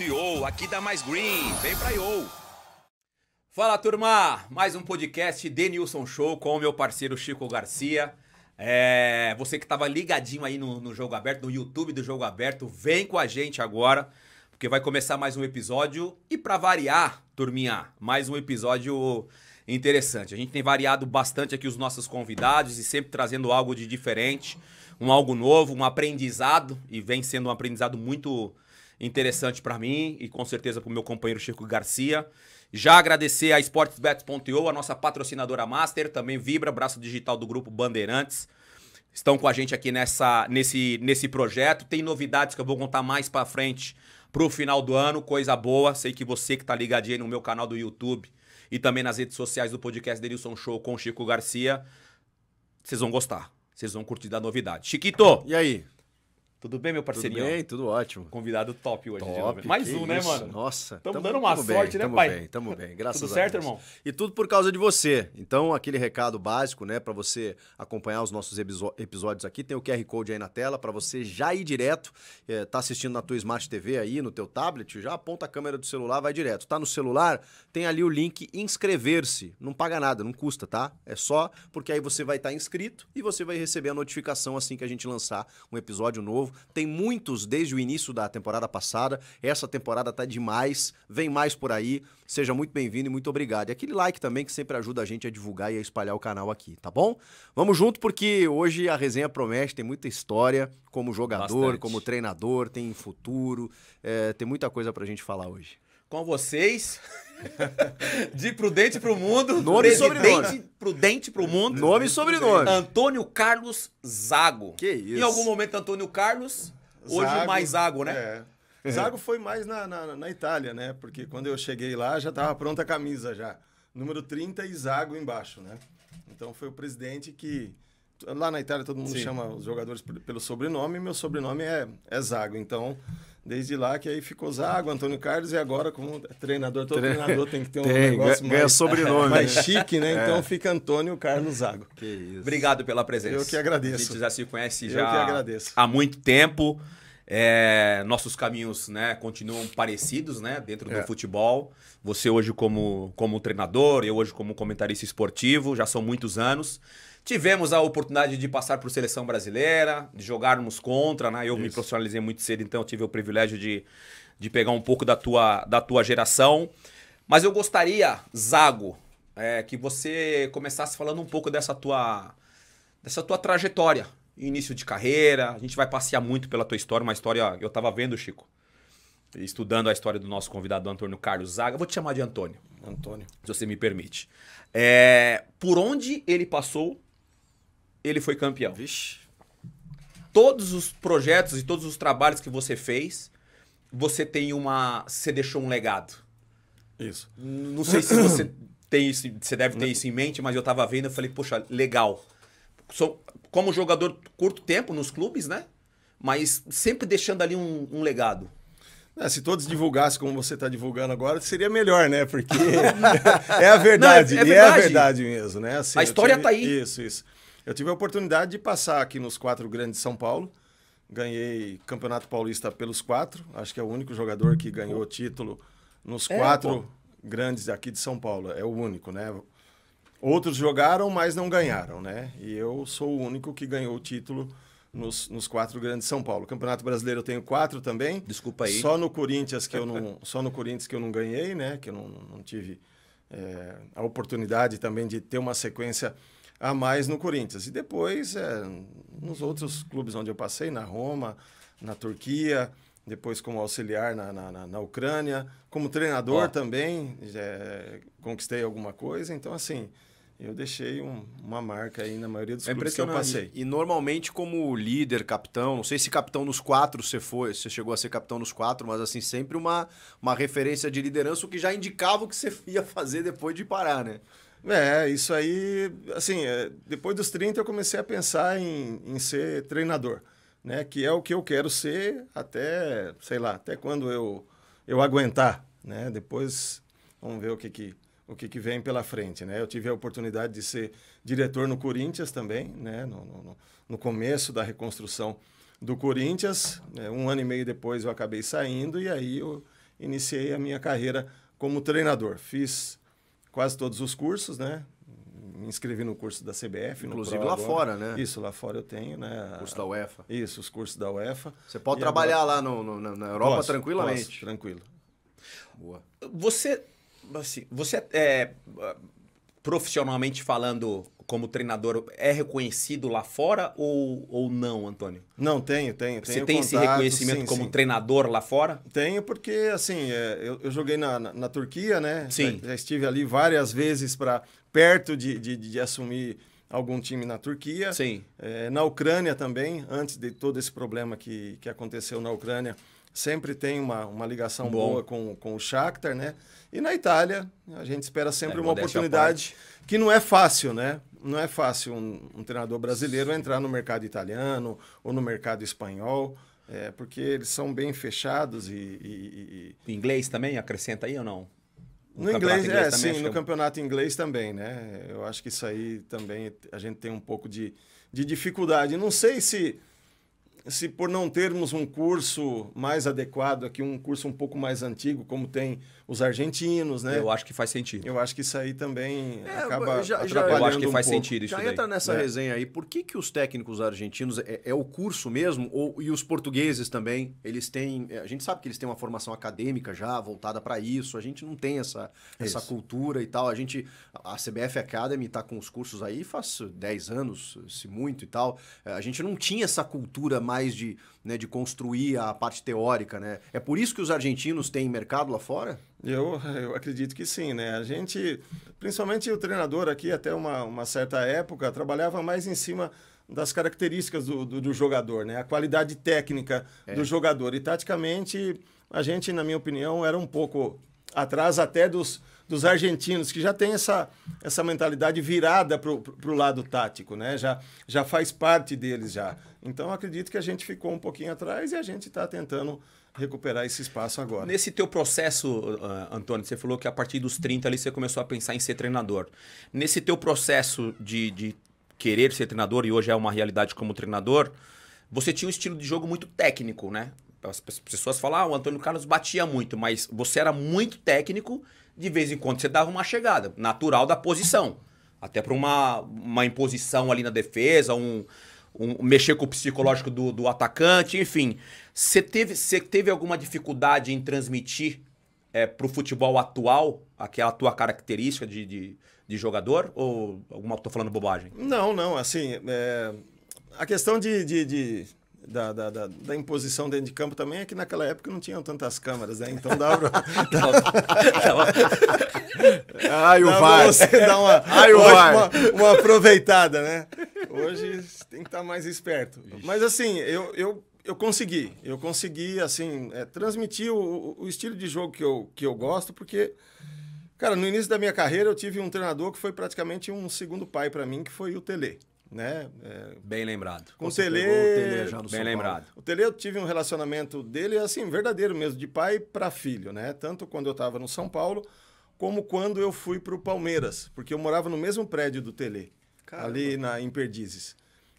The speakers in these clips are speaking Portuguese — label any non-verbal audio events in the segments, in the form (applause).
Projeto IO, aqui da Mais Green. Vem pra IO! Fala turma, mais um podcast Denilson Show com o meu parceiro Chico Garcia. É, você que estava ligadinho aí no, no Jogo Aberto, no YouTube do Jogo Aberto, vem com a gente agora, porque vai começar mais um episódio. E para variar, turminha, mais um episódio interessante. A gente tem variado bastante aqui os nossos convidados e sempre trazendo algo de diferente, um algo novo, um aprendizado, e vem sendo um aprendizado muito interessante para mim e com certeza para o meu companheiro Chico Garcia. Já agradecer a sportsbets.io, a nossa patrocinadora master, também Vibra, braço digital do grupo Bandeirantes. Estão com a gente aqui nessa, nesse, nesse projeto. Tem novidades que eu vou contar mais para frente para o final do ano, coisa boa. Sei que você que está ligadinho aí no meu canal do YouTube e também nas redes sociais do podcast Denilson Show com Chico Garcia, vocês vão gostar. Vocês vão curtir da novidade. Chiquito! E aí? Tudo bem, meu parceirinho? Tudo bem, tudo ótimo. Convidado top hoje. Top, Mais um, né, isso? né, mano? Nossa. Estamos dando uma sorte, bem, né, pai? Tamo bem, tamo bem. Graças tudo a certo, Deus. irmão? E tudo por causa de você. Então, aquele recado básico, né, para você acompanhar os nossos episódios aqui. Tem o QR Code aí na tela para você já ir direto. É, tá assistindo na tua Smart TV aí, no teu tablet, já aponta a câmera do celular, vai direto. Tá no celular, tem ali o link inscrever-se. Não paga nada, não custa, tá? É só porque aí você vai estar tá inscrito e você vai receber a notificação assim que a gente lançar um episódio novo novo. Tem muitos desde o início da temporada passada. Essa temporada tá demais. Vem mais por aí. Seja muito bem-vindo e muito obrigado. E aquele like também que sempre ajuda a gente a divulgar e a espalhar o canal aqui, tá bom? Vamos junto porque hoje a resenha promete, tem muita história como jogador, Bastante. como treinador, tem futuro, é, tem muita coisa pra gente falar hoje com vocês. (laughs) De Prudente para o Mundo. Nome e sobrenome. Prudente para o Mundo. Nome e sobrenome. Antônio Carlos Zago. Que isso. Em algum momento, Antônio Carlos. Hoje Zago, mais Zago, né? É. Zago foi mais na, na, na, Itália, né? Porque quando eu cheguei lá, já estava pronta a camisa já. Número 30 e Zago embaixo, né? Então foi o presidente que... Lá na Itália todo mundo Sim. chama os jogadores pelo sobrenome. Meu sobrenome é, é Zago, então... Desde lá que aí ficou Zago, Antônio Carlos e agora como é treinador, todo Tre... treinador tem que ter um tem, negócio ganha mais, sobrenome, mais né? chique, né? É. Então fica Antônio Carlos Zago. Que isso. Obrigado pela presença. Eu que agradeço. A gente já se conhece Eu Agradeço. há muito tempo. É, nossos caminhos né, continuam parecidos né, dentro do é. futebol. Você hoje como, como treinador, eu hoje como comentarista esportivo, já são muitos anos. Tivemos a oportunidade de passar por seleção brasileira, de jogarmos contra, né? Eu Isso. me profissionalizei muito cedo, então tive o privilégio de, de pegar um pouco da tua, da tua geração. Mas eu gostaria, Zago, é, que você começasse falando um pouco dessa tua, dessa tua trajetória, início de carreira. A gente vai passear muito pela tua história, uma história. Eu estava vendo, Chico, estudando a história do nosso convidado Antônio Carlos Zaga. Vou te chamar de Antônio. Antônio. Se você me permite. É, por onde ele passou ele foi campeão. Vixe. Todos os projetos e todos os trabalhos que você fez, você tem uma. Você deixou um legado. Isso. Não sei se você (coughs) tem isso, você deve ter isso em mente, mas eu tava vendo e falei, poxa, legal. Sou, como jogador curto tempo nos clubes, né? Mas sempre deixando ali um, um legado. É, se todos divulgassem como você está divulgando agora, seria melhor, né? Porque (laughs) é, é, é, é a verdade, Não, é, é, verdade. é a verdade mesmo, né? Assim, a história está aí. Isso, isso. Eu tive a oportunidade de passar aqui nos quatro grandes de São Paulo. Ganhei Campeonato Paulista pelos quatro. Acho que é o único jogador que ganhou título nos é, quatro pô. grandes aqui de São Paulo. É o único, né? Outros jogaram, mas não ganharam, né? E eu sou o único que ganhou o título nos, nos quatro grandes de São Paulo. Campeonato Brasileiro eu tenho quatro também. Desculpa aí. Só no Corinthians que eu não, (laughs) só no Corinthians que eu não ganhei, né? Que eu não, não tive é, a oportunidade também de ter uma sequência a mais no Corinthians. E depois, é, nos outros clubes onde eu passei, na Roma, na Turquia, depois como auxiliar na, na, na Ucrânia, como treinador oh. também, é, conquistei alguma coisa. Então, assim, eu deixei um, uma marca aí na maioria dos é clubes que eu passei. E, e, normalmente como líder, capitão, não sei se capitão nos quatro você foi, você chegou a ser capitão nos quatro, mas assim, sempre uma, uma referência de liderança, o que já indicava o que você ia fazer depois de parar, né? É, isso aí, assim, é, depois dos 30 eu comecei a pensar em, em ser treinador, né? Que é o que eu quero ser até, sei lá, até quando eu, eu aguentar, né? Depois vamos ver o que que, o que que vem pela frente, né? Eu tive a oportunidade de ser diretor no Corinthians também, né? No, no, no começo da reconstrução do Corinthians, né? um ano e meio depois eu acabei saindo e aí eu iniciei a minha carreira como treinador. Fiz quase todos os cursos, né? Me inscrevi no curso da CBF. Inclusive lá fora, né? Isso, lá fora eu tenho, né? curso da UEFA. Isso, os cursos da UEFA. Você pode e trabalhar agora... lá no, no, na Europa posso, tranquilamente? Posso, tranquilo. Boa. Você, assim, você é, é profissionalmente falando, como treinador, é reconhecido lá fora ou, ou não, Antônio? Não, tenho, tenho. Você tenho tem contato, esse reconhecimento sim, como sim. treinador lá fora? Tenho, porque, assim, é, eu, eu, joguei na, na, na, Turquia, né? Sim. Já, já estive ali várias vezes para perto de, de, de, assumir algum time na Turquia. Sim. É, na Ucrânia também, antes de todo esse problema que, que aconteceu na Ucrânia, sempre tem uma, uma ligação Bom. boa com, com o Shakhtar, né? E na Itália, a gente espera sempre é, uma oportunidade que não é fácil, né? Não é fácil um, um, treinador brasileiro entrar no mercado italiano ou no mercado espanhol, é, porque eles são bem fechados e, e, e... Inglês também acrescenta aí ou não? No, no inglês, inglês, é, também, sim, no eu... É campeonato inglês também, né? Eu acho que isso aí também a gente tem um pouco de, de dificuldade. Não sei se se por não termos um curso mais adequado aqui, um curso um pouco mais antigo, como tem os argentinos, né? Eu acho que faz sentido. Eu acho que isso aí também é, acaba já, atrapalhando Eu acho que um faz pouco. sentido isso Já daí. entra nessa é. resenha aí, por que, que os técnicos argentinos, é, é, o curso mesmo, ou, e os portugueses também, eles têm, é, a gente sabe que eles têm uma formação acadêmica já voltada para isso, a gente não tem essa, essa cultura e tal, a gente, a CBF Academy está com os cursos aí faz 10 anos, se muito e tal, é, a gente não tinha essa cultura mais mais de, né, de construir a parte teórica, né? É por isso que os argentinos têm mercado lá fora? Eu, (laughs) eu acredito que sim, né? A gente, principalmente o treinador aqui, até uma, uma certa época, trabalhava mais em cima das características do, do, do jogador, né? A qualidade técnica é. do jogador. E, taticamente, a gente, na minha opinião, era um pouco atrás até dos, dos argentinos, que já tem essa, essa mentalidade virada para o lado tático, né? Já, já faz parte deles já. Então, acredito que a gente ficou um pouquinho atrás e a gente está tentando recuperar esse espaço agora. Nesse teu processo, uh, Antônio, você falou que a partir dos 30 ali você começou a pensar em ser treinador. Nesse teu processo de, de querer ser treinador e hoje é uma realidade como treinador, você tinha um estilo de jogo muito técnico, né? As pessoas falam, ah, o Antônio Carlos batia muito, mas você era muito técnico, de vez em quando você dava uma chegada, natural da posição. Até para uma, uma imposição ali na defesa, um, um, mexer com o psicológico do, do atacante, enfim. Você teve, você teve alguma dificuldade em transmitir é, para o futebol atual aquela tua característica de, de, de jogador? Ou alguma tô falando bobagem? Não, não. Assim, é, a questão de, de, de da, da, da, da, imposição dentro de campo também é que naquela época não tinham tantas câmeras, né? Então dava. (laughs) dava... Ai, o VAR! vai! Você dá uma, Ai, o vai! Uma, uma aproveitada, né? Hoje tem que estar tá mais esperto. Ixi. Mas assim, eu, eu, eu consegui. Eu consegui, assim, é, transmitir o, o estilo de jogo que eu, que eu gosto, porque, cara, no início da minha carreira eu tive um treinador que foi praticamente um segundo pai para mim, que foi o Tele né? É... bem lembrado. Com Você o Tele, o Tele bem lembrado. O Tele eu tive um relacionamento dele assim verdadeiro mesmo, de pai para filho, né? Tanto quando eu estava no São Paulo como quando eu fui para o Palmeiras, porque eu morava no mesmo prédio do Tele. Caramba. ali na, em Perdizes.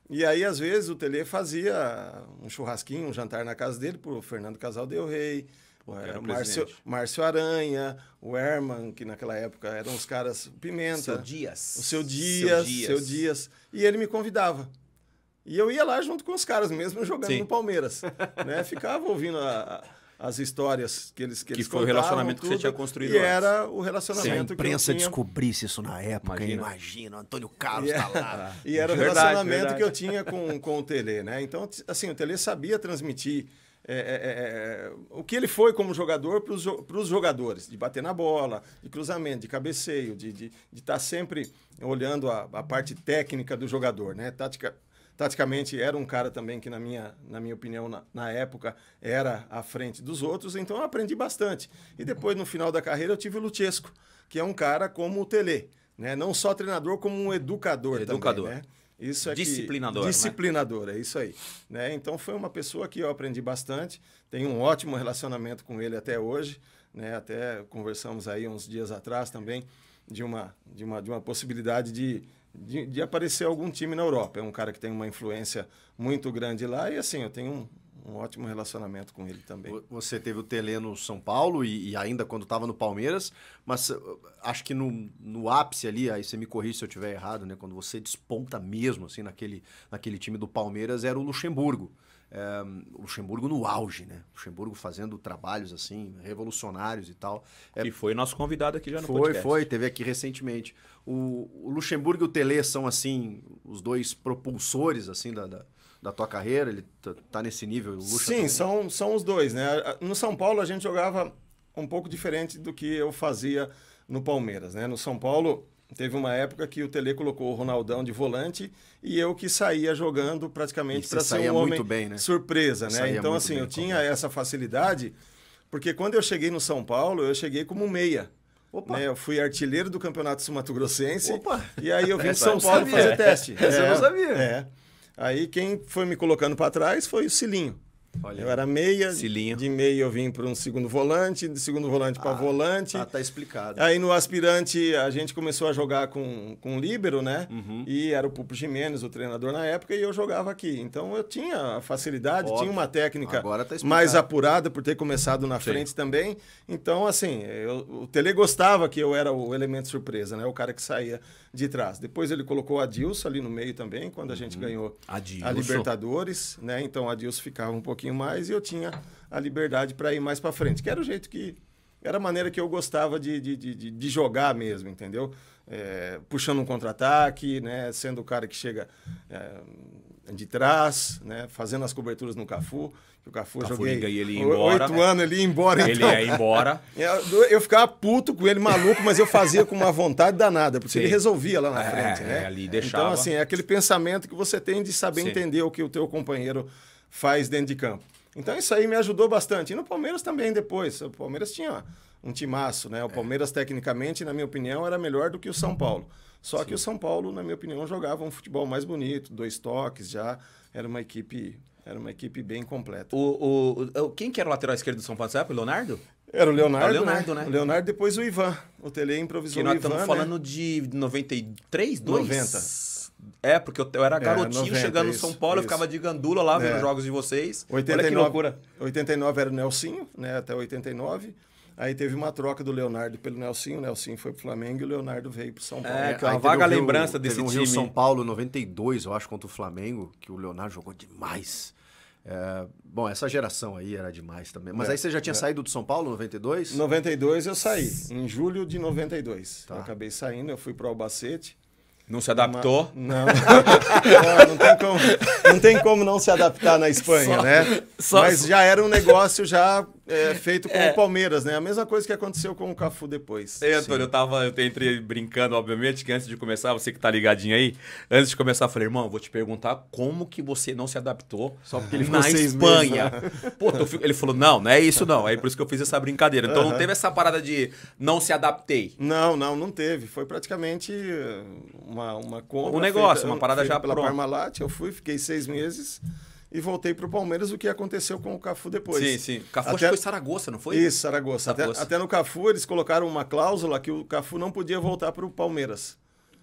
E aí, às vezes, o Tele fazia um churrasquinho, um jantar na casa dele pro Fernando Casal Del Rey, Pô, eh, o Márcio, Márcio Aranha, o Herman, que naquela época eram os caras Pimenta. Seu Dias. O Seu Dias, Seu Dias. Seu Dias. E ele me convidava. E eu ia lá junto com os caras, mesmo jogando Sim. no Palmeiras. né? Ficava ouvindo a, as histórias que eles que, que eles foi o relacionamento tudo, que você tinha construído. E antes. era o relacionamento. Se a imprensa que tinha... descobrisse isso na época, imagina, imagina Antônio Carlos está é. lá. (laughs) e era verdade, o relacionamento verdade. que eu tinha com, com o Tele, né? Então, assim, o Tele sabia transmitir. É, é, é, é, o que ele foi como jogador para os jogadores, de bater na bola, de cruzamento, de cabeceio, de estar de, tá sempre olhando a, a, parte técnica do jogador, né? Tática, Taticamente, era um cara também que, na minha, na minha opinião, na, na época, era à frente dos outros, então eu aprendi bastante. E depois, no final da carreira, eu tive o Luchesco, que é um cara como o Tele, né? não só treinador, como um educador, educador. também. Né? Isso é disciplinador. Que, disciplinador, né? é isso aí. Né? Então foi uma pessoa que eu aprendi bastante, tenho um ótimo relacionamento com ele até hoje, né? até conversamos aí uns dias atrás também de uma, de uma, de uma possibilidade de de, de, aparecer algum time na Europa. É um cara que tem uma influência muito grande lá e assim, eu tenho um, um ótimo relacionamento com ele também. Você teve o Tele no São Paulo e, e ainda quando estava no Palmeiras, mas uh, acho que no, no ápice ali, aí você me corrige se eu estiver errado, né? Quando você desponta mesmo, assim, naquele, naquele time do Palmeiras, era o Luxemburgo. É, Luxemburgo no auge, né? Luxemburgo fazendo trabalhos assim, revolucionários e tal. É, e foi nosso convidado aqui já no foi, podcast. Foi, foi, teve aqui recentemente. O, o, Luxemburgo e o Tele são, assim, os dois propulsores, assim, da, da da tua carreira? Ele tá, tá nesse nível? Sim, são, são os dois, né? No São Paulo a gente jogava um pouco diferente do que eu fazia no Palmeiras, né? No São Paulo Teve uma época que o Tele colocou o Ronaldão de volante e eu que saía jogando praticamente para ser um homem bem, né? surpresa, né? então, assim, eu tinha essa facilidade, porque quando eu cheguei no São Paulo, eu cheguei como meia. Né? Eu fui artilheiro do Campeonato Sumato Grossense. E aí eu vim é, de São Paulo fazer teste. (laughs) Essa é, eu não é, sabia. É. Aí quem foi me colocando para trás foi o Silinho. Olha, eu era meia, cilinho. de meia eu vim para um segundo volante, de segundo volante para ah, volante. Ah, tá explicado. Aí no aspirante a gente começou a jogar com, com líbero, né? Uhum. E era o Pupo Jimenez, o treinador na época, e eu jogava aqui. Então eu tinha facilidade, Óbvio. tinha uma técnica tá mais apurada por ter começado na Sim. frente também. Então, assim, eu, o Tele gostava que eu era o elemento surpresa, né? O cara que saía de trás. Depois ele colocou a Dilso ali no meio também, quando a gente uhum. ganhou Adilson. a Libertadores, né? Então a Dilso ficava um pouquinho pouquinho mais e eu tinha a liberdade para ir mais para frente, que era o jeito que. Era a maneira que eu gostava de, de, de, de jogar mesmo, entendeu? É, puxando um contra-ataque, né? sendo o cara que chega é, de trás, né? fazendo as coberturas no Cafu. Que o Cafu, Cafu joguei liga e ele ia embora, oito anos, ele ia embora. (laughs) Ele então. ia embora. (laughs) Eu, eu, ficava puto com ele, maluco, mas eu fazia com uma vontade danada, porque Sim. ele resolvia lá na é, frente. Né? É, né? ali deixava. Então, assim, é aquele pensamento que você tem de saber Sim. entender o que o teu companheiro faz dentro de campo. Então isso aí me ajudou bastante. E no Palmeiras também depois. O Palmeiras tinha um timaço, né? O é. Palmeiras, tecnicamente, na minha opinião, era melhor do que o São Paulo. Só Sim. que o São Paulo, na minha opinião, jogava um futebol mais bonito, dois toques já. Era uma equipe. Era uma equipe bem completa. O, o, o quem que era o lateral esquerdo do São Paulo? Você o Leonardo? Era o Leonardo, o né? Leonardo né? né? O Leonardo, depois o Ivan. O Tele improvisou que nós o Ivan, estamos né? falando de 93, 2? 90. É, porque eu, eu era é, garotinho é, 90, chegando isso, em São Paulo, isso. eu ficava de gandula lá é. vendo jogos de vocês. 89, Olha que loucura. 89 era o Nelsinho, né? Até 89. Aí teve uma troca do Leonardo pelo Nelsinho, o Nelsinho foi pro Flamengo e o Leonardo veio pro São Paulo. É, que é uma vaga lembrança desse teve um time. Rio São Paulo 92, eu acho, contra o Flamengo, que o Leonardo jogou demais. É, bom, essa geração aí era demais também. Mas é, aí você já tinha é. saído do São Paulo, 92? 92 eu saí, em julho de 92. Tá. Eu acabei saindo, eu fui para Albacete. Não se adaptou? Uma... Não. (laughs) não, não, tem como, não tem como não se adaptar na Espanha, só, né? Só, Mas já era um negócio já é, é, feito com é. o Palmeiras, né? A mesma coisa que aconteceu com o Cafu depois. Ei, Antônio, eu tava, eu entrei brincando, obviamente, que antes de começar, você que tá ligadinho aí, antes de começar, eu falei, irmão, vou te perguntar como que você não se adaptou só porque ele na Espanha. Né? Pô, tô, ele falou, não, não é isso não. É por isso que eu fiz essa brincadeira. Então não teve essa parada de não se adaptei. Não, não, não teve. Foi praticamente uma, uma compra. Um negócio, feita, uma parada já pela pronto. Parmalat. Eu fui, fiquei seis meses e voltei para o Palmeiras, o que aconteceu com o Cafu depois. Sim, sim. O Cafu até... acho que foi Saragossa, não foi? Isso, Saragossa. Até, até, no Cafu eles colocaram uma cláusula que o Cafu não podia voltar para o Palmeiras.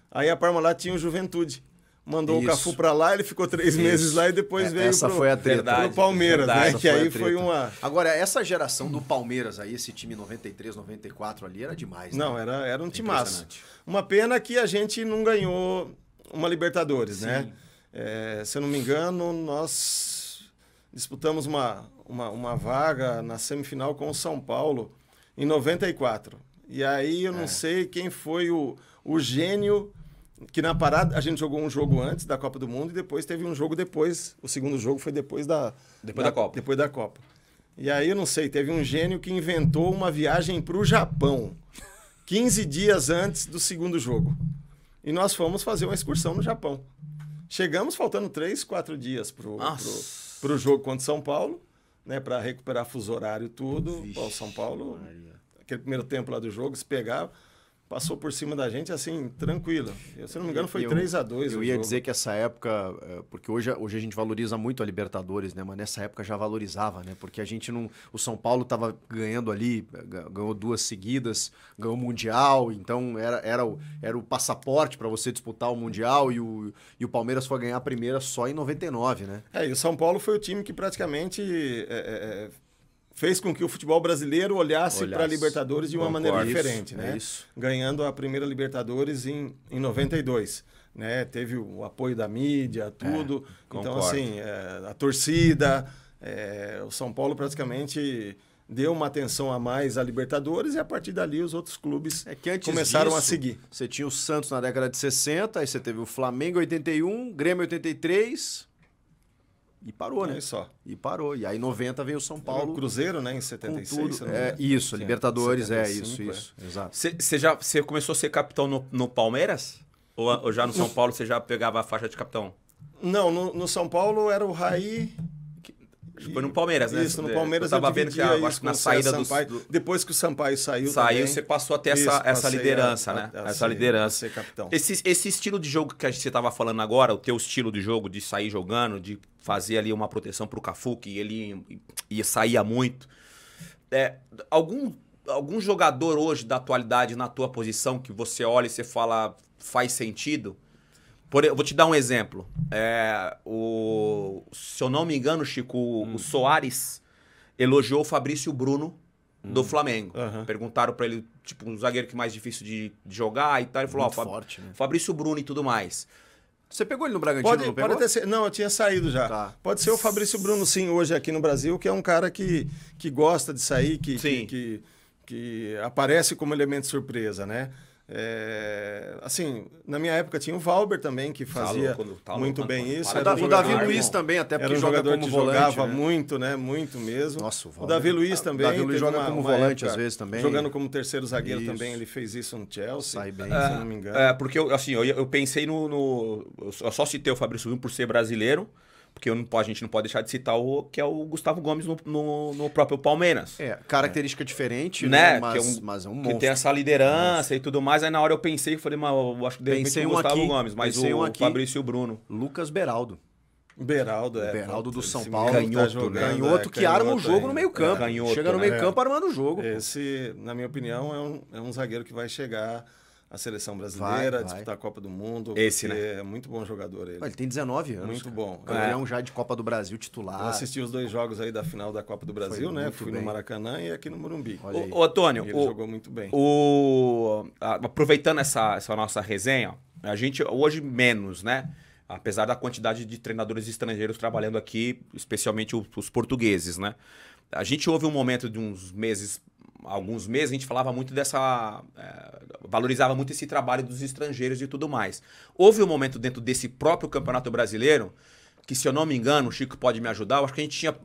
Aí a Parmalat tinha o Juventude. Mandou Isso. o Cafu para lá, ele ficou três Isso. meses lá e depois é, veio essa pro, foi a treta. pro Palmeiras, né? verdade, né? Que aí foi uma... Agora, essa geração do Palmeiras aí, esse time 93, 94 ali, era demais, né? Não, era, era um é massa. Uma pena que a gente não ganhou uma Libertadores, sim. né? É, se eu não me engano, nós disputamos uma, uma, uma, vaga na semifinal com o São Paulo em 94. E aí eu não é. sei quem foi o, o gênio que na parada a gente jogou um jogo antes da Copa do Mundo e depois teve um jogo depois. O segundo jogo foi depois da depois da, da Copa. Depois da Copa. E aí eu não sei, teve um gênio que inventou uma viagem para o Japão 15 dias antes do segundo jogo. E nós fomos fazer uma excursão no Japão. Chegamos faltando três, quatro dias pro, pro, pro, jogo contra São Paulo, né? Para recuperar fuso horário tudo. o São Paulo. Maria. Aquele primeiro tempo lá do jogo, se pegava passou por cima da gente assim, tranquilo Eu, se não me engano, foi 3 a 2 Eu ia jogo. dizer que essa época, eh, porque hoje, hoje a gente valoriza muito a Libertadores, né? Mas nessa época já valorizava, né? Porque a gente não. O São Paulo estava ganhando ali, eh, ganhou duas seguidas, ganhou o Mundial, então era, era, o, era o passaporte para você disputar o Mundial e o, e o Palmeiras foi ganhar a primeira só em 99, né? É, e o São Paulo foi o time que praticamente. É, é, fez com que o futebol brasileiro olhasse, olhasse. para a Libertadores de uma Concordo. maneira diferente, isso, né? É isso. Ganhando a primeira Libertadores em, em 92. Né? Teve o apoio da mídia, é, tudo. É, então, assim, é, a torcida, é, o São Paulo praticamente deu uma atenção a mais à Libertadores e a partir dali os outros clubes é começaram disso, a seguir. Você tinha o Santos na década de 60, aí você teve o Flamengo 81, Grêmio 83, e parou, né? É só. E parou. E aí, em 90, veio o São Paulo. O Cruzeiro, né? Em 76. Tudo. É, é, isso, Sim, Libertadores, 75, é isso, é. isso. Exato. Você já cê começou a ser capitão no, no Palmeiras? Ou, ou já no São Paulo você já pegava a faixa de capitão? Não, no, no São Paulo era o Raí, foi tipo, no Palmeiras, né? Isso, no Palmeiras. Eu tava eu vendo que acho que na saída do, do, Depois que o Sampaio saiu. Saiu, também. você passou até essa, essa liderança, né? a, né? A, essa liderança. Ser capitão. Esse, esse estilo de jogo que você tava falando agora, o teu estilo de jogo, de sair jogando, de fazer ali uma proteção pro Cafu, que ele ia, saía muito. É, algum, algum jogador hoje da atualidade, na tua posição, que você olha e você fala, faz sentido? Por, eu vou te dar um exemplo. É, o, se eu não me engano, Chico, hum. o Soares elogiou o Fabrício Bruno do hum. Flamengo. Uhum. Perguntaram para ele, tipo, um zagueiro que é mais difícil de, de jogar e tal. Ele falou, ó, Fab... forte, né? Fabrício Bruno e tudo mais. Você pegou ele no Bragantino? Pode, não, pode ter ser, não, eu tinha saído já. Tá. Pode ser o Fabrício Bruno, sim, hoje aqui no Brasil, que é um cara que, que gosta de sair, que, que, que, que aparece como elemento surpresa, né? É, assim, na minha época tinha o Valber também, que tá fazia tá muito bem isso. Era o, o Davi né, Luiz também, até porque era um jogador que volante, jogava né? muito, né? Muito mesmo. Nossa, o, Valber. o Davi Luiz tá- também. O Davi Luiz joga uma, como uma volante época, às vezes também. Jogando como terceiro zagueiro isso. também, ele fez isso no Chelsea. Sai bem, é, se não me engano. É, porque eu, assim, eu, eu pensei no, no, Eu só citei o Fabrício Vinho por ser brasileiro. Porque não, a gente não pode deixar de citar o que é o Gustavo Gomes no, no, no próprio Palmeiras. É, característica é. diferente, né? né? É mas, é um, mas é um monstro. Que tem essa liderança e tudo mais. Aí na hora eu pensei e falei, mas eu acho que de pensei o Gustavo aqui, Gomes, mas o, um aqui, Fabrício e o Bruno. Lucas Beraldo. Beraldo, é. Beraldo do São Paulo. Tá canhoto, tá jogando, né? É, canhoto que arma o jogo é. no meio campo. Canhoto, Chega no meio campo armando o jogo. Esse, na minha opinião, é um, é um zagueiro que vai chegar a seleção brasileira, vai, vai. disputar a Copa do Mundo. Esse, né? É muito bom jogador ele. Ele tem 19 anos. Muito cara. bom. Campeão é. já de Copa do Brasil titular. Eu assisti os dois jogos aí da final da Copa do Brasil, né? Fui bem. no Maracanã e aqui no Morumbi. Ô, ô, Antônio, ele o, jogou muito bem. O, aproveitando essa, essa nossa resenha, a gente hoje menos, né? Apesar da quantidade de treinadores estrangeiros trabalhando aqui, especialmente os portugueses, né? A gente houve um momento de uns meses alguns meses, a gente falava muito dessa. É, valorizava muito esse trabalho dos estrangeiros e tudo mais. Houve um momento dentro desse próprio Campeonato Brasileiro, que se eu não me engano, o Chico pode me ajudar, eu acho que a gente tinha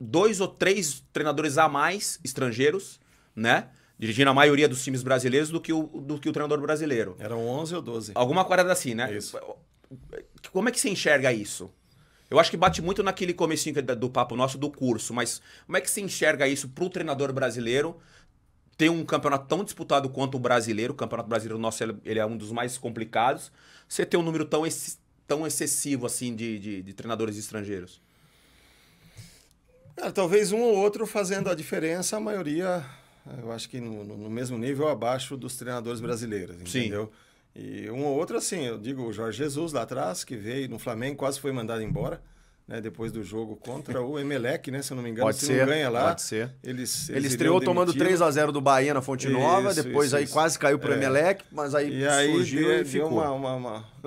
dois ou três treinadores a mais estrangeiros, né? Dirigindo a maioria dos times brasileiros do que o, do que o treinador brasileiro. Eram 11 ou 12. Alguma coisa assim, né? Isso. Como é que você enxerga isso? Eu acho que bate muito naquele comecinho é do papo nosso do curso, mas como é que se enxerga isso para o treinador brasileiro ter um campeonato tão disputado quanto o brasileiro? O campeonato brasileiro nosso ele é um dos mais complicados. Você ter um número tão, ex tão excessivo assim de, de, de treinadores estrangeiros? É, talvez um ou outro fazendo a diferença, a maioria, eu acho que no, no mesmo nível abaixo dos treinadores brasileiros, entendeu? Sim. E um ou outro, assim, eu digo o Jorge Jesus lá atrás, que veio no Flamengo, quase foi mandado embora. Né, depois do jogo contra o Emelec, né, se eu não me engano, pode se ser, não ganha lá. Pode ser. Eles, eles ele estreou tomando 3 a 0 do Bahia na Fonte Nova, isso, depois isso, aí isso. quase caiu pro é. Emelec, mas aí e aí surgiu deu, e ficou. Deu uma, uma,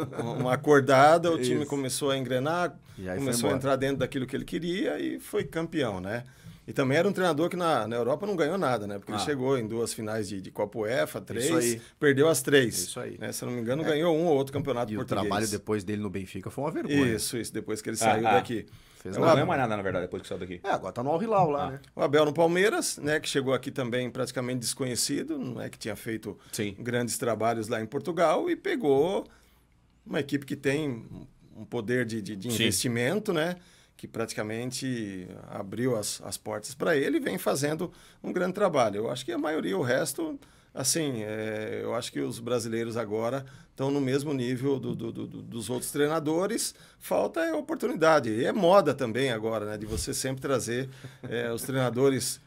uma, uma acordada, o time começou a engrenar, começou a entrar dentro daquilo que ele queria e foi campeão, né? E também era um treinador que na, na Europa não ganhou nada, né? Porque ah. ele chegou em duas finais de, de Copa UEFA, três, perdeu as três. Isso aí. Né? Se não me engano, é. ganhou um ou outro campeonato e português. o trabalho depois dele no Benfica foi uma vergonha. Isso, isso. Depois que ele ah, saiu ah, daqui. Fez é, não ganhou é mais nada, na verdade, depois que saiu daqui. É, agora tá no Al Hilal lá, ah. né? O Abel no Palmeiras, né? Que chegou aqui também praticamente desconhecido. Não é que tinha feito Sim. grandes trabalhos lá em Portugal. E pegou uma equipe que tem um poder de, de, de investimento, né? que praticamente abriu as, as portas para ele, vem fazendo um grande trabalho. Eu acho que a maioria, o resto, assim, é, eu acho que os brasileiros agora estão no mesmo nível do, do, do, dos outros treinadores. Falta é oportunidade. E é moda também agora, né? De você sempre trazer é, os treinadores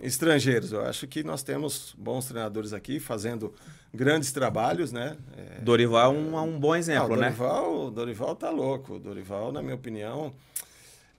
estrangeiros. Eu acho que nós temos bons treinadores aqui fazendo grandes trabalhos, né? É, Dorival é um, é um bom exemplo, ah, Dorival, né? Dorival, Dorival tá louco. Dorival, na minha opinião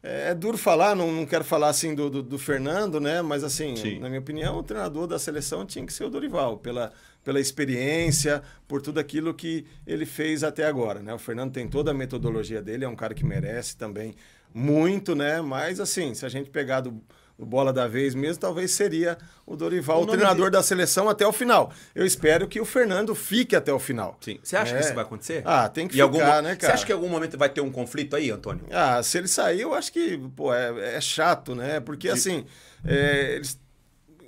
é, é, duro falar, não, não quero falar assim do, do, do Fernando, né? Mas assim, Sim. na minha opinião, o treinador da seleção tinha que ser o Dorival, pela, pela experiência, por tudo aquilo que ele fez até agora, né? O Fernando tem toda a metodologia dele, é um cara que merece também muito, né? Mas assim, se a gente pegar do, o bola da vez mesmo, talvez seria o Dorival, o, o treinador dele... da seleção até o final. Eu espero que o Fernando fique até o final. Sim. Você acha é... que isso é. vai acontecer? Ah, tem que e ficar, algum... né, cara? Você acha que em algum momento vai ter um conflito aí, Antônio? Ah, se ele sair, eu acho que, pô, é, é chato, né? Porque, De... assim, é, eles...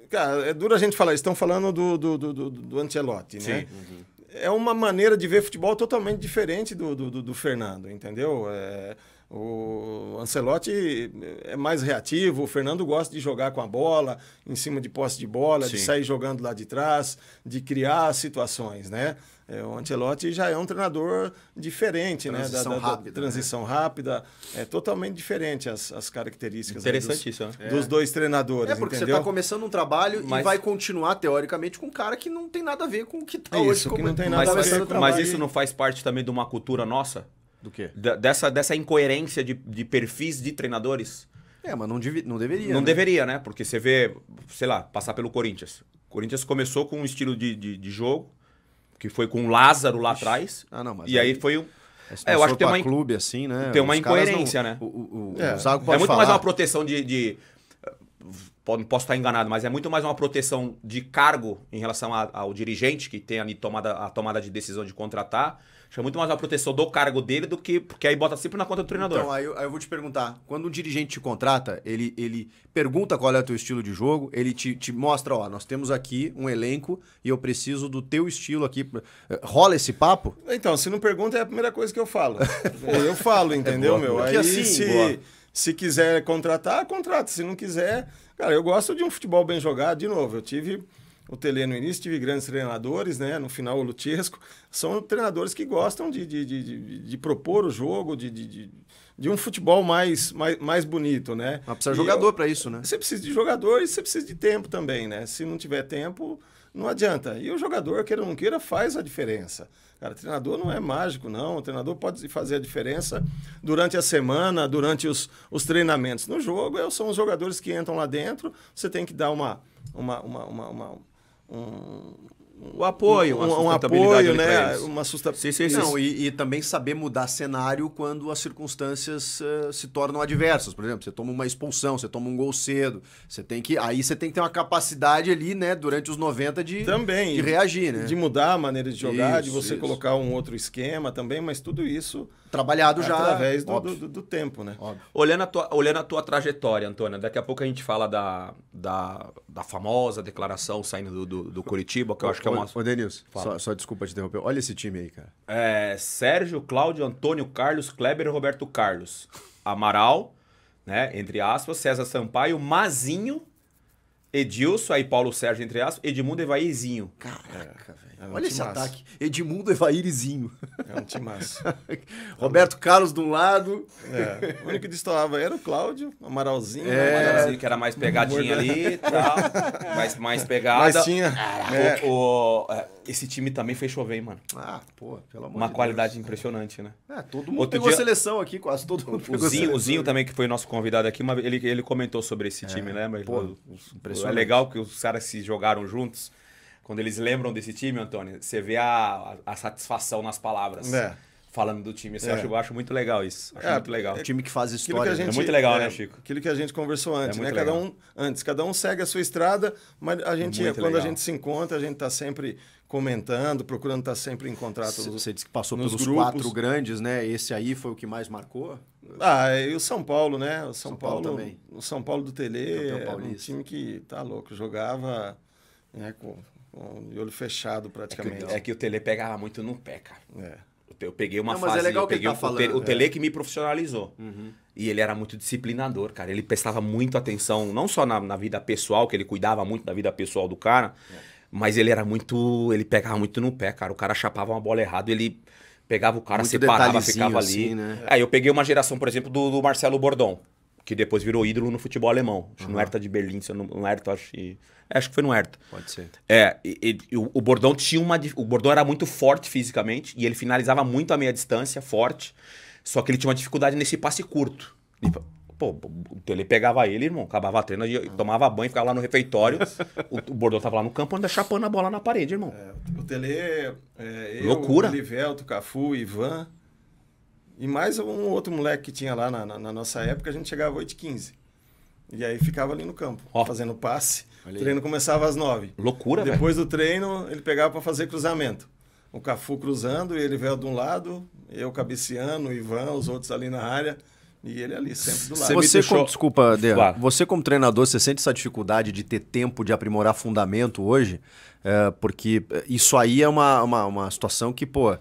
Cara, é duro a gente falar, eles estão falando do, do, do, do, do Ancelotti, né? Sim. né? Uhum. É uma maneira de ver futebol totalmente diferente do, do, do, do Fernando, entendeu? É o Ancelotti é mais reativo, o Fernando gosta de jogar com a bola, em cima de posse de bola, Sim. de sair jogando lá de trás, de criar situações, né? É, o Ancelotti já é um treinador diferente, né? transição né? Da, da, rápida, né? transição né? rápida. É totalmente diferente as, as características Interessante dos, isso, né? dos é. dois treinadores. É porque entendeu? você está começando um trabalho mas... e vai continuar, teoricamente, com um cara que não tem nada a ver com o que está hoje. Que como... não tem tá nada mas, a ver mas, com o mas isso não faz parte também de uma cultura nossa? Do quê? D dessa, dessa incoerência de, de perfis de treinadores. É, mas não, não deveria. Não né? deveria, né? Porque você vê, sei lá, passar pelo Corinthians. O Corinthians começou com um estilo de, de, de jogo, que foi com o Lázaro lá atrás. Ah, não, mas. E aí, aí foi um. É, é eu acho que tem uma clube assim, né? Tem os uma incoerência, não... né? O, o, o, é. o é, é muito falar. mais uma proteção de, de eh, posso estar enganado, mas é muito mais uma proteção de cargo em relação a, ao dirigente que tem ali tomada, a tomada de decisão de contratar Acho é muito mais a proteção do cargo dele do que. Porque aí bota sempre na conta do treinador. Então, aí, eu, aí eu vou te perguntar: quando um dirigente te contrata, ele, ele pergunta qual é o teu estilo de jogo, ele te, te mostra, ó, nós temos aqui um elenco e eu preciso do teu estilo aqui. Eh, rola esse papo? Então, se não pergunta, é a primeira coisa que eu falo. (laughs) eu falo, entendeu, é meu? Aí assim, se, se quiser contratar, contrata. Se não quiser. Cara, eu gosto de um futebol bem jogado, de novo. Eu tive o Tele no início, tive grandes treinadores, né? No final, o Lutiesco. São treinadores que gostam de, de, de, de, de propor o jogo, de, de, de, um futebol mais, mais, mais bonito, né? Mas ah, precisa de jogador para isso, né? Você precisa de jogador e você precisa de tempo também, né? Se não tiver tempo, não adianta. E o jogador, queira ou não queira, faz a diferença. Cara, treinador não é mágico, não. O treinador pode fazer a diferença durante a semana, durante os, os treinamentos. No jogo, é, são os jogadores que entram lá dentro, você tem que dar uma, uma, uma, uma, uma um o apoio, um, um apoio, né? Uma sustentabilidade. Não, e, e, também saber mudar cenário quando as circunstâncias uh, se tornam adversas. Por exemplo, você toma uma expulsão, você toma um gol cedo. Você tem que, aí você tem que ter uma capacidade ali, né? Durante os 90 de, também, de reagir, né? De mudar a maneira de jogar, isso, de você isso. colocar um outro esquema também, mas tudo isso trabalhado é já. Através do, do, do, do tempo, né? Olhando a, tua, olhando a tua trajetória, Antônia, daqui a pouco a gente fala da, da, da famosa declaração saindo do, do, do Curitiba, que eu acho que é uma. Ô, Denilson, só, só, desculpa te interromper. Olha esse time aí, cara. É, Sérgio, Cláudio, Antônio, Carlos, Kleber e Roberto Carlos. Amaral, né? Entre aspas, César Sampaio, Mazinho. Edilson, aí Paulo Sérgio, entre aspas, Edmundo Evaizinho. Caraca, é. velho. É um Olha esse massa. ataque. Edmundo Evairizinho. É um time massa. (laughs) Roberto Carlos de um lado. É. O único que destoava era o Cláudio, Amaralzinho. É. Né? Amaralzinho, que era mais hum, pegadinha ali e tal. mais, mais pegada. Mas tinha. Cara, né? o, o, é, esse time também fez chover, mano. Ah, pô, pelo amor Uma de qualidade Deus. impressionante, né? É, todo mundo Outro pegou dia... seleção aqui, quase todo mundo o Zinho, o Zinho também, que foi nosso convidado aqui, ele, ele comentou sobre esse é, time, né? Mas, pô, o, é legal que os caras se jogaram juntos. Quando eles lembram desse time, Antônio, você vê a, a, a satisfação nas palavras. É. Falando do time. é. eu, acho, eu acho muito legal isso. Acho é, muito legal. O é time que faz história. Que né? gente, é muito legal, é, né, Chico? Aquilo que a gente conversou antes, né? Legal. Cada um, antes, cada um segue a sua estrada, mas a gente, quando legal. a gente se encontra, a gente está sempre comentando, procurando estar tá sempre em contrato. Você disse que passou pelos grupos. quatro grandes, né? Esse aí foi o que mais marcou? Ah, e o São Paulo, né? O São, São Paulo, Paulo, também. O São Paulo do Tele é um time que tá louco, jogava né, com de olho fechado praticamente. É que, o, é que o Tele pegava muito no pé, cara. É. Eu peguei uma não, fase. Mas é legal eu peguei que ele tá falando. O Tele é. que me profissionalizou. Uhum. E ele era muito disciplinador, cara. Ele prestava muito atenção, não só na, na vida pessoal, que ele cuidava muito da vida pessoal do cara, é. mas ele era muito. Ele pegava muito no pé, cara. O cara chapava uma bola errada, ele pegava o cara, muito separava, ficava ali. Assim, né? Aí eu peguei uma geração, por exemplo, do, do Marcelo Bordon que depois virou ídolo no futebol alemão. Acho uhum. no Hertha de Berlim, se eu não, no Hertha, acho que... É, acho que foi no Hertha. Pode ser. É, e, e, o, o Bordão tinha uma... O Bordão era muito forte fisicamente e ele finalizava muito a meia distância, forte. Só que ele tinha uma dificuldade nesse passe curto. E, pô, Tele então pegava ele, irmão, acabava a treina, tomava banho, ficava lá no refeitório. (laughs) o, o Bordão tava lá no campo, anda chapando a bola na parede, irmão. É, o Tele... É, Loucura. O Livelto, Cafu, Ivan... E mais um outro moleque que tinha lá na, na, na nossa época, a gente chegava às 8h15. E aí ficava ali no campo, oh. fazendo passe. o treino começava às 9 Loucura, Depois do treino, ele pegava para fazer cruzamento. O Cafu cruzando, e ele veio de um lado, eu cabeceando, o Ivan, os outros ali na área. E ele ali, sempre do lado. Você, como, desculpa, Dê, você como treinador, você sente essa dificuldade de ter tempo de aprimorar fundamento hoje? é, porque é, isso aí é uma, uma, uma situação que, pô, é,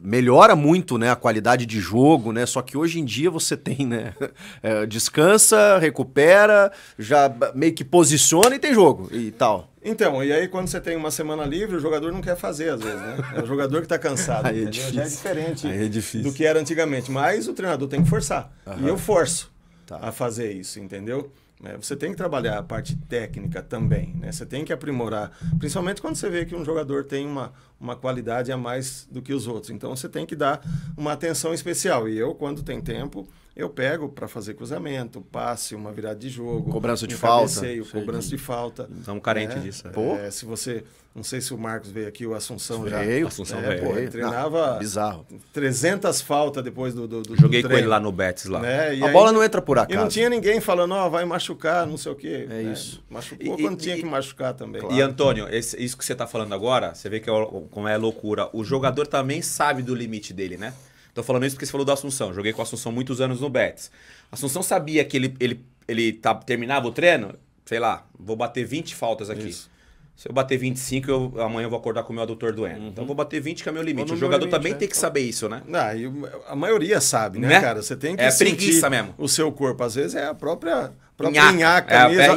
melhora muito né, a qualidade de jogo, né? Só que hoje em dia você (laughs) tem, né? É, descansa, recupera, já meio que posiciona e tem jogo e tal. Então, e aí quando você tem uma semana livre, o jogador não quer fazer, às vezes, né? É o jogador que está cansado. (laughs) aí é, difícil. Já é diferente aí é difícil. do que era antigamente. Mas o treinador tem que forçar. E eu forço tá. a fazer isso, entendeu? Né? Você tem que trabalhar a parte técnica também, né? Você tem que aprimorar, principalmente quando você vê que um jogador tem uma, uma qualidade a mais do que os outros. Então, você tem que dar uma atenção especial. E eu, quando tem tempo, eu pego para fazer cruzamento, passe, uma virada de jogo. Cobrança de falta. cobrança de, falta. Estamos então, carentes né? disso. É. é. se você. Não sei se o Marcos veio aqui, o Assunção veio, já. Veio, Assunção é, veio. Pô, ele treinava. bizarro. 300 faltas depois do. do, do Joguei do com ele lá no Betis lá. Né? a aí, bola não entra por acaso. E não tinha ninguém falando, ó, oh, vai machucar, não sei o quê. É né? isso. Machucou e, quando e, tinha e, que machucar também. Claro. E Antônio, esse, isso que você está falando agora, você vê que é, como é loucura. O jogador também sabe do limite dele, né? Tô falando isso porque você falou da Assunção. Joguei com a Assunção muitos anos no Betis. Assunção sabia que ele, ele, ele tá, terminava o treino, sei lá, vou bater 20 faltas aqui. Isso. Se eu bater 25, eu, amanhã eu vou acordar com o meu adutor doendo. Uhum. Então eu vou bater 20, que é meu limite. O jogador limite, também é. tem que saber isso, né? Ah, e a maioria sabe, né, né? cara? Você tem que é preguiça mesmo. o seu corpo. Às vezes é a própria, própria é,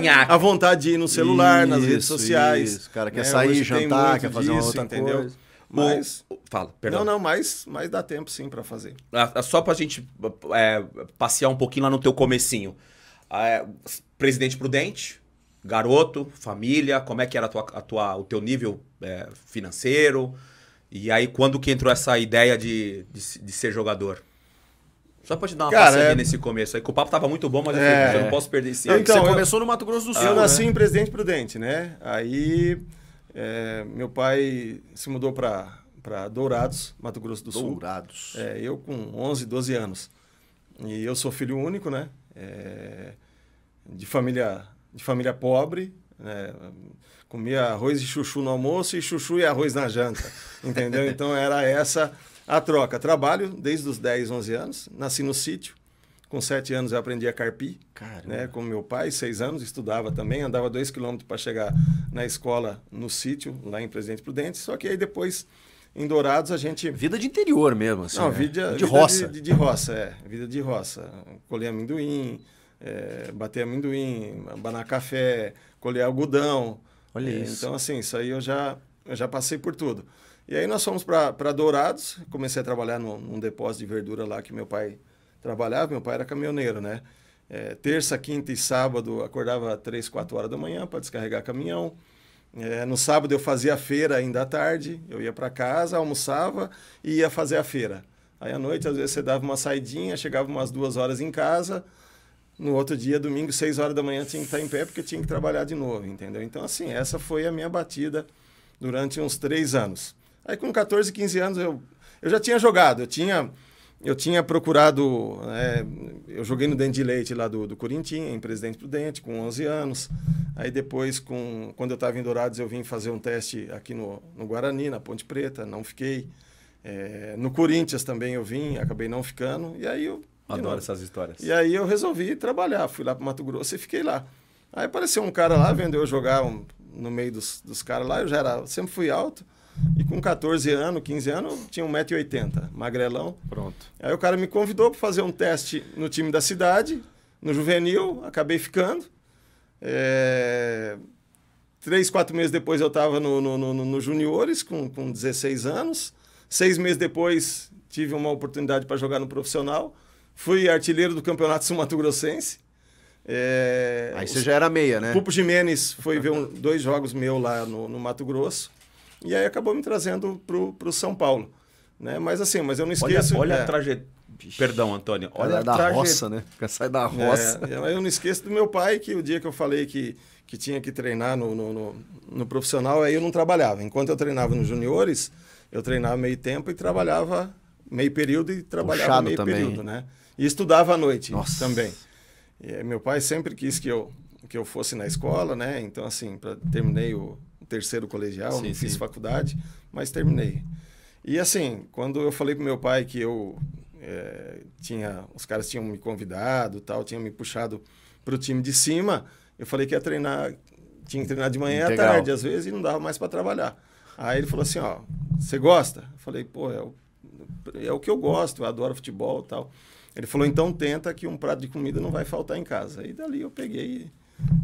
é a, a vontade de ir no celular, isso, nas redes sociais. Isso, cara, quer né? sair, Hoje jantar, quer fazer disso, outra entendeu? coisa. Mas... Fala, perdão. Não, não, mas, mas dá tempo sim para fazer. É, só pra gente é, passear um pouquinho lá no teu comecinho. Ah, é, presidente Prudente, garoto, família, como é que era a tua, a tua, o teu nível é, financeiro? E aí, quando que entrou essa ideia de, de, de ser jogador? Só pra te dar uma Cara, passadinha é... nesse começo aí, que o papo tava muito bom, mas é... eu, não posso perder esse então, Você eu... começou no Mato Grosso do Sul. Eu né? nasci né? em Presidente Prudente, né? Aí, é, meu pai se mudou para para Dourados, Mato Grosso do Sul. Dourados. É, eu com 11, 12 anos. E eu sou filho único, né? É, de, família, de família pobre. Né? Comia arroz e chuchu no almoço e chuchu e arroz na janta. (laughs) Entendeu? Então era essa a troca. Trabalho desde os 10, 11 anos. Nasci no sítio. Com sete anos eu aprendi a carpir, Caramba. né? Com meu pai, seis anos, estudava também, andava dois quilômetros para chegar na escola no sítio, lá em Presidente Prudente. Só que aí depois em Dourados a gente. Vida de interior mesmo, assim. Não, né? vida, de vida roça. De, de, roça, é. Vida de roça. Colher amendoim, é, bater amendoim, banar café, colher algodão. Olha é, isso. Então, assim, isso aí eu já, eu já passei por tudo. E aí nós fomos para Dourados, comecei a trabalhar num, num, depósito de verdura lá que meu pai trabalhava, meu pai era caminhoneiro, né? É, terça, quinta e sábado acordava 3, 4 horas da manhã para descarregar caminhão. É, no sábado eu fazia a feira ainda à tarde, eu ia para casa, almoçava e ia fazer a feira. Aí à noite, às vezes, você dava uma saidinha, chegava umas duas horas em casa. No outro dia, domingo, seis horas da manhã, tinha que estar em pé porque tinha que trabalhar de novo, entendeu? Então, assim, essa foi a minha batida durante uns três anos. Aí com 14, 15 anos, eu, eu já tinha jogado, eu tinha eu tinha procurado. É, eu joguei no Dente de Leite lá do, do Corintinha, em Presidente Prudente, com 11 anos. Aí depois, com, quando eu estava em Dourados, eu vim fazer um teste aqui no, no Guarani, na Ponte Preta, não fiquei. É, no Corinthians também eu vim, acabei não ficando. E aí eu. Adoro novo, essas histórias. E aí eu resolvi trabalhar, fui lá para Mato Grosso e fiquei lá. Aí apareceu um cara lá, vendo eu jogar um, no meio dos, dos caras lá, eu já era, sempre fui alto. E com 14 anos, 15 anos, tinha 1,80m, magrelão. Pronto. Aí o cara me convidou para fazer um teste no time da cidade, no juvenil, acabei ficando. É... Três, quatro meses depois eu estava no, no, no, no, juniores, com, com 16 anos. Seis meses depois tive uma oportunidade para jogar no profissional. Fui artilheiro do Campeonato Sul Mato Grossense. É... Aí você já era meia, né? Pupo Jimenez foi ver um, dois jogos meu lá no, no Mato Grosso. E aí acabou me trazendo para o São Paulo. Né? Mas assim, mas eu não esqueço. Olha, olha é... a trajetória. Perdão, Antônio. Olha é da traje... roça, né? Sai da roça. É, é eu não esqueço do meu pai que o dia que eu falei que, que tinha que treinar no, no, no, no profissional, aí eu não trabalhava. Enquanto eu treinava nos juniores, eu treinava meio tempo e trabalhava meio período e trabalhava Puxado meio também. período, né? E estudava à noite Nossa. também. E, eh, meu pai sempre quis que eu, que eu fosse na escola, né? Então, assim, pra, terminei o, terceiro colegial, sim, não fiz sim. faculdade, mas terminei. E assim, quando eu falei pro meu pai que eu é, tinha, os caras tinham me convidado, tal, tinham me puxado para o time de cima, eu falei que ia treinar, tinha que treinar de manhã Integral. à tarde às vezes e não dava mais para trabalhar. Aí ele falou assim, ó, você gosta? Eu falei, pô, é o, é o que eu gosto, eu adoro futebol, tal. Ele falou, então tenta que um prato de comida não vai faltar em casa. Aí dali eu peguei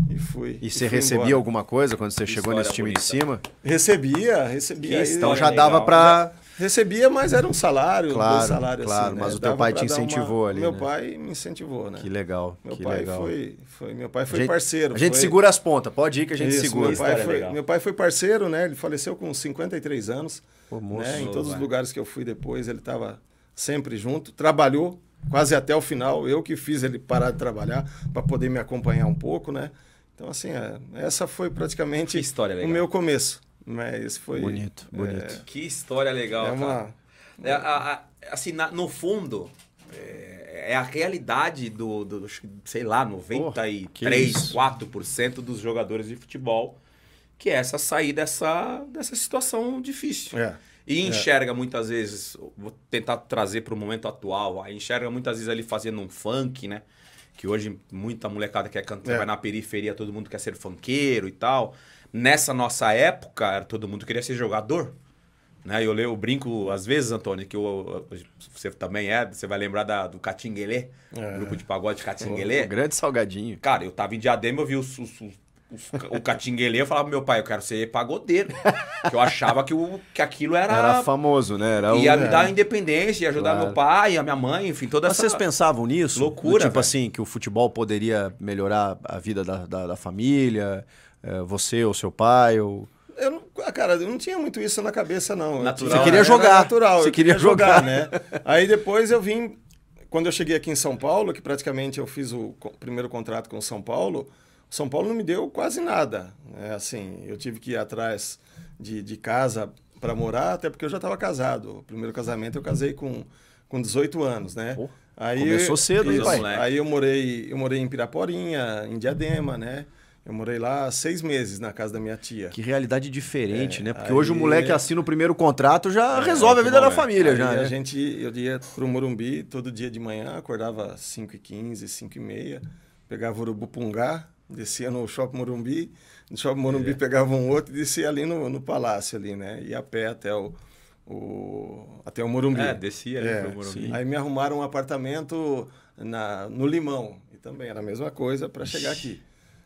e fui. E, você recebia embora. alguma coisa quando você chegou nesse time bonita. de cima? Recebia, recebia. então já dava para. Recebia, mas era um salário, claro, claro, assim, Mas né? o teu pai te incentivou uma... ali. Meu né? pai me incentivou, né? Que legal. Meu que pai legal. Foi, foi, meu pai foi a gente, parceiro. A gente foi... segura as pontas, pode ir que a gente Isso, segura. Meu pai, foi, meu pai foi parceiro, né? Ele faleceu com 53 anos. Pô, moço, né? Em todos vai. os lugares que eu fui depois, ele estava sempre junto, trabalhou quase até o final. Eu que fiz ele parar de trabalhar para poder me acompanhar um pouco, né? Então, assim, é, essa foi praticamente história o meu começo. Mas foi. Bonito, é, bonito. É, que história legal, é uma... É, a, a, assim, na, no fundo, é, é a realidade do, do, do sei lá, 93, oh, 4% dos jogadores de futebol, que é essa sair dessa, dessa situação difícil. É. E é. enxerga é. muitas vezes, vou tentar trazer para o momento atual, enxerga muitas vezes ali fazendo um funk, né? Que hoje muita molecada quer cantar, é. vai na periferia, todo mundo quer ser funkeiro e tal. Nessa nossa época, todo mundo queria ser jogador. Né? Eu, leio, eu brinco às vezes, Antônio, que eu, você também é, você vai lembrar da, do Catinguelê, é. grupo de pagode Catinguelê. grande salgadinho. Cara, eu tava em Diadema, eu vi os, os, os o catinguelê, eu falava pro meu pai, eu quero ser pagodeiro. que eu achava que, o, que aquilo era. Era famoso, né? Era ia um, me dar independência, ia ajudar claro. meu pai, a minha mãe, enfim, toda Mas essa. Vocês pensavam nisso? Loucura. Do tipo véio. assim, que o futebol poderia melhorar a vida da, da, da família, eh, você ou seu pai, ou. Eu não, ah, cara, eu não tinha muito isso na cabeça, não. Natural. Você queria né? jogar. natural. Você queria, queria jogar, jogar né? Aí depois eu vim. Quando eu cheguei aqui em São Paulo, que praticamente eu fiz o primeiro contrato com São Paulo, são Paulo não me deu quase nada. É assim, eu tive que ir atrás de, de casa para morar, até porque eu já estava casado. O primeiro casamento eu casei com, com 18 anos, né? aí, começou cedo, isso, pai. Aí eu morei, eu morei em Piraporinha, em Diadema, né? Eu morei lá seis meses na casa da minha tia. Que realidade diferente, é, né? Porque aí... hoje o moleque assina o primeiro contrato já é, resolve é, a vida bom, da família. já, né? A gente, eu ia pro Morumbi todo dia de manhã, acordava 5h15, 5h30, pegava o Urubupungá, descia no Shopping Morumbi, no Shopping é. Morumbi é. pegava um outro e descia ali no, no Palácio ali, né? Ia a pé até o, o até o Morumbi. É, descia ali é, pro Morumbi. Sim. Aí me arrumaram um apartamento na, no Limão, e também era a mesma coisa para chegar aqui.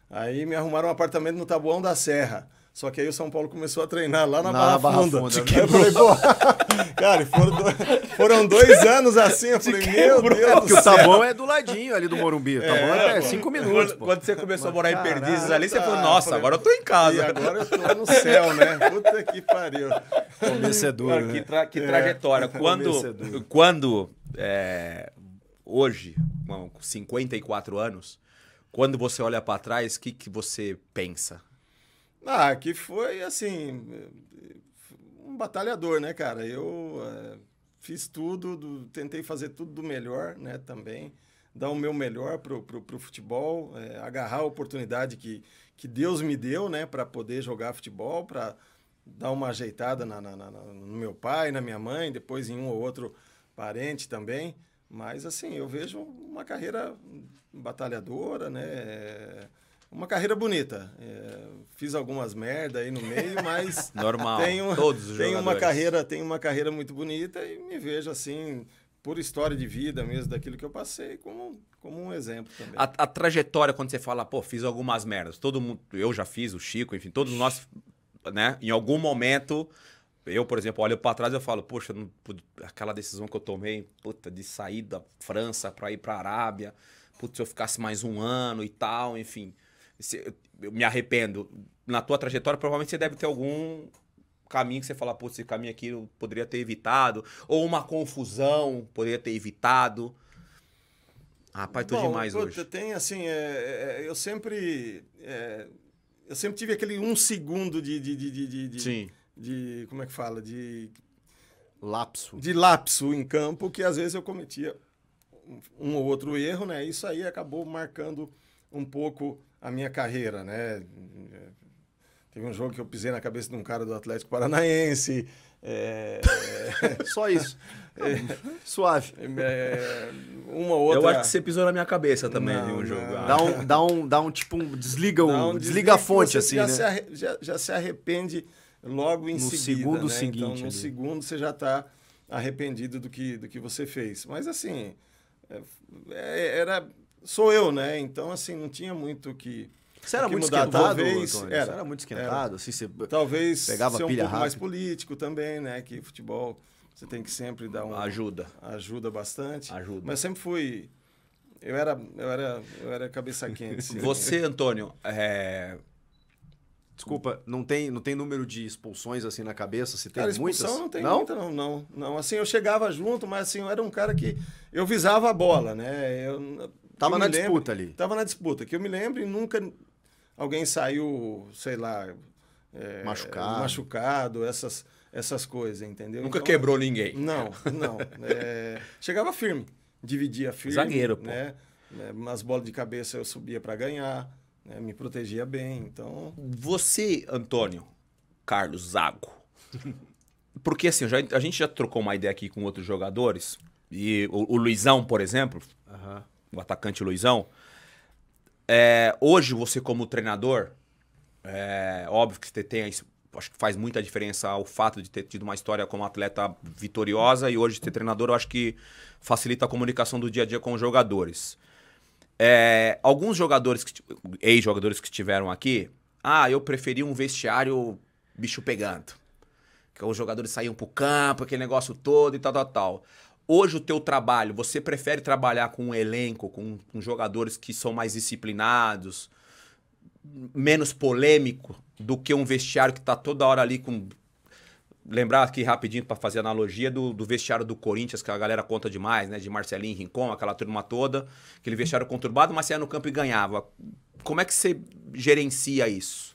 Aí me arrumaram um apartamento no Tabuão da Serra. Só que aí o São Paulo começou a treinar lá na, na Barra, Barra Funda. Funda. (laughs) Quebrou. Eu falei, cara, foram dois, foram dois, anos assim. Eu falei, meu Deus é, do céu. o Taboão é do ladinho ali do Morumbi. O é, Taboão é, é cinco minutos. Quando, quando você começou Mas, a morar em Perdizes ali, você tá, falou, nossa, falei, agora eu tô em casa. E agora eu tô no (laughs) céu, né? Puta que pariu. Convencedor, ah, né? Que, tra que é. trajetória. É quando, quando hoje, com 54 anos, quando você olha para trás, o que, que você pensa? Ah, que foi assim. Um batalhador, né, cara? Eu é, fiz tudo, do, tentei fazer tudo do melhor, né, também. Dar o meu melhor pro, pro, pro futebol, é, agarrar a oportunidade que, que Deus me deu, né, para poder jogar futebol, para dar uma ajeitada na, na, na, no meu pai, na minha mãe, depois em um ou outro parente também. Mas, assim, eu vejo uma carreira batalhadora, né? É uma carreira bonita. É, fiz algumas merda aí no meio, mas (laughs) normal. Tenho, todos os tenho uma carreira, tenho uma carreira muito bonita e me vejo assim por história de vida mesmo daquilo que eu passei como como um exemplo também. A, a trajetória quando você fala, pô, fiz algumas merdas. Todo mundo, eu já fiz, o Chico, enfim, todos nós, né? Em algum momento eu, por exemplo, olho para trás e falo, poxa, não, aquela decisão que eu tomei, puta, de sair da França para ir para Arábia, putz, se eu ficasse mais um ano e tal, enfim se, eu me arrependo. Na tua trajetória, provavelmente você deve ter algum caminho que você fala, pô, esse caminho aqui eu poderia ter evitado. Ou uma confusão, poderia ter evitado. Ah, rapaz, tô Bom, demais hoje. Tem, assim, é, é, é, eu sempre... É, eu sempre tive aquele um segundo de... de, de, de, de Sim. De, como é que fala? De... Lapso. De lapso em campo, que às vezes eu cometia um ou outro erro, né? Isso aí acabou marcando um pouco a minha carreira, né? Teve um jogo que eu pisei na cabeça de um cara do Atlético Paranaense. É... (laughs) Só isso. É... Suave. É... Uma outra. Eu acho que você pisou na minha cabeça também não, em um jogo. Dá um, dá um, dá um tipo um desliga um, um desliga, desliga a fonte assim, já né? Se arre... já, já, se arrepende logo em no seguida. Segundo né? seguinte, então, no ali. segundo você já está arrependido do que do que você fez. Mas assim é, é, era sou eu, né? Então, assim, não tinha muito que. Você era que muito mudar. esquentado, talvez, Antônio, era, era muito esquentado, era. assim, talvez pegava ser um pouco rápido. mais político também, né? Que futebol você tem que sempre dar uma ajuda, ajuda bastante. Ajuda. Mas sempre fui, eu era, eu era, eu era cabeça quente. você, Antônio, é... Desculpa, hum. não tem, não tem número de expulsões assim na cabeça? Se tem cara, muitas? não tem não? muita, não, não, não. Assim, eu chegava junto, mas assim, eu era um cara que eu visava a bola, né? Eu, Tava na disputa ali. Tava na disputa, que eu me lembro e nunca alguém saiu, sei lá, é, machucado. machucado, essas, essas coisas, entendeu? Nunca então, quebrou ninguém. Não, não. (laughs) É, chegava firme, dividia firme. Zagueiro, pô. Né? É, As bolas de cabeça eu subia para ganhar, né? me protegia bem, então... Você, Antônio Carlos Zago, (laughs) porque assim, já, a gente já trocou uma ideia aqui com outros jogadores, e o, o Luizão, por exemplo, Aham o atacante Luizão. É, hoje, você como treinador, é óbvio que você tem acho que faz muita diferença o fato de ter tido uma história como atleta vitoriosa e hoje ser treinador, eu acho que facilita a comunicação do dia a dia com os jogadores. É, alguns jogadores, ex-jogadores que estiveram aqui, ah, eu preferi um vestiário bicho pegando. Que os jogadores saíam pro campo, aquele negócio todo e tal, tal, tal. Hoje o teu trabalho, você prefere trabalhar com um elenco, com, com jogadores que são mais disciplinados, menos polêmico do que um vestiário que está toda hora ali com lembrar aqui rapidinho para fazer analogia do, do, vestiário do Corinthians, que a galera conta demais, né? De Marcelinho, Rincon, aquela turma toda. Aquele vestiário conturbado, mas ia no campo e ganhava. Como é que você gerencia isso?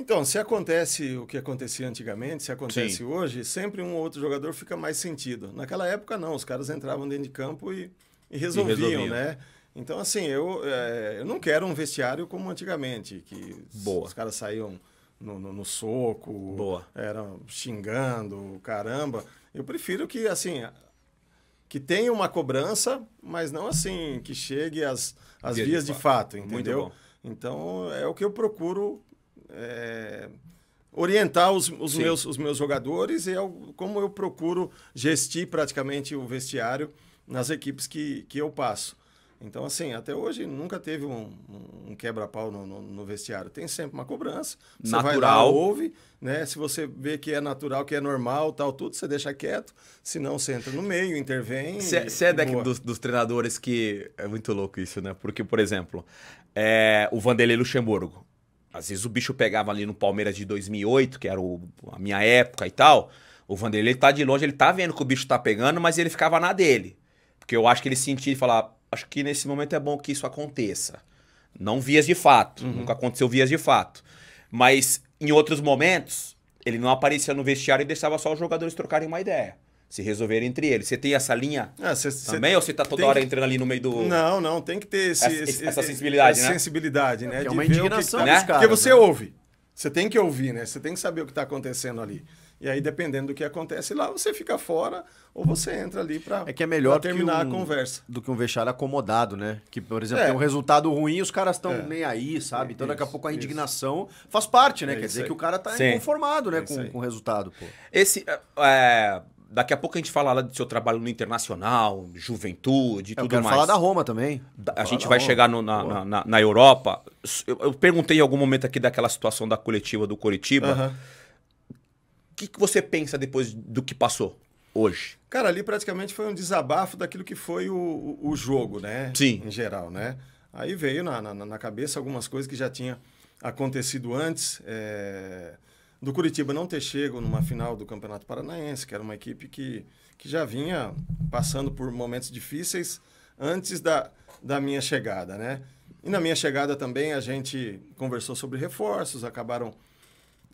Então, se acontece o que acontecia antigamente, se acontece Sim. hoje, sempre um ou outro jogador fica mais sentido. Naquela época, não. Os caras entravam dentro de campo e, e, resolviam, e resolviam, né? Então, assim, eu, é, eu não quero um vestiário como antigamente, que Boa. os caras saíam no, no, no soco, Boa. eram xingando, caramba. Eu prefiro que, assim, que tenha uma cobrança, mas não assim, que chegue às, às vias, de, de fato, fato entendeu? Então, é o que eu procuro é, orientar os, os meus, os meus jogadores e eu, como eu procuro gestir praticamente o vestiário nas equipes que, que eu passo. Então, assim, até hoje nunca teve um, um quebra-pau no, no, no, vestiário. Tem sempre uma cobrança. Você natural. vai lá, ouve, né? Se você vê que é natural, que é normal, tal, tudo, você deixa quieto. Se não, você entra no meio, intervém. Você é daqui dos, dos, treinadores que... É muito louco isso, né? Porque, por exemplo, é, o Vanderlei Luxemburgo às vezes o bicho pegava ali no Palmeiras de 2008, que era o, a minha época e tal. O Vanderlei tá de longe, ele tá vendo que o bicho tá pegando, mas ele ficava na dele. Porque eu acho que ele sentia e falava, acho que nesse momento é bom que isso aconteça. Não vias de fato, uhum. nunca aconteceu vias de fato. Mas em outros momentos, ele não aparecia no vestiário e deixava só os jogadores trocarem uma ideia se resolver entre eles. Você tem essa linha ah, cê, também cê ou você está toda hora que... entrando ali no meio do... Não, não, tem que ter esse, essa, esse, essa, sensibilidade, essa né? sensibilidade, né? É, é uma indignação, que tá... Porque você né? ouve, você tem que ouvir, né? Você tem que saber o que está acontecendo ali. E aí, dependendo do que acontece lá, você fica fora ou você entra ali para é que é melhor terminar um, a conversa. Do que um vexame acomodado, né? Que, por exemplo, é. tem um resultado ruim e os caras estão é. nem aí, sabe? então, daqui a pouco a indignação isso. faz parte, né? É Quer dizer que o cara tá Sim. inconformado né, é com, com o resultado. Pô. Esse, é, Daqui a pouco a gente fala lá do seu trabalho no internacional, juventude e é, tudo mais. falar da Roma também. Da, a gente vai Roma. chegar no, na, na, na, na, Europa. Eu, eu, perguntei em algum momento aqui daquela situação da coletiva do Coritiba. O uhum. que, que você pensa depois do que passou hoje? Cara, ali praticamente foi um desabafo daquilo que foi o, o jogo, né? Sim. Em geral, né? Aí veio na, na, na cabeça algumas coisas que já tinha acontecido antes. É do Curitiba não ter chego numa final do Campeonato Paranaense, que era uma equipe que, que já vinha passando por momentos difíceis antes da, da minha chegada, né? E na minha chegada também a gente conversou sobre reforços, acabaram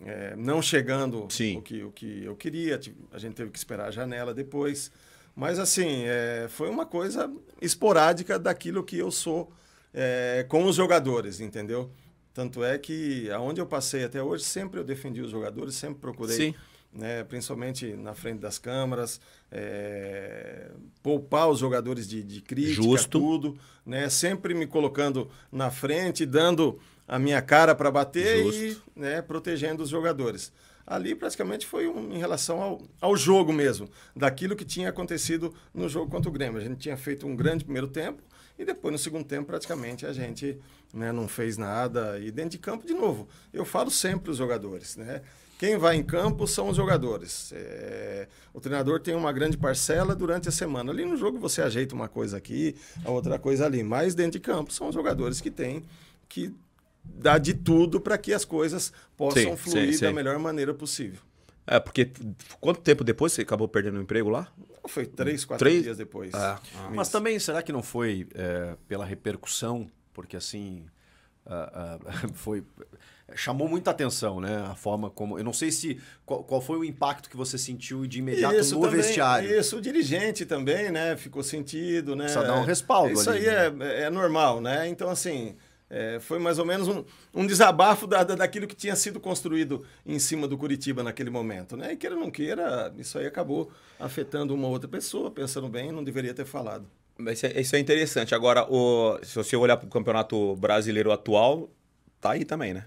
é, não chegando Sim. O, que, o que eu queria, a gente teve que esperar a janela depois. Mas assim, é, foi uma coisa esporádica daquilo que eu sou é, com os jogadores, entendeu? Tanto é que aonde eu passei até hoje, sempre eu defendi os jogadores, sempre procurei. Sim. Né, principalmente na frente das câmaras, é, poupar os jogadores de, de crítica, Justo. tudo, né, sempre me colocando na frente, dando a minha cara para bater Justo. e né, protegendo os jogadores. Ali praticamente foi um, em relação ao, ao jogo mesmo, daquilo que tinha acontecido no jogo contra o Grêmio. A gente tinha feito um grande primeiro tempo e depois no segundo tempo praticamente a gente né? não fez nada. E dentro de campo, de novo, eu falo sempre os jogadores, né? Quem vai em campo são os jogadores. É... o treinador tem uma grande parcela durante a semana. Ali no jogo você ajeita uma coisa aqui, a outra coisa ali. Mas dentro de campo são os jogadores que têm que dar de tudo para que as coisas possam sim, fluir sim, sim. da melhor maneira possível. É, porque quanto tempo depois você acabou perdendo o emprego lá? Foi três, quatro três? dias depois. ah. Mas também, será que não foi é, pela repercussão porque assim. Uh, uh, (laughs) foi chamou muita atenção, né? A forma como. Eu não sei se qual, qual foi o impacto que você sentiu de imediato isso no também, vestiário. Isso, o dirigente também, né? Ficou sentido, né? só dar um respaldo. Isso ali, aí é, né? é, é normal, né? Então, assim. É, foi mais ou menos um, um desabafo da, da, daquilo que tinha sido construído em cima do Curitiba naquele momento. Né? E queira ou não queira, isso aí acabou afetando uma outra pessoa, pensando bem, não deveria ter falado. Isso é, isso é interessante. Agora, o, se você olhar para o campeonato brasileiro atual, tá aí também, né?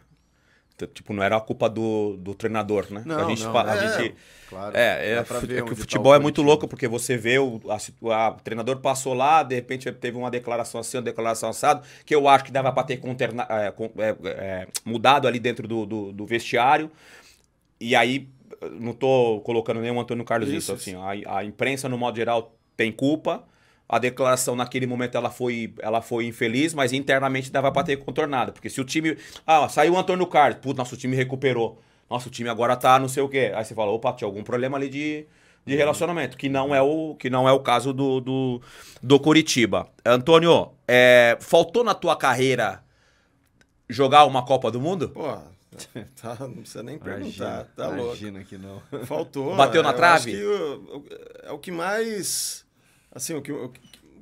Tipo, não era a culpa do, do treinador, né? Não, a gente, não, a é, gente, claro, é, é, é que o futebol tá o é muito louco, porque você vê o, a, a, o treinador passou lá, de repente teve uma declaração assim, uma declaração assada, que eu acho que dava para ter conterna, é, é, é, mudado ali dentro do, do, do, vestiário. E aí, não tô colocando nenhum Antônio Carlos isso, isso assim, a, a imprensa, no modo geral, tem culpa a declaração naquele momento ela foi, ela foi infeliz, mas internamente dava para ter contornado. Porque se o time. Ah, saiu o Antônio Carlos, putz, nosso time recuperou. Nosso time agora tá não sei o quê. Aí você fala, opa, tinha algum problema ali de, de relacionamento, que não é o, que não é o caso do, do, do Curitiba. Antônio, é, faltou na tua carreira jogar uma Copa do Mundo? Pô, (laughs) tá, não precisa nem perguntar. Imagina, tá imagina louco. Imagina que não. Faltou. Bateu na é, trave? Eu, eu, é o que mais assim, o que, o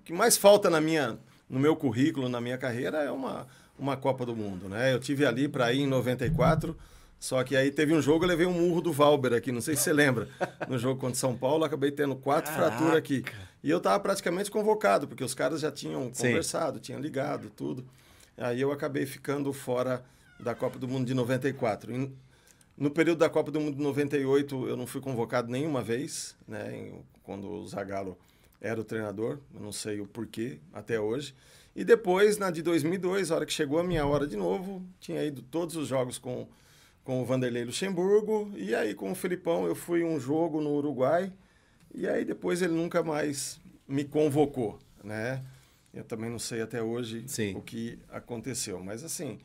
que mais falta na minha, no meu currículo, na minha carreira, é uma, uma Copa do Mundo, né? Eu tive ali para ir em 94, só que aí teve um jogo, eu levei um murro do Valber aqui, não sei se você lembra. No jogo contra São Paulo, acabei tendo quatro fraturas aqui. E eu estava praticamente convocado, porque os caras já tinham Sim. conversado, tinham ligado, tudo. Aí eu acabei ficando fora da Copa do Mundo de 94. Em, no período da Copa do Mundo de 98, eu não fui convocado nenhuma vez, né? Quando o Zagallo era o treinador, eu não sei o porquê até hoje. E depois, na de 2002, a hora que chegou a minha hora de novo, tinha ido todos os jogos com, com o Vanderlei Luxemburgo, e aí com o Felipão eu fui um jogo no Uruguai, e aí depois ele nunca mais me convocou, né? Eu também não sei até hoje Sim. o que aconteceu, mas assim...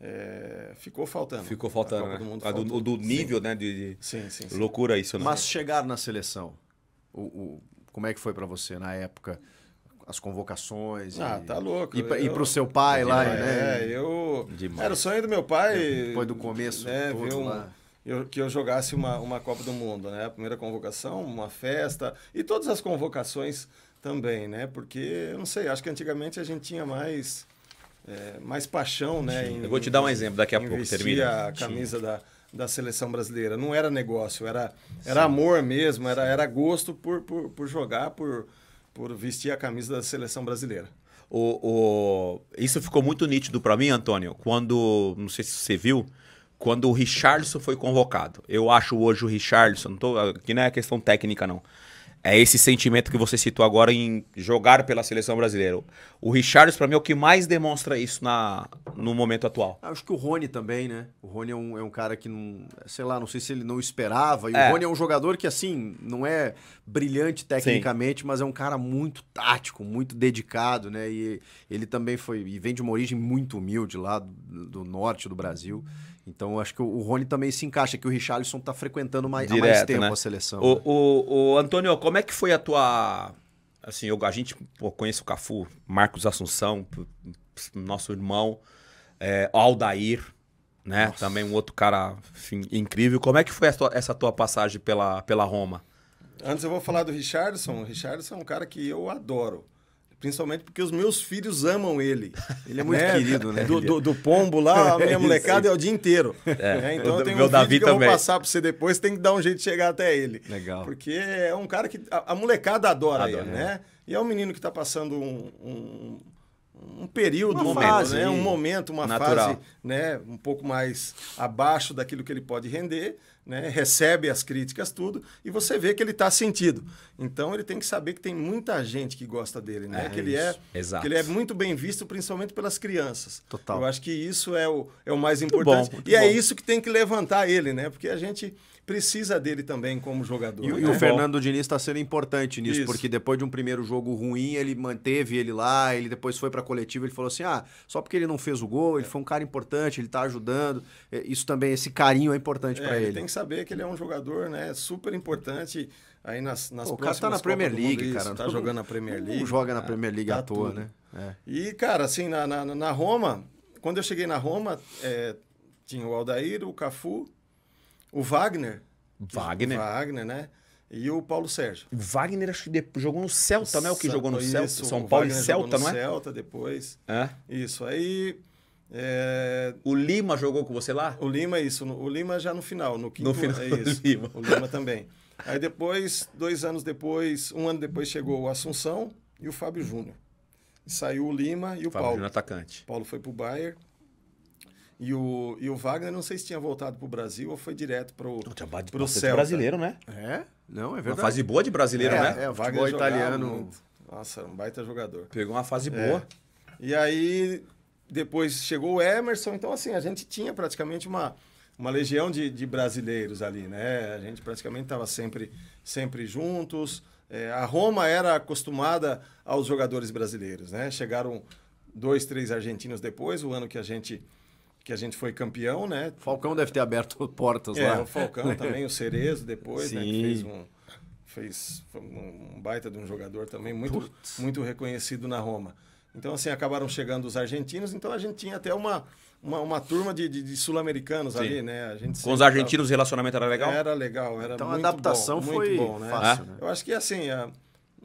É, ficou faltando. Ficou faltando, né? do, do, do, nível, sim. né? De, de, Sim, sim, sim. Loucura isso, né? Mas chegar na seleção, o, o, como é que foi para você na época? As convocações. Ah, e, tá louco. E, eu, e pro seu pai eu, lá, demais, é, né? É, eu. Demais. Era o sonho do meu pai. Foi é, do começo, né? Todo viu, lá. Eu, que eu jogasse uma, uma Copa do Mundo, né? A primeira convocação, uma festa. E todas as convocações também, né? Porque, eu não sei, acho que antigamente a gente tinha mais. É, mais paixão, né? Em, eu vou te dar um exemplo daqui a pouco, termina. a camisa Sim. da da seleção brasileira. Não era negócio, era, era amor mesmo, era, era gosto por, por, por jogar, por, por vestir a camisa da seleção brasileira. O, o... Isso ficou muito nítido para mim, Antônio, quando, não sei se você viu, quando o Richarlison foi convocado. Eu acho hoje o Richarlison, não tô, aqui não é questão técnica não, é esse sentimento que você citou agora em jogar pela seleção brasileira. O Richarlison, para mim, é o que mais demonstra isso na, no momento atual. Acho que o Rony também, né? O Rony é um, é um, cara que não. Sei lá, não sei se ele não esperava. E é. o Rony é um jogador que, assim, não é brilhante tecnicamente, Sim. mas é um cara muito tático, muito dedicado, né? E ele também foi. E vem de uma origem muito humilde lá do, do norte do Brasil. Então acho que o Rony também se encaixa, que o Richarlison está frequentando mais, Direto, há mais tempo né? a seleção. O, né? o, o, Antônio, como é que foi a tua. Assim, eu, a gente pô, conhece o Cafu, Marcos Assunção, nosso irmão, é, Aldair né? Nossa. Também um outro cara incrível. Como é que foi tua, essa tua passagem pela, pela Roma? Antes eu vou falar do Richardson. O Richardson é um cara que eu adoro. Principalmente porque os meus filhos amam ele. Ele é muito (laughs) né? querido, né? Do, do, do, pombo lá, a minha (laughs) é molecada é o dia inteiro. É. É, então eu tenho meu um Davi que também. eu vou passar para você depois, tem que dar um jeito de chegar até ele. Legal. Porque é um cara que a, a molecada adora, adora ele, né? né? E é um menino que está passando um um período, uma um fase, momento, né? um momento, uma natural. fase né? um pouco mais abaixo daquilo que ele pode render, né? recebe as críticas, tudo, e você vê que ele está sentido. Então ele tem que saber que tem muita gente que gosta dele, né? É, que, ele é, Exato. que ele é muito bem visto, principalmente pelas crianças. Total. Eu acho que isso é o, é o mais importante. bom, e é bom. é isso que tem que levantar ele, né? Porque a gente precisa dele também como jogador. E, né? e o é. Fernando Diniz está sendo importante nisso, Isso. porque depois de um primeiro jogo ruim, ele manteve ele lá, ele depois foi para a coletiva, ele falou assim: "Ah, só porque ele não fez o gol, ele foi um cara importante, ele está ajudando". É, isso também esse carinho é importante é, para ele. tem que saber que ele é um jogador, né, super importante aí nas nas Pô, o cara está na Premier League, mundo, cara. está jogando na Premier League. Não joga na Premier é, League tá à toa, tudo. né? É. E cara, assim, na, na, na, Roma, quando eu cheguei na Roma, é, tinha o Aldair, o Cafu, o Wagner. Wagner. O Wagner, né? E o Paulo Sérgio. Wagner acho que depois, jogou no Celta, não é o que Sa jogou no isso, Celta? São Paulo e Celta, não é? Celta depois. É? Isso. Aí. É... O Lima jogou com você lá? O Lima, isso. O Lima já no final, no quinto. No final, é isso. Lima. O Lima também. Aí depois, dois anos depois, um ano depois chegou o Assunção e o Fábio Júnior. Saiu o Lima e o Fábio Paulo. Júnior atacante. Paulo foi pro Bayern. E o, e o Wagner, não sei se tinha voltado para o Brasil ou foi direto para o Para o Celta. brasileiro, né? É? Não, é verdade. Uma fase boa de brasileiro, é, né? É, o Wagner Futebol italiano. Muito. Nossa, um baita jogador. Pegou uma fase é. boa. E aí, depois chegou o Emerson. Então, assim, a gente tinha praticamente uma, uma legião de, de brasileiros ali, né? A gente praticamente estava sempre, sempre juntos. É, a Roma era acostumada aos jogadores brasileiros, né? Chegaram dois, três argentinos depois, o ano que a gente que a gente foi campeão, né? Falcão deve ter aberto (laughs) portas é, lá. O Falcão também, o Cerezo depois, Sim. né? Que fez um, fez um baita de um jogador também muito, muito reconhecido na Roma. Então, assim, acabaram chegando os argentinos, então a gente tinha até uma, uma, uma turma de, de, de sul-americanos ali, né? A gente Com os argentinos tava... o relacionamento era legal? Era legal, era então, muito a adaptação bom, foi bom, né? fácil. É. Né? Eu acho que, assim, a,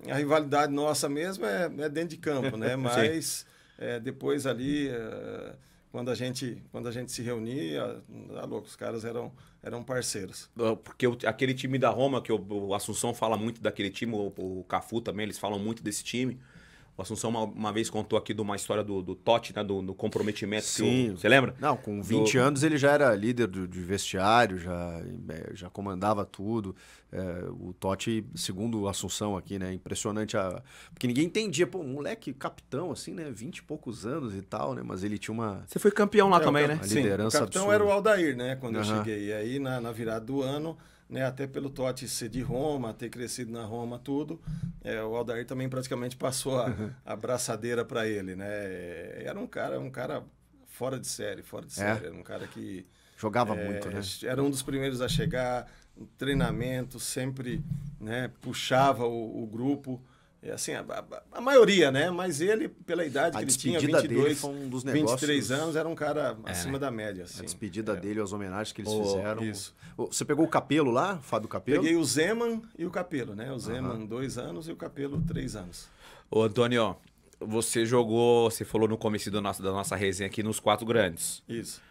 a rivalidade nossa mesmo é, é, dentro de campo, né? (laughs) Mas é, depois ali... Uh quando a gente quando a gente se reunia, tá louco, os caras eram eram parceiros. Ah, porque o, aquele time da Roma que o, o Assunção fala muito daquele time, o, o Cafu também, eles falam muito desse time. O Assunção uma, uma, vez contou aqui de uma história do, do Totti, né? Do, do comprometimento. Sim. O, você lembra? Não, com 20 do... anos ele já era líder do, de vestiário, já, é, já comandava tudo. É, o Totti, segundo o Assunção aqui, né? Impressionante. A... Porque ninguém entendia. Pô, moleque capitão, assim, né? 20 e poucos anos e tal, né? Mas ele tinha uma... Você foi campeão lá é, também, né? A liderança Sim, o capitão absurda. era o Aldair, né? Quando uhum. eu cheguei. E aí, na, na virada do ano né? Até pelo Totti ser de Roma, ter crescido na Roma, tudo. É, o Aldair também praticamente passou a, (laughs) a braçadeira para ele, né? É, era um cara, um cara fora de série, fora de é? série. É. Era um cara que jogava é, muito, né? Era um dos primeiros a chegar, treinamento sempre, né? Puxava o, o grupo. É, assim, a, a, a, maioria, né? Mas ele, pela idade a que ele tinha, 22, foi um dos negócios... 23 anos, era um cara é, né? acima da média. Assim. A despedida é. dele, as homenagens que eles oh, fizeram. Isso. você pegou o Capelo lá, Fábio Capelo? Peguei o Zeman e o Capelo, né? O Zeman, uhum. dois anos, e o Capelo, três anos. Ô, Antônio, você jogou, você falou no começo do nosso, da nossa resenha aqui, nos quatro grandes. Isso.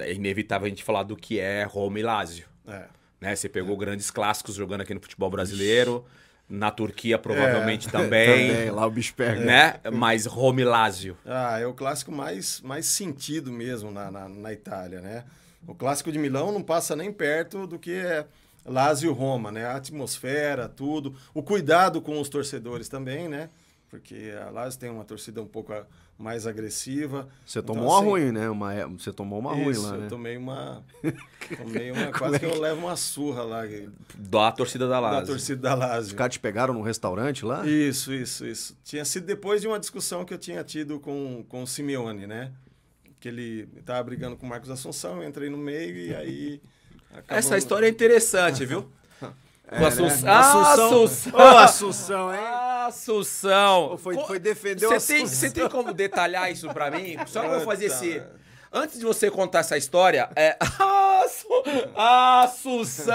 É inevitável a gente falar do que é Roma e Lazio. É. Né? Você pegou é. grandes clássicos jogando aqui no futebol brasileiro. Ixi. Na Turquia, é. provavelmente, é, (laughs) também. também. Lá o bicho pega. Né? Mas Rome Lazio. Ah, é o clássico mais, mais sentido mesmo na, na, na Itália, né? O clássico de Milão não passa nem perto do que é Lazio-Roma, né? A atmosfera, tudo. O cuidado com os torcedores também, né? Porque a Lazio tem uma torcida um pouco... A mais agressiva. Você então, tomou então, assim, uma ruim, né? Uma, é, você tomou uma isso, ruim lá, né? eu tomei uma... (laughs) Tomei uma quase é que... que eu levo uma surra lá. Da torcida da Lazio. Da torcida da Lazio. Os caras te pegaram no restaurante lá? Isso, isso, isso. Tinha sido depois de uma discussão que eu tinha tido com, com o Simeone, né? Que ele estava brigando com o Marcos Assunção, eu entrei no meio e aí... Acabou... Essa história é interessante, viu? É, Assunção. Né? Assunção. Ah, Assunção. Oh, Assunção, ah, Foi, foi defender o Assunção. Você tem como detalhar isso pra mim? Só que eu vou fazer esse... Antes de você contar essa história, é. (laughs) Assunção!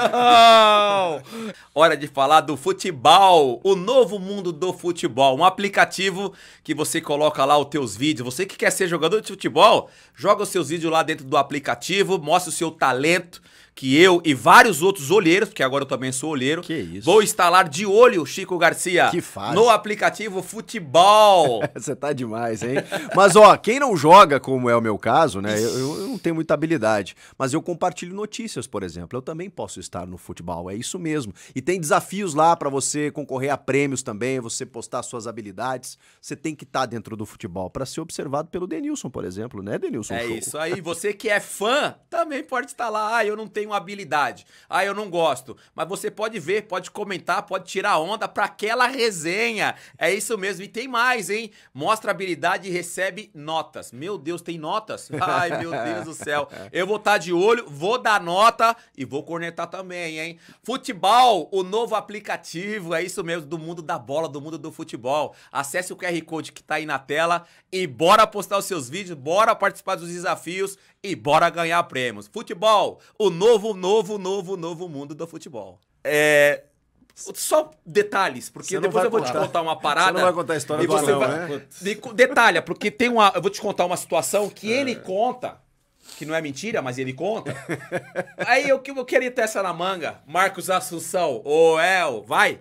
Hora de falar do futebol, o novo mundo do futebol. Um aplicativo que você coloca lá os teus vídeos. Você que quer ser jogador de futebol, joga os seus vídeos lá dentro do aplicativo, mostra o seu talento que eu e vários outros olheiros, porque agora eu também sou olheiro, que isso. vou instalar de olho, Chico Garcia, que no aplicativo Futebol. (laughs) Você tá demais, hein? mas ó, quem não joga, como é o meu caso, né? Eu, eu, não tenho muita habilidade, mas eu compartilho notícias, por exemplo. Eu também posso estar no futebol, é isso mesmo. E tem desafios lá para você concorrer a prêmios também, você postar suas habilidades. Você tem que estar tá dentro do futebol para ser observado pelo Denilson, por exemplo, né, Denilson? É Show. isso aí. Você que é fã também pode estar lá. Ah, eu não tenho tem uma habilidade. Ah, eu não gosto. Mas você pode ver, pode comentar, pode tirar onda para aquela resenha. É isso mesmo. E tem mais, hein? Mostra habilidade e recebe notas. Meu Deus, tem notas? (laughs) Ai, meu Deus do céu. Eu vou estar tá de olho, vou dar nota e vou cornetar também, hein? Futebol, o novo aplicativo. É isso mesmo, do mundo da bola, do mundo do futebol. Acesse o QR Code que tá aí na tela e bora postar os seus vídeos, bora participar dos desafios e bora ganhar prêmios. Futebol, o novo, novo, novo, novo mundo do futebol. É. Só detalhes, porque depois eu vou contar. te contar uma parada. Você não vai contar a história do vai... né? Detalha, é porque tem uma. Eu vou te contar uma situação que é. ele conta, que não é mentira, mas ele conta. (laughs) Aí eu, eu queria ter essa na manga. Marcos Assunção, ô El, vai!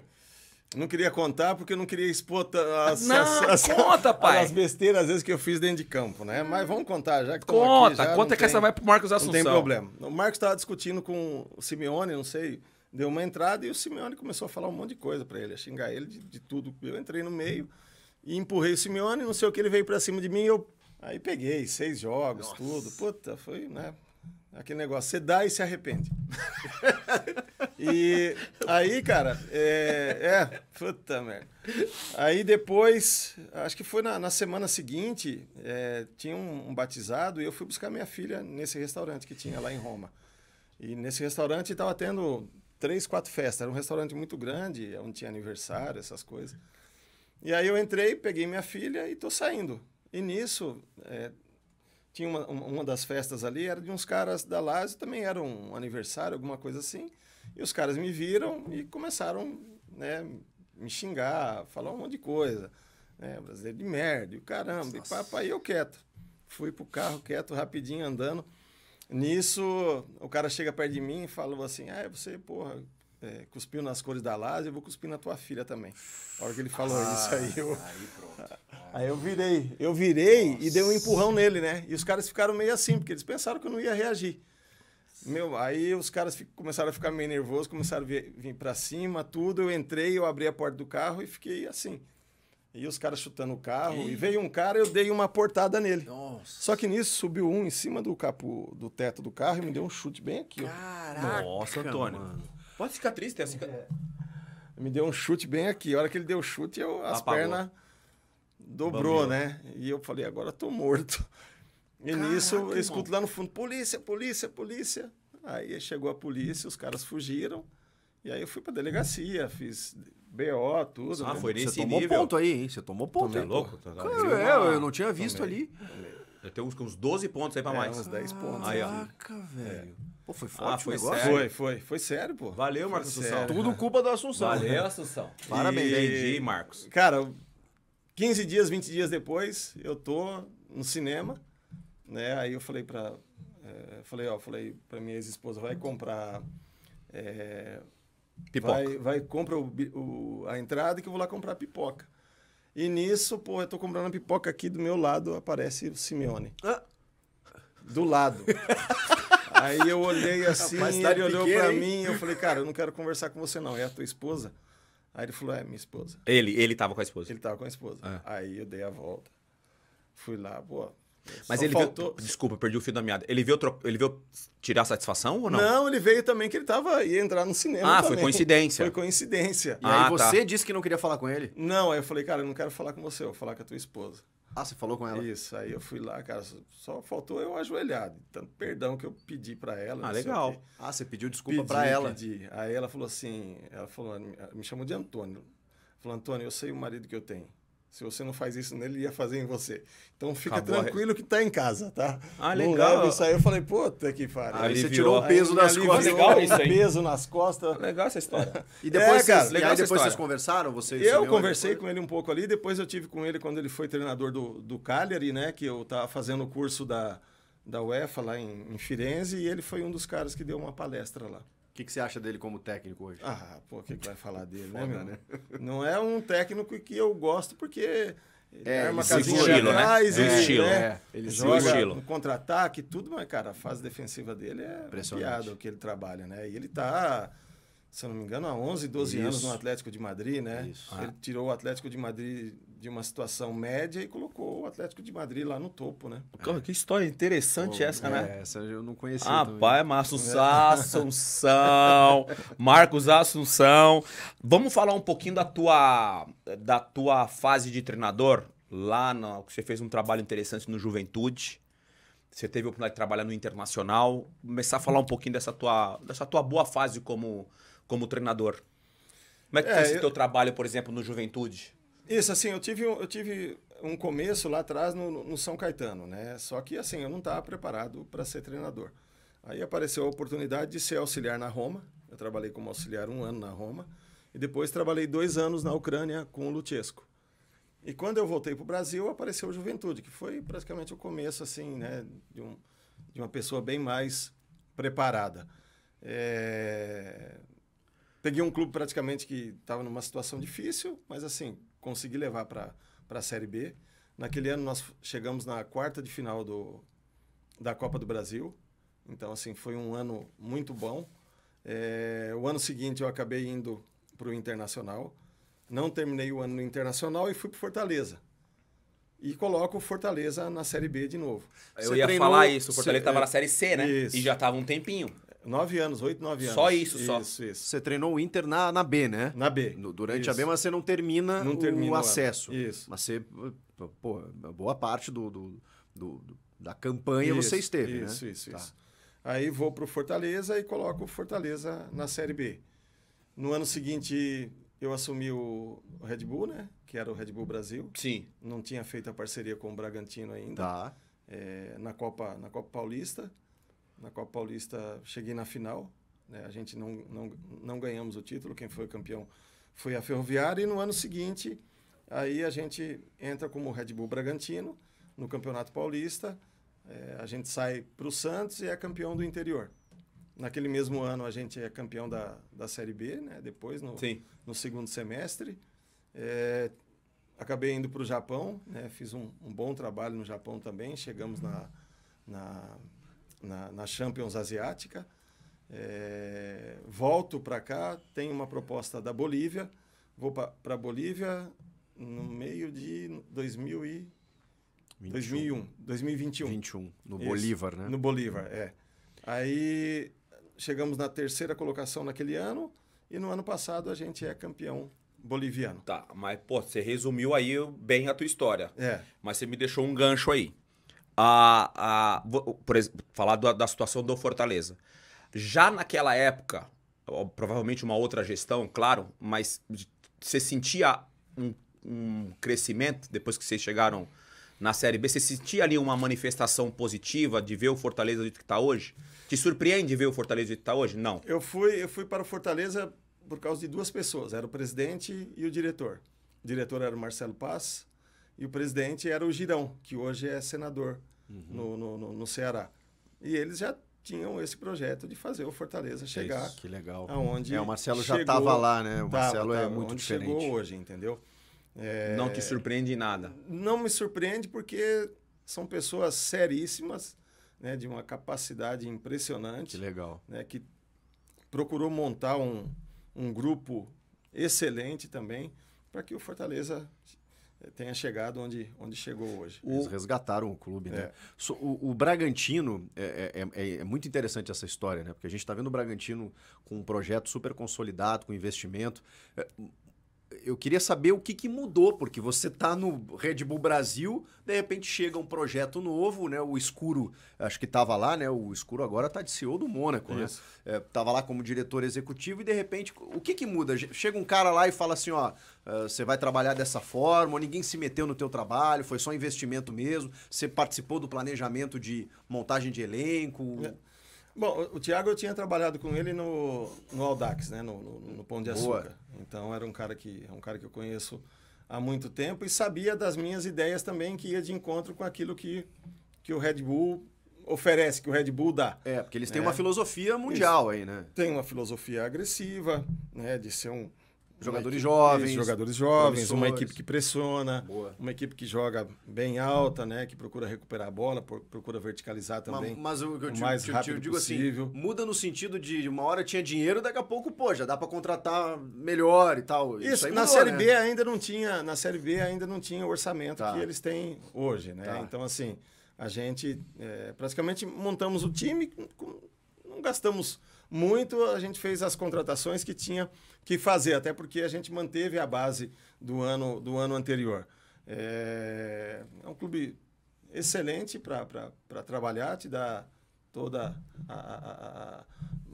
Não queria contar porque eu não queria expor as, não, as, (laughs) as, pai. as besteiras às vezes que eu fiz dentro de campo, né? Mas vamos contar, já que Conta, aqui, já conta que tem, essa vai pro Marcos Assunção. Não tem problema. O Marcos estava discutindo com o Simeone, não sei, deu uma entrada e o Simeone começou a falar um monte de coisa para ele, a xingar ele de, de, tudo. Eu entrei no meio e empurrei o Simeone, não sei o que, ele veio para cima de mim e eu... Aí peguei seis jogos, Nossa. tudo. Puta, foi, né? Aquele negócio, você dá e se arrepende. (laughs) E aí, cara, é, é, puta merda. Aí depois, acho que foi na, na semana seguinte, é, tinha um, um, batizado e eu fui buscar minha filha nesse restaurante que tinha lá em Roma. E nesse restaurante estava tendo três, quatro festas. Era um restaurante muito grande, é onde tinha aniversário, essas coisas. E aí eu entrei, peguei minha filha e tô saindo. E nisso, é, tinha uma, uma das festas ali, era de uns caras da Lazio, também era um aniversário, alguma coisa assim. E os caras me viram e começaram né, me xingar, falar um monte de coisa. Né, brasileiro de merda, e o caramba, Nossa. e papai, eu quieto. Fui pro carro quieto, rapidinho, andando. Nisso, o cara chega perto de mim e falou assim: Ah, você, porra, é, cuspiu nas cores da Lázaro, eu vou cuspir na tua filha também. A hora que ele falou ah, isso aí, eu. Aí pronto. (laughs) Aí eu virei. Eu virei Nossa. e dei um empurrão nele, né? E os caras ficaram meio assim, porque eles pensaram que eu não ia reagir. Meu, aí os caras começaram a ficar meio nervosos, começaram a vir, vir para cima, tudo. Eu entrei, eu abri a porta do carro e fiquei assim. E os caras chutando o carro. E, e veio um cara, eu dei uma portada nele. Nossa. Só que nisso subiu um em cima do capô do teto do carro e me deu um chute bem aqui. Caraca, Nossa, Antônio. Mano. Pode ficar triste, é assim. É. Me deu um chute bem aqui. A hora que ele deu o chute, eu, as pernas dobrou, Bambiou. né? E eu falei, agora tô morto. E nisso eu escuto lá no fundo: polícia, polícia, polícia. Aí chegou a polícia, os caras fugiram. E aí eu fui pra delegacia, fiz BO, tudo. Ah, né? foi nesse Você tomou nível. ponto aí, hein? Você tomou ponto. Tá Você é louco? Cara, eu, eu não tinha visto Tomei. ali. Tomei. Eu tenho uns, uns 12 pontos aí pra é, mais. Uns 10 pontos. Aí, Caraca, é. velho. É. Pô, foi ah, forte ah, foi o negócio. Sério. Foi, foi. Foi sério, pô. Valeu, Marcos Assunção. Tudo culpa da Assunção. Valeu, né? Assunção. Parabéns. E... Entendi, Marcos. Cara, 15 dias, 20 dias depois, eu tô no cinema né? Aí eu falei para é, eh, falei, ó, falei para minha ex-esposa, vai comprar é, pipoca. Vai, vai compra o, o, a entrada que eu vou lá comprar pipoca. E nisso, pô, eu tô comprando pipoca aqui do meu lado, aparece o Simeone. Ah. Do lado. (laughs) Aí eu olhei assim, Rapaz, ele olhou para mim, eu falei, cara, eu não quero conversar com você não, é a tua esposa? Aí ele falou, é minha esposa. Ele, ele tava com a esposa? Ele tava com a esposa. Ah. Aí eu dei a volta. Fui lá, pô, mas Só ele faltou... Desculpa, perdi o fio da meada. Ele veio, tro... ele veio tirar satisfação ou não? Não, ele veio também que ele tava ia entrar no cinema. Ah, também. foi coincidência. Foi coincidência. E ah, aí tá. você tá. disse que não queria falar com ele? Não, aí eu falei, cara, eu não quero falar com você, eu vou falar com a tua esposa. Ah, você falou com ela? Isso, aí eu fui lá, cara, só faltou eu ajoelhado. Tanto perdão que eu pedi para ela. Ah, legal. Ah, você pediu desculpa para ela? Pedi. Aí ela falou assim, ela falou, me chamou de Antônio. Falou, Antônio, eu sei o marido que eu tenho. Se você não faz isso nele, ia fazer em você. Então fica Acabou tranquilo a... que tá em casa, tá? Ah, legal. Não isso aí. Eu falei, puta que pariu. Aí você tirou o peso das costas. Legal isso aí. peso nas costas. Legal essa história. (laughs) E depois, é, cara, vocês, legal e depois vocês conversaram? Vocês eu conversei com ele um pouco ali. Depois eu tive com ele quando ele foi treinador do, do Cagliari, né? Que eu tava fazendo o curso da, da UEFA lá em, em Firenze. E ele foi um dos caras que deu uma palestra lá. O que, que, você acha dele como técnico hoje? Ah, pô, o que, que vai falar dele, né, meu? Né? Não é um técnico que eu gosto porque é, uma casinha estilo, né? atrás, né? É, estilo, né? É, ele é, joga é, estilo. no contra-ataque, tudo, mas, cara, a fase defensiva dele é piada o que ele trabalha, né? E ele tá, se eu não me engano, há 11, 12 Isso. anos no Atlético de Madrid, né? Isso. Ele ah. tirou o Atlético de Madrid de uma situação média e colocou o Atlético de Madrid lá no topo, né? Que história interessante Pô, essa, né? é, né? Essa eu não conhecia. Ah, pai, Marcos Assunção, (laughs) Marcos Assunção. Vamos falar um pouquinho da tua, da tua fase de treinador lá, no, você fez um trabalho interessante no Juventude. Você teve a oportunidade de trabalhar no Internacional. Começar a falar um pouquinho dessa tua, dessa tua boa fase como, como treinador. Como é que é, foi esse eu... teu trabalho, por exemplo, no Juventude? Isso, assim, eu tive, eu tive um começo lá atrás no, no São Caetano, né? Só que, assim, eu não estava preparado para ser treinador. Aí apareceu a oportunidade de ser auxiliar na Roma. Eu trabalhei como auxiliar um ano na Roma. E depois trabalhei dois anos na Ucrânia com o Luchesco. E quando eu voltei para o Brasil, apareceu a Juventude, que foi praticamente o começo, assim, né? De, um, de uma pessoa bem mais preparada. É... Peguei um clube praticamente que estava numa situação difícil, mas assim, consegui levar para a Série B. Naquele ano nós chegamos na quarta de final do, da Copa do Brasil. Então, assim, foi um ano muito bom. É, o ano seguinte eu acabei indo para o Internacional. Não terminei o ano no Internacional e fui para Fortaleza. E coloco o Fortaleza na Série B de novo. Eu você ia treinou, falar isso, o Fortaleza estava é, na Série C, né? Isso. E já estava um tempinho. Nove anos, oito, nove anos. Só isso, só. Isso, isso. Você treinou o Inter na, na B, né? Na B. No, durante isso. a B, mas você não termina, não termina o acesso. Isso. Mas você, pô, boa parte do, do, do, do da campanha isso, você esteve, né? isso, né? Isso, tá. isso, Aí vou para o Fortaleza e coloco o Fortaleza na Série B. No ano seguinte, eu assumi o Red Bull, né? Que era o Red Bull Brasil. Sim. Não tinha feito a parceria com o Bragantino ainda. Tá. É, na, Copa, na Copa Paulista na Copa Paulista cheguei na final. Né? A gente não, não, não ganhamos o título, quem foi campeão foi a Ferroviária. E no ano seguinte, aí a gente entra como Red Bull Bragantino no Campeonato Paulista. É, a gente sai para o Santos e é campeão do interior. Naquele mesmo ano a gente é campeão da, da Série B, né? depois no, Sim. no segundo semestre. É, acabei indo para o Japão, né? fiz um, um, bom trabalho no Japão também. Chegamos na, na na, na Champions Asiática. É, volto para cá, tenho uma proposta da Bolívia. Vou para a Bolívia no meio de 2000 e 2001, 2021. 21, no Isso, Bolívar, né? No Bolívar, é. Aí chegamos na terceira colocação naquele ano e no ano passado a gente é campeão boliviano. Tá, mas pô, você resumiu aí bem a tua história. É. Mas você me deixou um gancho aí a, a por exemplo, falar da, da situação do Fortaleza. Já naquela época, provavelmente uma outra gestão, claro, mas você sentia um, um, crescimento depois que vocês chegaram na Série B? Você sentia ali uma manifestação positiva de ver o Fortaleza do jeito que está hoje? Te surpreende ver o Fortaleza do jeito que está hoje? Não. Eu fui, eu fui para o Fortaleza por causa de duas pessoas. Era o presidente e o diretor. O diretor era o Marcelo Paz e o presidente era o Girão, que hoje é senador uhum. no, no, no, no Ceará. E eles já tinham esse projeto de fazer o Fortaleza é chegar. Isso, que legal. Aonde é, o Marcelo já estava lá, né? O tava, Marcelo é tava, é muito onde diferente. chegou hoje, entendeu? É... Não te surpreende em nada. Não me surpreende porque são pessoas seríssimas, né, de uma capacidade impressionante. Que legal. Né, que procurou montar um, um grupo excelente também para que o Fortaleza tenha chegado onde, onde chegou hoje. Eles resgataram o clube, né? é. né? O, o Bragantino, é é, é, é, é, muito interessante essa história, né? Porque a gente está vendo o Bragantino com um projeto super consolidado, com investimento. É, eu queria saber o que, que mudou, porque você está no Red Bull Brasil, de repente chega um projeto novo, né? O Escuro, acho que estava lá, né? O Escuro agora está de CEO do Mônaco, né? Estava é, lá como diretor executivo e de repente, o que, que muda? Chega um cara lá e fala assim, ó, ah, você vai trabalhar dessa forma, ninguém se meteu no teu trabalho, foi só investimento mesmo, você participou do planejamento de montagem de elenco... É. Bom, o Thiago eu tinha trabalhado com ele no, no Aldax, né? No, no, no Pão de Açúcar. Boa. Então era um cara que é um cara que eu conheço há muito tempo e sabia das minhas ideias também que ia de encontro com aquilo que, que o Red Bull oferece, que o Red Bull dá. É, porque eles têm é. uma filosofia mundial eles aí, né? Tem uma filosofia agressiva, né? De ser um, Jogadores equipe, jovens. jogadores jovens, uma equipe que pressiona, Boa. uma equipe que joga bem alta, né? Que procura recuperar a bola, procura verticalizar também. Mas, mas o que eu, o mais eu, digo assim, possível. assim, muda no sentido de uma hora tinha dinheiro, daqui a pouco, pô, já dá para contratar melhor e tal. Isso, Isso na Série né? B ainda não tinha, na Série B ainda não tinha o orçamento tá. que eles têm hoje, né? Tá. Então, assim, a gente é, praticamente montamos o time, não gastamos muito a gente fez as contratações que tinha que fazer, até porque a gente manteve a base do ano, do ano anterior. É, é um clube excelente para trabalhar, te dá toda a,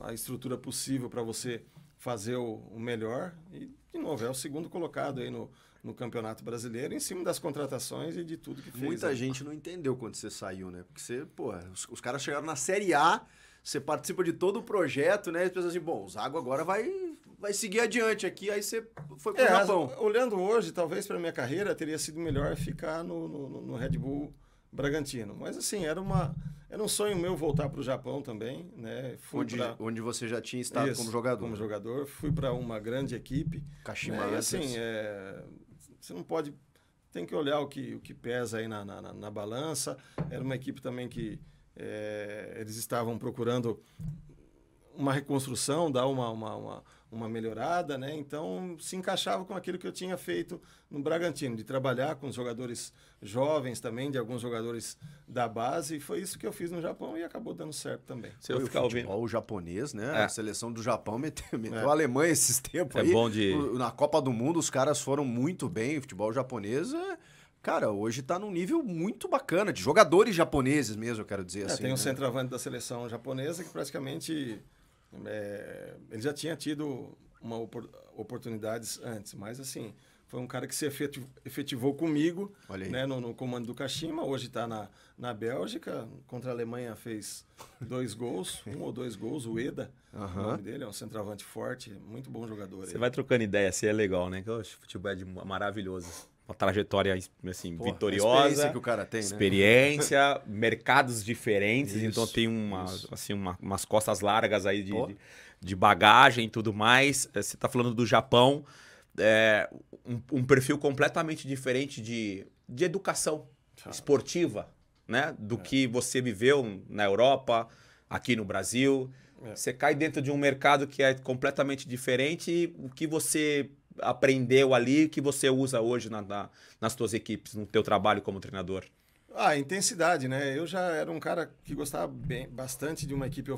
a, a estrutura possível para você fazer o, o, melhor. E, de novo, é o segundo colocado aí no, no Campeonato Brasileiro, em cima das contratações e de tudo que fez. Muita né? gente não entendeu quando você saiu, né? Porque você, pô, os, os caras chegaram na Série A você participa de todo o projeto, né? E as pessoas assim, bom, o Zago agora vai, vai seguir adiante aqui, aí você foi pro é, Japão. Olhando hoje, talvez para minha carreira, teria sido melhor ficar no, no, no, Red Bull Bragantino. Mas assim, era, uma, era um sonho meu voltar para o Japão também, né? Fui onde, pra... onde você já tinha estado Isso, como jogador. Como jogador, fui para uma grande equipe. Kashima né? E assim, é... você não pode... Tem que olhar o que, o que pesa aí na, na, na, na balança. Era uma equipe também que é, eles estavam procurando uma reconstrução, dar uma, uma, uma, uma, melhorada, né? Então se encaixava com aquilo que eu tinha feito no Bragantino, de trabalhar com os jogadores jovens também, de alguns jogadores da base, e foi isso que eu fiz no Japão e acabou dando certo também. Se eu ficar o futebol ouvindo... japonês, né? É. A seleção do Japão meteu, meteu é. a Alemanha esses tempos é aí. Bom de... Na Copa do Mundo os caras foram muito bem, o futebol japonês é cara, hoje tá num nível muito bacana, de jogadores japoneses mesmo, eu quero dizer é, assim. Tem né? um centroavante da seleção japonesa que praticamente é, ele já tinha tido uma opor oportunidades antes, mas assim, foi um cara que se efetivou, efetivou comigo né, no, no, comando do Kashima. Hoje está na, na Bélgica. Contra a Alemanha fez dois gols, (laughs) um ou dois gols. O Eda, uh -huh. o nome dele, é um centroavante forte, muito bom jogador. Você vai trocando ideia, assim é legal, né? Que o futebol é de, maravilhoso uma trajetória assim, vitoriosa. Experiência que o cara tem, né? Experiência, né? (laughs) mercados diferentes, então isso, então tem umas, assim, uma, umas costas largas aí de, de, de, bagagem e tudo mais. É, você está falando do Japão, é, um, um, perfil completamente diferente de, de educação Sabe. Tá. esportiva, né? Do é. que você viveu na Europa, aqui no Brasil. É. Você cai dentro de um mercado que é completamente diferente e o que você aprendeu ali que você usa hoje na, na, nas suas equipes, no teu trabalho como treinador? Ah, intensidade, né? Eu já era um cara que gostava bem, bastante de uma equipe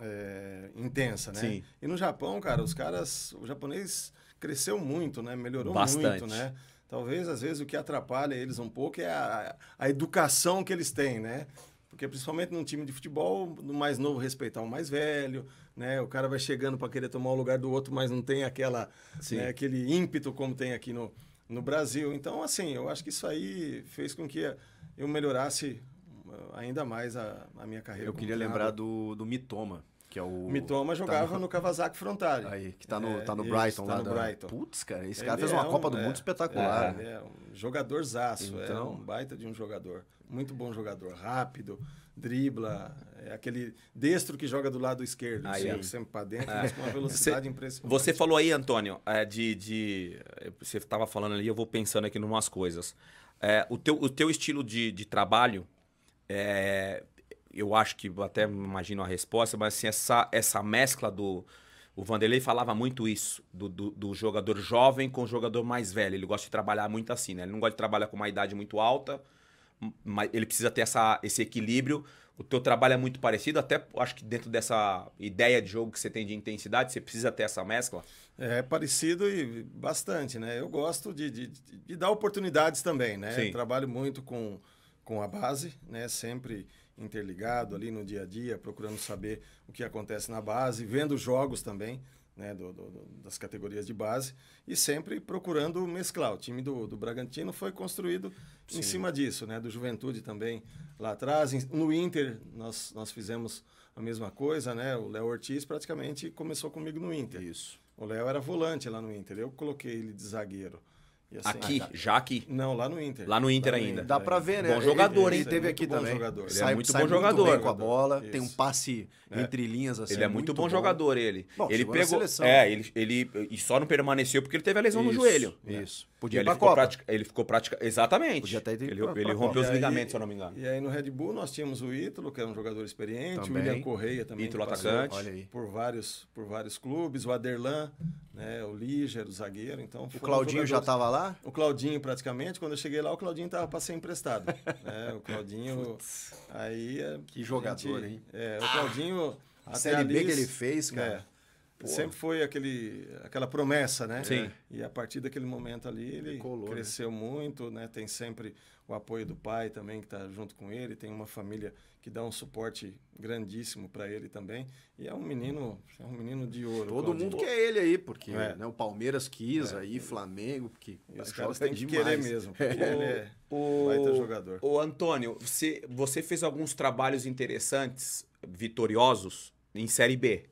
é, intensa, né? Sim. E no Japão, cara, os caras, o japonês cresceu muito, né? Melhorou bastante. muito, né? Talvez às vezes o que atrapalha eles um pouco é a, a educação que eles têm, né? Porque principalmente num time de futebol, o mais novo respeitar o mais velho, né? O cara vai chegando para querer tomar o lugar do outro, mas não tem aquela, né, aquele ímpeto como tem aqui no, no Brasil. Então, assim, eu acho que isso aí fez com que eu melhorasse uh, ainda mais a, a minha carreira. Eu queria lembrar do, do Mitoma. Que é o... Mitoma tá jogava tá... no Kawasaki Frontale. Aí, que tá no, é, tá no Brighton tá lá. No da... Brighton. Putz, cara, esse ele cara fez é uma um, Copa do é, Mundo espetacular. É, né? é um jogador zaço, então... é um então baita de um jogador. Muito bom jogador, rápido, dribla, é aquele destro que joga do lado esquerdo, sempre, sempre para dentro, é. mas com uma velocidade você, impressionante. Você falou aí, Antônio, é, de, de você estava falando ali, eu vou pensando aqui em umas coisas. É, o, teu, o teu estilo de, de trabalho, é, eu acho que até imagino a resposta, mas assim, essa, essa mescla do. O Vanderlei falava muito isso, do, do, do, jogador jovem com o jogador mais velho. Ele gosta de trabalhar muito assim, né? Ele não gosta de trabalhar com uma idade muito alta, mas ele precisa ter essa, esse equilíbrio. O teu trabalho é muito parecido, até acho que dentro dessa ideia de jogo que você tem de intensidade, você precisa ter essa mescla. É parecido e bastante, né? Eu gosto de, de, de dar oportunidades também, né? Sim. Eu trabalho muito com, com a base, né? Sempre interligado ali no dia a dia, procurando saber o que acontece na base, vendo jogos também né, do, do, das categorias de base, e sempre procurando mesclar. O time do, do Bragantino foi construído Sim. em cima disso, né, do Juventude também lá atrás. No Inter, nós, nós fizemos a mesma coisa, né? O Léo Ortiz praticamente começou comigo no Inter. Isso. O Léo era volante lá no Inter, eu coloquei ele de zagueiro. Assim, aqui, já aqui. Não, lá no Inter. Lá no Inter lá no ainda. Inter. Dá pra ver, né? Bom jogador, ele, hein? Ele é teve aqui é também. Jogador. Ele é sai, é muito bom jogador. Muito com a bola, Isso. tem um passe é. entre linhas assim. Ele é muito, muito bom, bom, jogador, ele. Bom, ele pegou. Seleção, é, ele, ele. E só não permaneceu porque ele teve a lesão Isso. no joelho. Isso. Né? Podia ir ele pra Copa. ele ficou prática. Exatamente. Podia até ter ele, pra, ele pra rompeu os ligamentos, se eu não me engano. E aí no Red Bull nós tínhamos o Ítalo, que era um jogador experiente, o William Correia também. Ítalo atacante. Por vários clubes, o Aderlan, né, o Líger, o zagueiro. Então O Claudinho já tava lá? O Claudinho, praticamente, quando eu cheguei lá, o Claudinho tava para ser emprestado. né? (laughs) O Claudinho. aí. É, que jogador, gente, hein? É, o Claudinho. Ah, a Série B que ele fez, é, cara. É, sempre foi aquele, aquela promessa, né? Sim. E a partir daquele momento ali, ele, né? cresceu né? muito, né? Tem sempre o apoio do pai também, que está junto com ele, tem uma família que dá um suporte grandíssimo para ele também. E é um menino, é um menino de ouro. Todo Claudinho. mundo quer ele aí, porque é. né, o Palmeiras quis é. aí, Flamengo, porque os caras têm que querer mesmo. É. Ele é o, vai ter jogador. O Antônio, você, você fez alguns trabalhos interessantes, vitoriosos em Série B.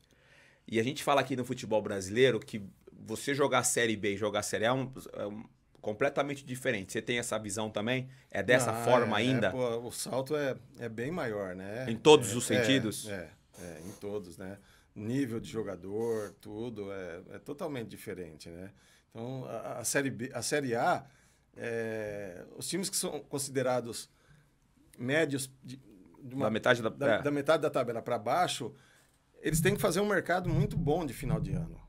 E a gente fala aqui no futebol brasileiro que você jogar Série B e jogar Série A é um, é um completamente diferente. Você tem essa visão também? É dessa ah, forma é, é ainda? É, pô, o salto é, é bem maior, né? Em todos é, os é, sentidos? É, é, em todos, né? Nível de jogador, tudo, é, é totalmente diferente, né? Então, a, a Série, B, a série A, é, os times que são considerados médios de, de uma, da, metade da, da, da metade da tabela para baixo, eles têm que fazer um mercado muito bom de final de ano.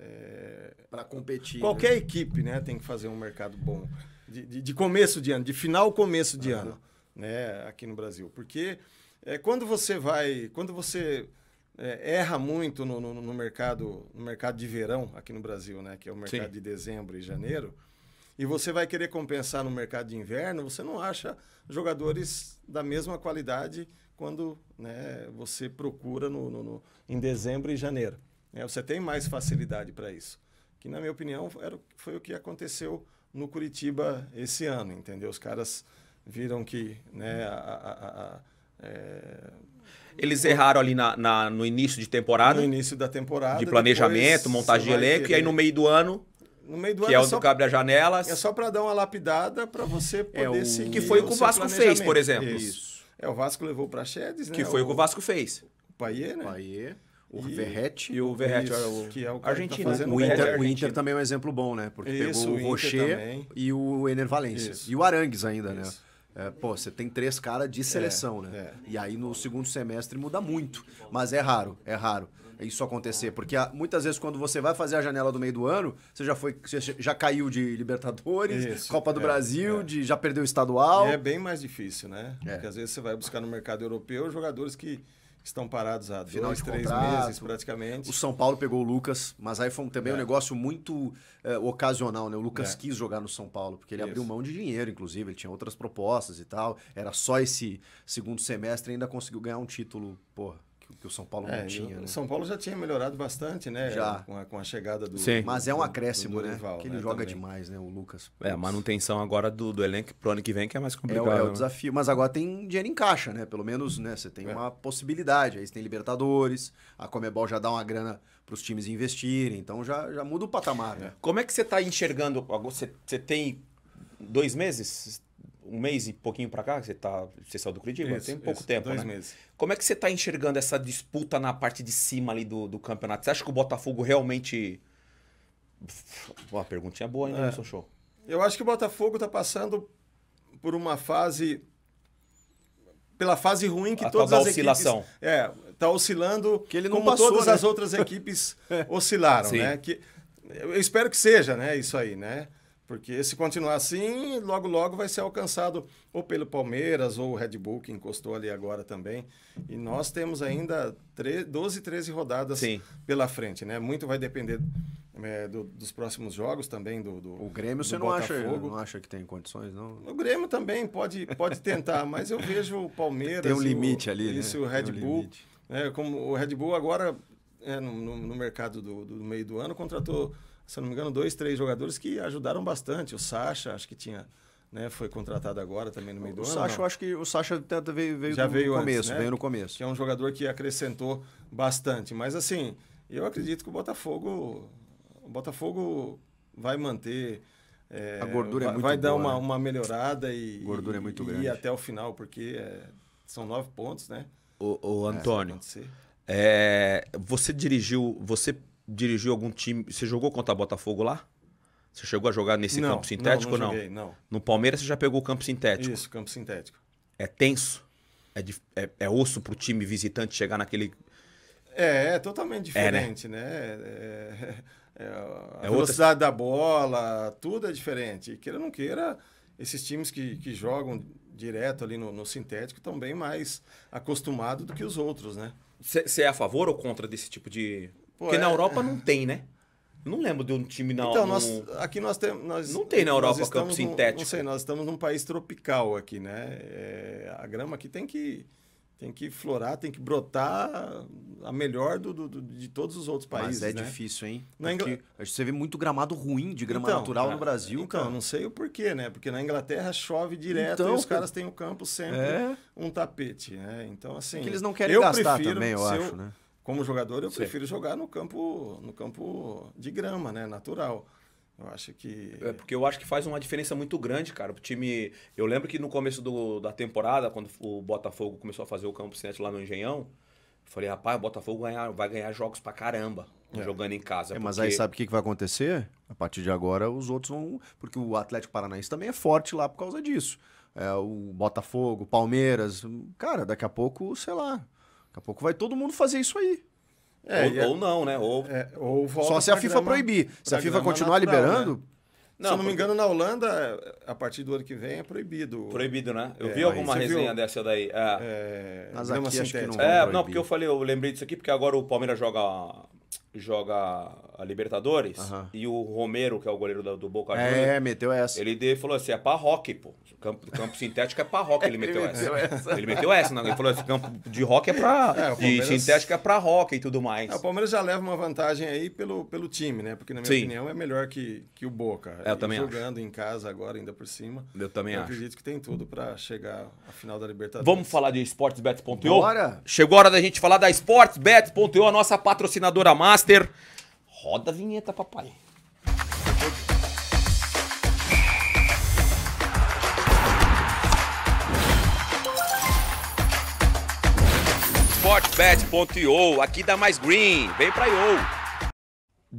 É, para competir. Qualquer né? equipe né, tem que fazer um mercado bom. De, de, de começo de ano, de final começo de uhum. ano, né, aqui no Brasil. Porque é, quando você vai. Quando você é, erra muito no, no, no, mercado no mercado de verão aqui no Brasil, né, que é o mercado Sim. de dezembro e janeiro, e você vai querer compensar no mercado de inverno, você não acha jogadores da mesma qualidade quando né, você procura no, no, no em dezembro e janeiro. Né? Você tem mais facilidade para isso. Que, na minha opinião, era, foi o que aconteceu no Curitiba esse ano, entendeu? Os caras viram que né, a, a, a, é... Eles erraram ali na, na, no início de temporada. No início da temporada. De planejamento, montagem de elenco, querer... e aí no meio do ano. No meio do que ano. Que é, é, o do Cabra Janelas. É só para dar uma lapidada para você é poder é o... seguir. Que foi o que o Vasco fez, por exemplo. Isso. É, o Vasco levou para Chedes, né? Que foi o... o que o Vasco fez. O Paier, né? Paier. O e, E o Verrete, isso, o, que é o argentino. Tá o, é Inter, o Inter também é um exemplo bom, né? Porque isso, pegou o, o Rocher e o Ener Valência. E o Arangues ainda, né? É, pô, você tem três caras de é, seleção, é, né? É. E aí no segundo semestre muda muito. Mas é raro, é raro isso acontecer. Porque ah, muitas vezes quando você vai fazer a janela do meio do ano, você já foi. Você já caiu de Libertadores, isso, Copa do é, Brasil, De, já perdeu o estadual. E é bem mais difícil, né? Porque às vezes você vai buscar no mercado europeu jogadores que estão parados há Final dois, três contrato. meses praticamente. O São Paulo pegou o Lucas, mas aí foi também é. um negócio muito é, ocasional, né? O Lucas é. quis jogar no São Paulo, porque ele Isso. abriu mão de dinheiro, inclusive, ele tinha outras propostas e tal. Era só esse segundo semestre ainda conseguiu ganhar um título, porra, que o São Paulo é, não tinha. O né? São Paulo já tinha melhorado bastante, né? Já. Com a, com a chegada do. Sim. Mas é um acréscimo, do, do né? Rival, que ele né? joga Também. demais, né? O Lucas. É, a manutenção agora do, do elenco pro ano que vem que é mais é complicado. É, é o né? desafio. Mas agora tem dinheiro em caixa, né? Pelo menos, né? Você tem é. uma possibilidade. Aí você tem Libertadores, a Comebol já dá uma grana para os times investirem. Então já, já muda o patamar, né? Como é que você está enxergando? Você, você tem dois meses? um mês e pouquinho para cá, você, tá, você saiu do Curitiba, isso, tem pouco isso, tempo, dois né? meses. Como é que você está enxergando essa disputa na parte de cima ali do, do campeonato? Você acha que o Botafogo realmente... Uma perguntinha boa ainda, é. Wilson Show. Eu acho que o Botafogo está passando por uma fase... Pela fase ruim que todas as oscilação. equipes... É, está oscilando que ele não como passou, todas né? as outras (laughs) equipes é. oscilaram, Sim. né? Que, eu espero que seja, né? Isso aí, né? Porque se continuar assim, logo, logo vai ser alcançado ou pelo Palmeiras ou o Red Bull, que encostou ali agora também. E nós temos ainda 12, 13 rodadas Sim. pela frente, né? Muito vai depender é, do, dos próximos jogos também do, do o Grêmio do você não acha não acha que tem condições não o Grêmio também pode pode tentar (laughs) mas eu vejo o Palmeiras tem um limite né? o, ali isso né? o Red Bull é, como o Red Bull agora é, no, no, mercado do, do meio do ano contratou uhum se não me engano, dois, três jogadores que ajudaram bastante. O Sacha, acho que tinha. Né, foi contratado agora também no meio o do Sacha, ano. Sacha, acho que o Sacha veio, veio, Já no, veio no começo, antes, né? veio no começo. Que é um jogador que acrescentou bastante. Mas assim, eu acredito que o Botafogo. O Botafogo vai manter. É, a gordura é vai, é muito Vai dar uma, né? uma melhorada e. A gordura e, é muito grande. E até o final, porque é, são nove pontos, né? O, o é, Antônio. É, você dirigiu. Você dirigiu algum time. Você jogou contra Botafogo lá? Você chegou a jogar nesse não, campo sintético não, não, joguei, não? No Palmeiras você já pegou o campo sintético. Isso, campo sintético. É tenso? É, é, é osso pro time visitante chegar naquele. É, é totalmente diferente, é, né? né? É, é, é, a velocidade outra... da bola, tudo é diferente. queira ou não queira, esses times que, que jogam direto ali no, no sintético estão bem mais acostumados do que os outros, né? Você é a favor ou contra desse tipo de Pô, Porque é... na Europa não tem, né? Não lembro de um time na Então, nós, aqui nós temos. Nós, não tem na Europa campo sintético. não sei, nós estamos num país tropical aqui, né? É, a grama aqui tem que, tem que florar, tem que brotar a melhor do, do, do de todos os outros países. Mas é né? difícil, hein? Na Ingl... Você vê muito gramado ruim de grama então, natural no é, Brasil. Então, cara. não sei o porquê, né? Porque na Inglaterra chove direto então, e os caras têm o campo sempre é... um tapete. Né? Então, assim. É que eles não querem gastar também, eu acho, eu... né? Como jogador, eu Sim. prefiro jogar no campo, no campo de grama, né? Natural. Eu acho que. É porque eu acho que faz uma diferença muito grande, cara. O time. Eu lembro que no começo do, da temporada, quando o Botafogo começou a fazer o campo cinético lá no Engenhão, eu falei, rapaz, o Botafogo ganhar, vai ganhar jogos pra caramba é. jogando em casa. É, mas porque... aí sabe o que, que vai acontecer? A partir de agora, os outros vão. Porque o Atlético Paranaense também é forte lá por causa disso. É, o Botafogo, Palmeiras. Cara, daqui a pouco, sei lá. Daqui a pouco vai todo mundo fazer isso aí. É, ou, é, ou, não, né? Ou, é, ou Só se a FIFA proibir. Se a FIFA continuar natural, né? liberando. Né? Não, se eu não me engano, na Holanda, é, a partir do ano que vem é proibido. Proibido, né? Eu é, vi alguma resenha viu? dessa daí. É, é mas aqui assim, acho que não. É, não, porque eu falei, eu lembrei disso aqui, porque agora o Palmeiras joga. joga a Libertadores e o Romero, que é o goleiro do, do Boca é, Juniors. É, meteu essa. Ele falou assim: é rock pô. Campo, campo sintético é pra rock, ele (laughs) meteu, essa. Ele meteu essa, não. Ele falou assim: campo de rock é pra. É, de sintético é pra rock e tudo mais. É, o Palmeiras já leva uma vantagem aí pelo, pelo time, né? Porque, na minha Sim. opinião, é melhor que, que o Boca. É, eu E também acho. Jogando em casa agora, ainda por cima. Eu também eu acho. acredito que tem tudo pra chegar à final da Libertadores. Vamos falar de esportesbet.io? Bora! Chegou a hora da gente falar da esportesbet.io, a nossa patrocinadora master. Roda a vinheta, papai. Sportbet.io, aqui dá mais green. Vem pra IO.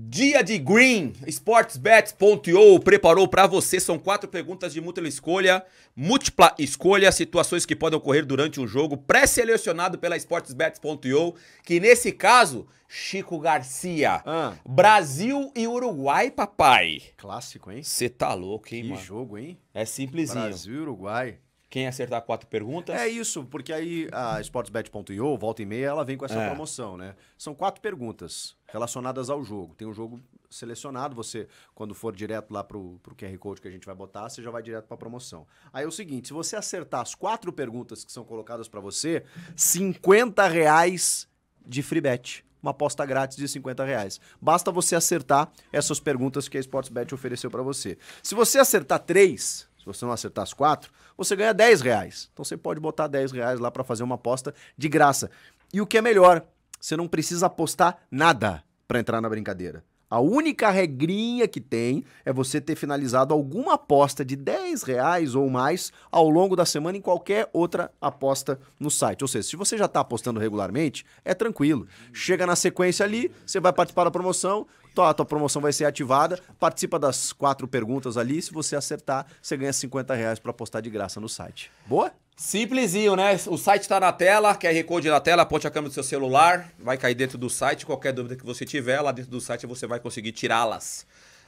Dia de Green, SportsBet.io preparou para você. São quatro perguntas de múltipla escolha, múltipla escolha, situações que podem ocorrer durante um jogo, pré-selecionado pela SportsBet.io, que nesse caso, Chico Garcia. Ah. Brasil e Uruguai, papai. Clássico, hein? Você tá louco, hein, que mano? Que jogo, hein? É simplesinho. Brasil e Uruguai. Quem acertar quatro perguntas. É isso, porque aí a sportsbet.io, volta e meia, ela vem com essa é. promoção, né? São quatro perguntas relacionadas ao jogo. Tem um jogo selecionado, você, quando for direto lá pro o QR Code que a gente vai botar, você já vai direto para a promoção. Aí é o seguinte: se você acertar as quatro perguntas que são colocadas para você, 50 reais de free bet uma aposta grátis de 50 reais. Basta você acertar essas perguntas que a Sportsbet ofereceu para você. Se você acertar três, se você não acertar as quatro, você ganha 10 reais. Então você pode botar 10 reais lá para fazer uma aposta de graça. E o que é melhor, você não precisa apostar nada para entrar na brincadeira. A única regrinha que tem é você ter finalizado alguma aposta de 10 reais ou mais ao longo da semana em qualquer outra aposta no site. Ou seja, se você já está apostando regularmente, é tranquilo. Chega na sequência ali, você vai participar da promoção, então, a tua promoção vai ser ativada. Participa das quatro perguntas ali. Se você acertar, você ganha 50 reais para apostar de graça no site. Boa? Simplesinho, né? O site está na tela, QR Code na tela, aponte a câmera do seu celular, vai cair dentro do site. Qualquer dúvida que você tiver, lá dentro do site você vai conseguir tirá-las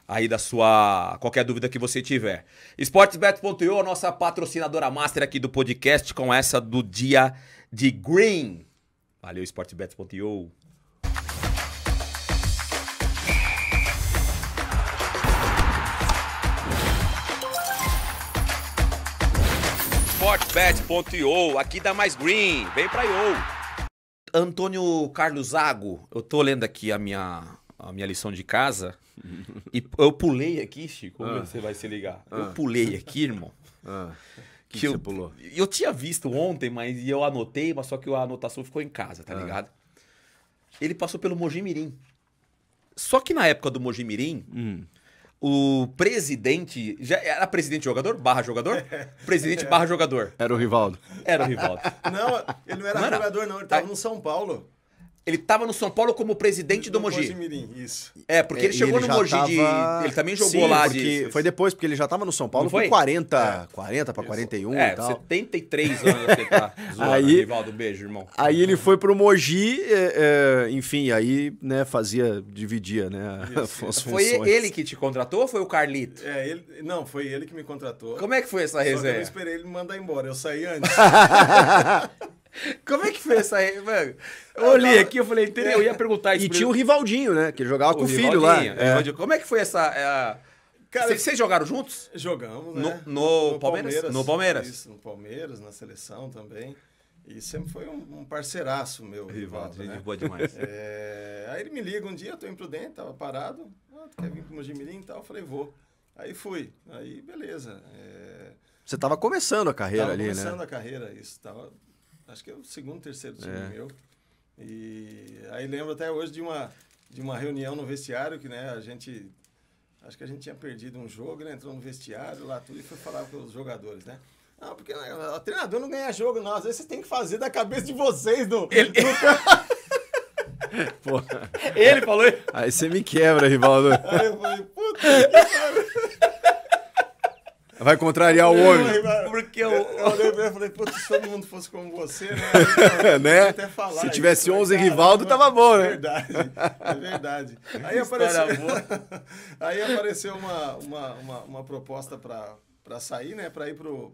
aí da sua. qualquer dúvida que você tiver. Sportsbet.io, a nossa patrocinadora master aqui do podcast, com essa do dia de Green. Valeu, Sportsbet.io. sportbet.io, aqui dá mais green, vem pra IO. Antônio Carlos Zago, eu tô lendo aqui a minha, a minha lição de casa (laughs) e eu pulei aqui, Chico, é ah. você vai se ligar. Ah. Eu pulei aqui, irmão. Ah. Que, que eu, você pulou? Eu tinha visto ontem, mas eu anotei, mas só que a anotação ficou em casa, tá ah. ligado? Ele passou pelo Mojimirim. Só que na época do Mojimirim, hum o presidente. Já era presidente jogador? Barra jogador? (laughs) Presidente barra jogador. Era o Rivaldo. Era o Rivaldo. Não, ele não era, não era. jogador, não. Ele estava tá. no São Paulo. Ele estava no São Paulo como presidente do Mogi. Mirim, isso. É, porque é, ele chegou ele no Mogi tava... de... Ele também jogou Sim, lá de. Foi depois, porque ele já estava no São Paulo com 40, é. 40 para 41 é, e tal. 73 anos você tá (laughs) zoando, aí, Rivaldo. Beijo, irmão. Aí ele foi pro Mogi, é, é enfim, aí, né, fazia, dividia, né? (laughs) Foi ele que te contratou ou foi o Carlito? É, ele. Não, foi ele que me contratou. Como é que foi essa resenha? eu esperei ele me mandar embora, eu saí antes. (laughs) Como é que foi essa aí, mano? Eu olhei aqui, eu falei, entendeu? É. Eu ia perguntar isso. E tinha o Rivaldinho, né? Que jogava o com o filho lá. É. Como é que foi essa. É... Cara, vocês jogaram juntos? Jogamos, né? No, no, no Palmeiras? Palmeiras? No Palmeiras. Isso, no Palmeiras, na seleção também. E sempre foi um, um parceiraço meu, Rivaldo. né? boa demais. (laughs) É... Aí ele me liga um dia, eu tô imprudente, tava parado. Ah, tu quer vir pro Mojimirim e tal? Eu falei, vou. Aí fui. Aí, beleza. É... Você tava começando a carreira tava ali, né? Tava começando a carreira, isso. Tava acho que é o segundo, terceiro time é. meu. E aí lembro até hoje de uma, de uma reunião no vestiário que, né, a gente... Acho que a gente tinha perdido um jogo, né? Entrou no vestiário lá tudo e foi falar com os jogadores, né? Não, porque né, o treinador não ganha jogo, não. Às vezes você tem que fazer da cabeça de vocês do. Ele... (laughs) Ele falou Aí você me quebra, Rivaldo. Aí eu falei, puta que pariu. Vai contrariar o homem. Porque eu, eu olhei e falei, se todo mundo fosse como você, né? Eu, (laughs) né? Até falar, se tivesse 11 cara, Rivaldo, tava bom, né? É verdade, é verdade. Aí apareceu, (laughs) aí apareceu uma, uma, uma, uma proposta para sair, né? Para ir pro,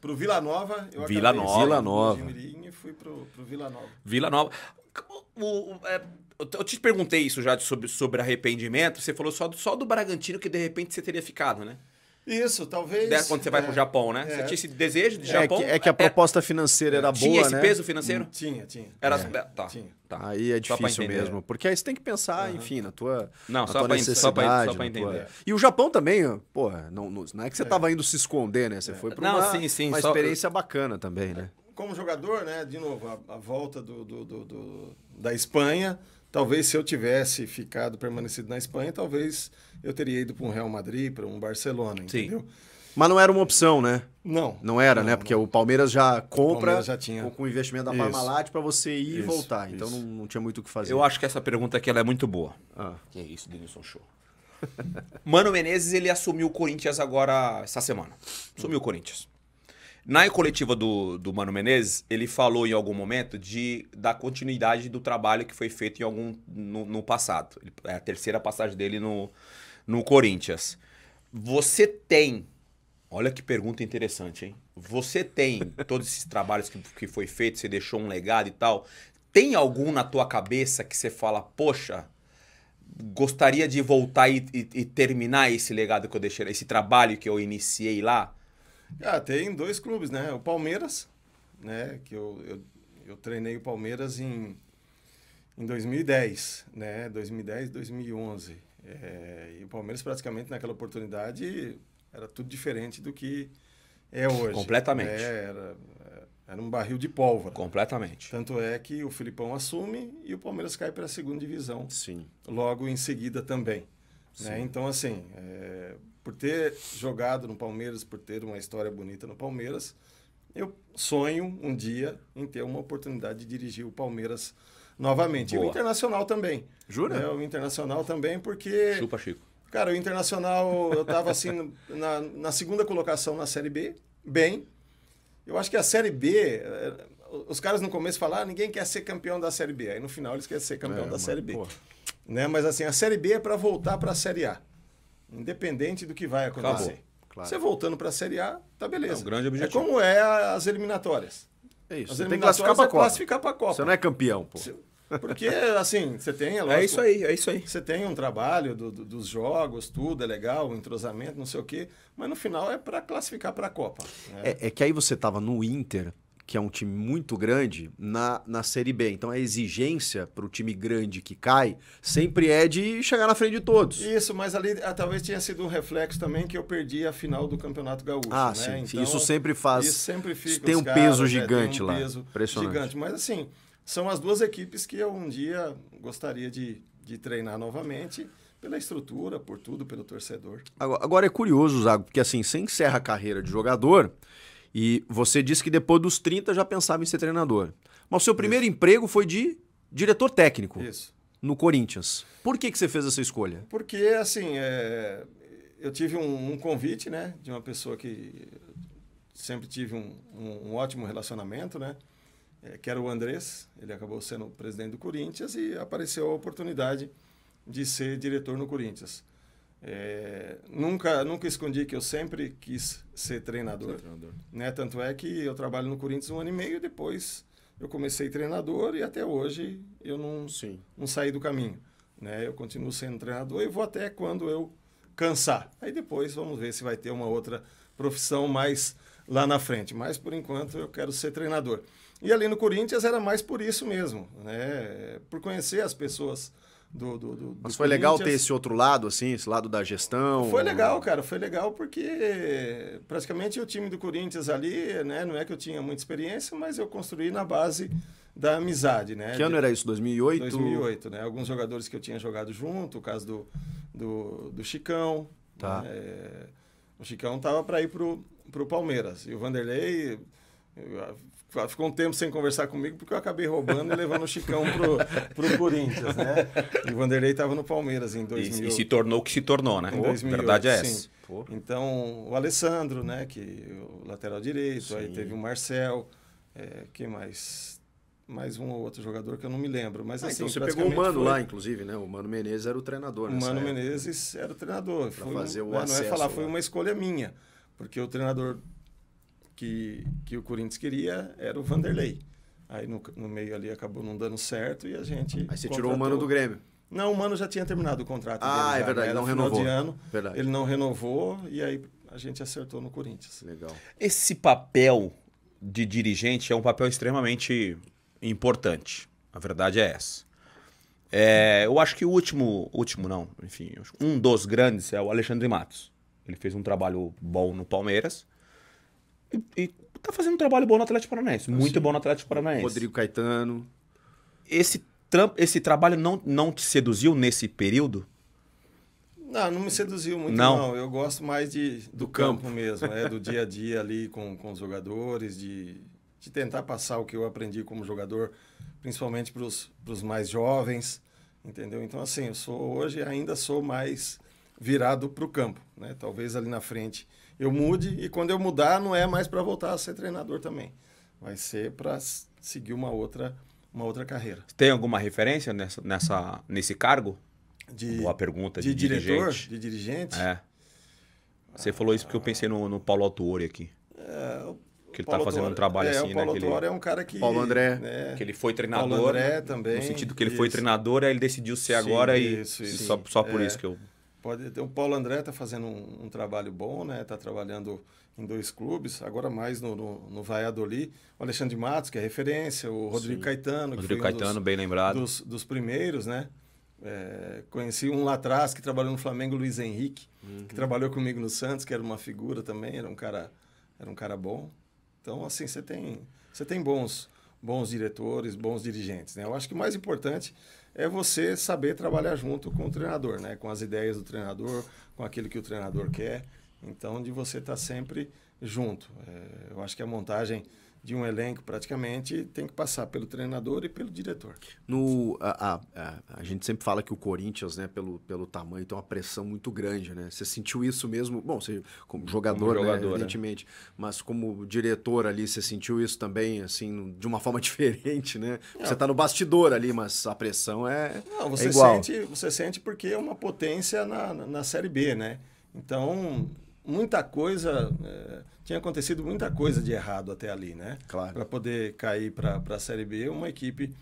pro Vila Nova. Eu Vila Nova. Vila Nova. E fui pro, pro Vila Nova. Vila Nova. O, o, é, eu te perguntei isso já sobre, sobre arrependimento. Você falou só do, só do Bragantino que de repente você teria ficado, né? Isso, talvez. Né, quando você vai é, Japão, né? É. Você tinha esse desejo de é Japão? É que, é que a é. proposta financeira era tinha boa, Tinha esse né? peso financeiro? Hum, tinha, tinha. Era, é. tá, tinha. Tá. Aí é difícil mesmo. Porque aí você tem que pensar, uhum. enfim, na tua, não, na só tua pra, necessidade. Só para né, entender. Tua... E o Japão também, porra, não, não é que você tava indo se esconder, né? Você foi para uma, sim, sim, uma só... experiência bacana também, né? Como jogador, né? De novo, a, a volta do, do, do, do da Espanha Talvez se eu tivesse ficado, permanecido na Espanha, talvez eu teria ido para um Real Madrid, para um Barcelona, entendeu? Sim. Mas não era uma opção, né? Não. Não era, né? não, né? Porque não. o Palmeiras já compra Palmeiras já tinha... com o investimento da Parmalat para você ir isso, e voltar. Então não, não, tinha muito o que fazer. Eu acho que essa pergunta aqui é muito boa. Ah. Que isso, Denilson Show. (laughs) Mano Menezes, ele assumiu o Corinthians agora, essa semana. Assumiu o Corinthians. Na coletiva do, do Mano Menezes, ele falou em algum momento de da continuidade do trabalho que foi feito em algum no, no passado. É a terceira passagem dele no, no Corinthians. Você tem. Olha que pergunta interessante, hein? Você tem todos esses trabalhos que, que foi feito, você deixou um legado e tal. Tem algum na tua cabeça que você fala, poxa, gostaria de voltar e, e, e terminar esse legado que eu deixei, esse trabalho que eu iniciei lá? Ah, tem dois clubes, né? O Palmeiras, né? Que eu, eu, eu treinei o Palmeiras em, em 2010, né? 2010, 2011. É, e o Palmeiras praticamente naquela oportunidade era tudo diferente do que é hoje. Completamente. É, era, é, era um barril de pólvora. Completamente. Tanto é que o Filipão assume e o Palmeiras cai para a segunda divisão. Sim. Logo em seguida também. Né? Então, assim, é, por ter jogado no Palmeiras, por ter uma história bonita no Palmeiras, eu sonho um dia em ter uma oportunidade de dirigir o Palmeiras novamente. Boa. E o Internacional também. Jura? Né? O Internacional também, porque. Chupa, Chico. Cara, o Internacional, eu tava assim, (laughs) na, na segunda colocação na Série B, bem. Eu acho que a Série B, eh, os caras no começo falaram, ah, ninguém quer ser campeão da Série B. Aí no final eles querem ser campeão é, da mano, Série B. Né? Mas assim, a Série B é para voltar para a Série A. Independente do que vai acontecer. Acabou. Claro. Você voltando para a Série A, tá beleza. É um grande é objetivo. É como é as eliminatórias. É isso. As você eliminatórias tem que classificar para é a Copa. Você não é campeão, pô. Porque, assim, você tem, é, (laughs) é lógico, é isso aí, é isso aí. Você tem um trabalho do, do, dos jogos, tudo é legal, entrosamento, não sei o quê, mas no final é para classificar para a Copa. Né? É, é, que aí você estava no Inter, que é um time muito grande, na, na Série B. Então a exigência para o time grande que cai sempre é de chegar na frente de todos. Isso, mas ali ah, talvez tenha sido um reflexo também que eu perdi a final do Campeonato Gaúcho. Ah, né? sim. Então, isso sempre faz. Isso sempre fica. tem um caras, peso é, gigante né? um lá. Peso Impressionante. Gigante. Mas assim, são as duas equipes que eu um dia gostaria de, de treinar novamente pela estrutura, por tudo, pelo torcedor. Agora, agora é curioso, Zago, porque assim, você encerra a carreira de jogador. E você disse que depois dos 30 já pensava em ser treinador. Mas o seu primeiro Isso. emprego foi de diretor técnico. Isso. No Corinthians. Por que, que você fez essa escolha? Porque, assim, é... eu tive um, um, convite, né? De uma pessoa que sempre tive um, um, um ótimo relacionamento, né? É, que era o Andrés. Ele acabou sendo presidente do Corinthians e apareceu a oportunidade de ser diretor no Corinthians. É, nunca, nunca escondi que eu sempre quis ser treinador. Ser treinador. Né? Tanto é que eu trabalho no Corinthians um ano e meio, depois eu comecei treinador e até hoje eu não, Sim. não saí do caminho. Né? Eu continuo sendo treinador e vou até quando eu cansar. Aí depois vamos ver se vai ter uma outra profissão mais lá na frente. Mas por enquanto eu quero ser treinador. E ali no Corinthians era mais por isso mesmo, né? por conhecer as pessoas do, do, do Mas do foi legal ter esse outro lado, assim, esse lado da gestão? Foi legal, cara, foi legal porque praticamente o time do Corinthians ali, né, não é que eu tinha muita experiência, mas eu construí na base da amizade, né? Que ano era isso? 2008? 2008, né? Alguns jogadores que eu tinha jogado junto, o caso do, do, do Chicão. Tá. Né? É, o Chicão tava para ir pro, pro Palmeiras. E o Vanderlei ficou um tempo sem conversar comigo porque eu acabei roubando e levando o Chicão pro, pro Corinthians, né? E o Vanderlei estava no Palmeiras em 2000. E, e se tornou o que se tornou, né? Em 2008, verdade é essa. Então, o Alessandro, né? Que o lateral direito, sim. aí teve o Marcel, é, quem mais? Mais um ou outro jogador que eu não me lembro. Mas ah, então assim, então você pegou o Mano foi... lá, inclusive, né? O Mano Menezes era o treinador, O Mano época. Né? Menezes era o treinador. Pra foi fazer o né, acesso. Não é falar, lá. foi uma escolha minha. Porque o treinador que, que o Corinthians queria era o Vanderlei. Aí no, no meio ali acabou não dando certo e a gente. Aí você contratou... tirou o mano do Grêmio. Não, o Mano já tinha terminado o contrato. Ah, dele, é verdade, né? ele não renovou. Ano, verdade. Ele não renovou e aí a gente acertou no Corinthians. Legal. Esse papel de dirigente é um papel extremamente importante. A verdade é essa. É, eu acho que o último, último não, enfim, um dos grandes é o Alexandre Matos. Ele fez um trabalho bom no Palmeiras. E, tá fazendo um trabalho bom no Atlético Paranaense. Assim, muito bom no Atlético Paranaense. Rodrigo Caetano. Esse, esse trabalho não, não te seduziu nesse período? Não, não me seduziu muito, não. não. Eu gosto mais de, do, do campo. campo. mesmo, é, do dia a dia ali com, com os jogadores, de, de tentar passar o que eu aprendi como jogador, principalmente para os mais jovens, entendeu? Então, assim, eu sou hoje ainda sou mais virado para o campo, né? Talvez ali na frente eu mude e quando eu mudar não é mais para voltar a ser treinador também. Vai ser para seguir uma outra uma outra carreira. Tem alguma referência nessa, nessa nesse cargo? De, Boa pergunta. De, de diretor, de dirigente. É. Você ah, falou isso porque eu pensei no, no Paulo Autuori aqui. É, que ele tá Paulo tá fazendo um trabalho é, assim, o né, Paulo né? é um cara que. Paulo André. Né? Que ele foi treinador. Paulo André né, também. No sentido que ele isso. foi treinador, aí ele decidiu ser Sim, agora isso, e. Isso, só, só por é. isso que eu pode o Paulo André está fazendo um, um, trabalho bom né está trabalhando em dois clubes agora mais no, no, no Valladolid o Alexandre Matos que é referência o Rodrigo Sim. Caetano Rodrigo Caetano um dos, bem lembrado dos, dos primeiros né é, conheci um lá atrás que trabalhou no Flamengo Luiz Henrique uhum. que trabalhou comigo no Santos que era uma figura também era um cara era um cara bom então assim você tem você tem bons bons diretores bons dirigentes né eu acho que o mais importante é você saber trabalhar junto com o treinador, né? Com as ideias do treinador, com aquilo que o treinador quer. Então, de você estar tá sempre junto. É, eu acho que a montagem de um elenco praticamente tem que passar pelo treinador e pelo diretor. No, a, a, a, a, gente sempre fala que o Corinthians, né, pelo, pelo tamanho, tem uma pressão muito grande, né? Você sentiu isso mesmo? Bom, você, como jogador, como né, jogador né, evidentemente, mas como diretor ali, você sentiu isso também, assim, de uma forma (laughs) diferente, né? Não. Você está no bastidor ali, mas a pressão é, Não, você é igual. Sente, você sente porque é uma potência na, na, na Série B, né? Então, muita coisa... É tinha acontecido muita coisa de errado até ali, né? Claro. Para poder cair para a Série B, uma equipe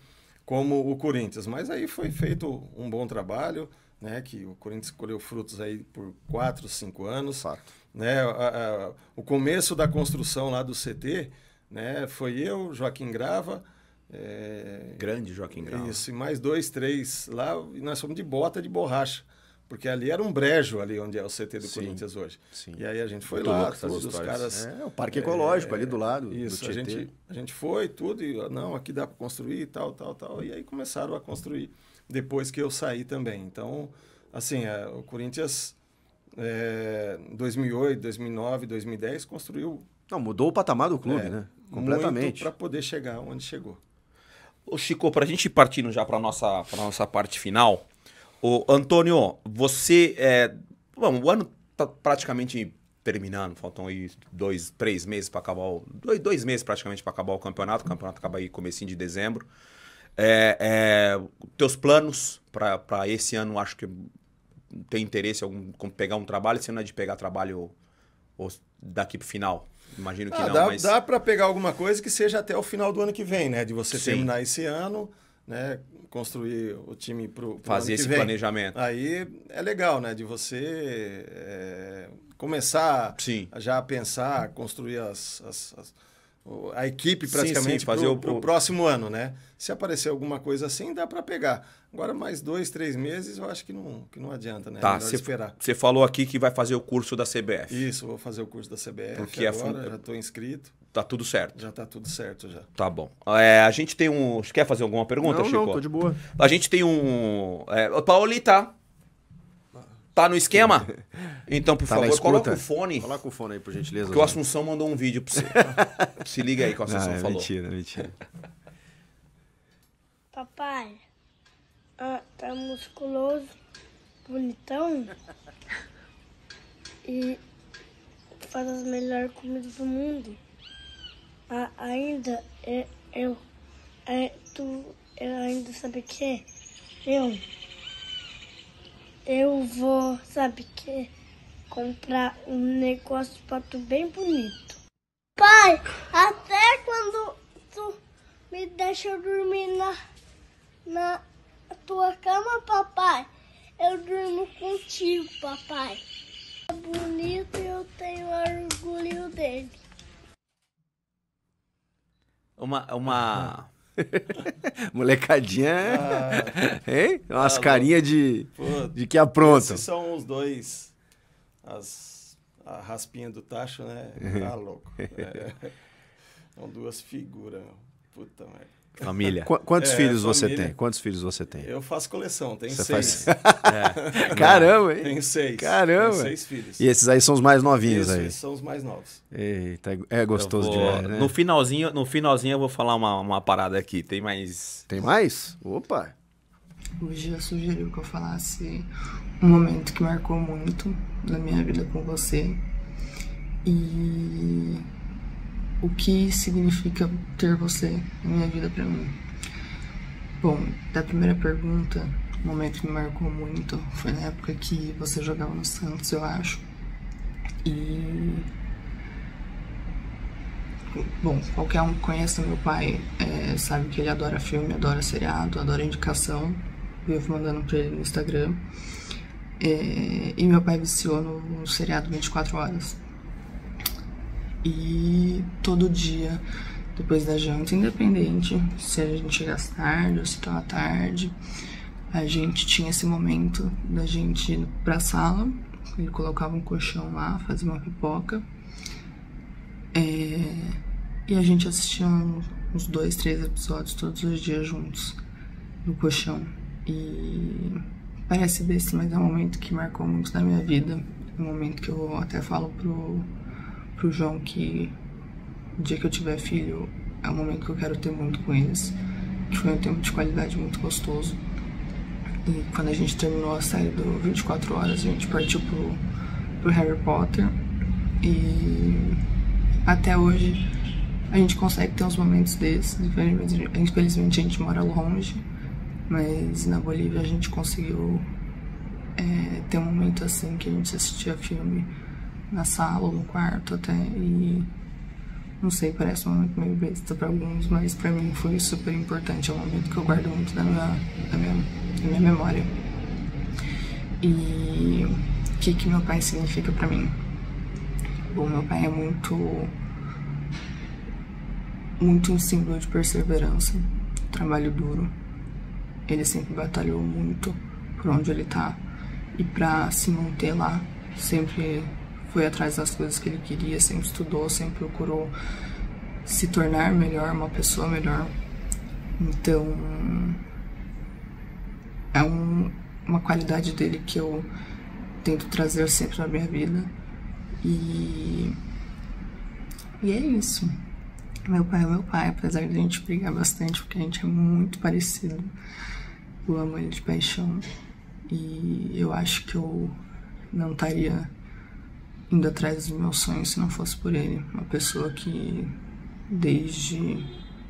como o Corinthians. Mas aí foi feito um bom trabalho, né? Que o Corinthians colheu frutos aí por quatro, cinco anos. Claro. Né? A, a, o começo da construção lá do CT, né? Foi eu, Joaquim Grava. É... Grande Joaquim Grava. Isso, e mais dois, três lá, e nós fomos de bota de borracha. Porque ali era um brejo, ali onde é o CT do sim, Corinthians hoje. Sim. E aí a gente foi Muito lá, todos os caras. É, o parque ecológico é, ali do lado. Isso, do a, gente, a gente foi, tudo, e não, aqui dá para construir e tal, tal, tal. E aí começaram a construir depois que eu saí também. Então, assim, é, o Corinthians, é, 2008, 2009, 2010, construiu. Não, mudou o patamar do clube, é, né? Completamente. Para poder chegar onde chegou. Ô, Chico, para a gente partindo já para nossa, nossa parte final. O Antônio, você. É, bom, o ano tá praticamente terminando, faltam aí dois, três meses para acabar o. Dois, dois meses praticamente para acabar o campeonato. O campeonato acaba aí comecinho de dezembro. É, é, teus planos para esse ano, acho que tem interesse algum como pegar um trabalho, se não é de pegar trabalho ou daqui pro final. Imagino que ah, não, dá, mas... dá para pegar alguma coisa que seja até o final do ano que vem, né? De você Sim. terminar esse ano né, construir o time para fazer esse vem. planejamento. Aí é legal, né, de você é, começar Sim. já a pensar, construir as, as, as a equipe praticamente fazer para o próximo ano, né? Se aparecer alguma coisa assim, dá para pegar. Agora, mais dois, três meses, eu acho que não, que não adianta, né? Tá, cê, esperar. Você falou aqui que vai fazer o curso da CBF. Isso, vou fazer o curso da CBF Porque é agora, fun... já estou inscrito. Tá tudo certo. Já tá tudo certo já. Tá bom. É, a gente tem um... Quer fazer alguma pergunta, não, Chico? Não, tô de boa. A gente tem um... É... Paulita, tá Tá no esquema? (laughs) Então, por tá favor, coloca o fone. Coloca o fone aí, por gentileza. Que o Assunção mandou um vídeo pra você. (laughs) Se liga aí que o Assunção Não, é falou. Mentira, é mentira. Papai, ah, tá musculoso, bonitão e faz as melhores comidas do mundo. Ah, ainda é eu, é, eu, tu, ainda sabe o que? Eu eu vou, sabe que? Comprar um negócio pra tu bem bonito. Pai, até quando tu me deixa dormir na, na tua cama, papai, eu durmo contigo, papai. É bonito e eu tenho orgulho dele. Uma, uma, (laughs) Molecadinha. Ah, hein? Ah, Umas ah, carinhas de, de que apronta. Esses são os dois. As, a raspinha do tacho, né? (laughs) Tá louco. É, são duas figuras. Puta merda. Família. Qu quantos é, filhos família. você tem? Quantos filhos você tem? Eu faço coleção, tem seis. Faz... é. (laughs) Caramba, hein? Tem seis. Caramba. Tem seis filhos. E esses aí são os mais novinhos aí. Esses são os mais novos. Eita, é gostoso vou... né? No finalzinho, no finalzinho eu vou falar uma, uma parada aqui. Tem mais. Tem mais? Opa! O Gia sugeriu que eu falasse um momento que marcou muito na minha vida com você. E o que significa ter você em minha vida para mim? Bom, da primeira pergunta, o momento que me marcou muito foi na época que você jogava no Santos, eu acho. E. Bom, qualquer um que conhece meu pai é, sabe que ele adora filme, adora seriado, adora indicação. Vivo mandando pra ele no Instagram. É, e meu pai viciou no seriado 24 horas e todo dia depois da janta, independente se a gente chegasse tarde ou se tava tarde, a gente tinha esse momento da gente ir pra sala, ele colocava um colchão lá, fazia uma pipoca, é, e a gente assistia uns dois, três episódios todos os dias juntos, no colchão, e parece desse, mas é um momento que marcou muito na minha vida, é um momento que eu até falo pro pro João que o dia que eu tiver filho é um momento que eu quero ter muito com eles, que foi um tempo de qualidade muito gostoso. E quando a gente terminou a série do 24 Horas, a gente partiu pro, pro Harry Potter. E até hoje a gente consegue ter uns momentos desses. Infelizmente a gente mora longe, mas na Bolívia a gente conseguiu é, ter um momento assim que a gente assistia filme na sala ou no quarto até e não sei, parece um momento meio besta para alguns, mas para mim foi super importante, é um momento que eu guardo muito da minha, da minha, da minha memória. E o que que meu pai significa para mim? Bom, meu pai é muito muito um símbolo de perseverança, trabalho duro. Ele sempre batalhou muito por onde ele tá e para se manter lá, sempre foi atrás das coisas que ele queria, sempre estudou, sempre procurou se tornar melhor, uma pessoa melhor. Então, é um, uma qualidade dele que eu tento trazer sempre na minha vida. E, e é isso. Meu pai é meu pai, apesar de a gente brigar bastante, porque a gente é muito parecido. Eu amo ele de paixão. E eu acho que eu não estaria indo atrás dos meus sonhos se não fosse por ele. Uma pessoa que desde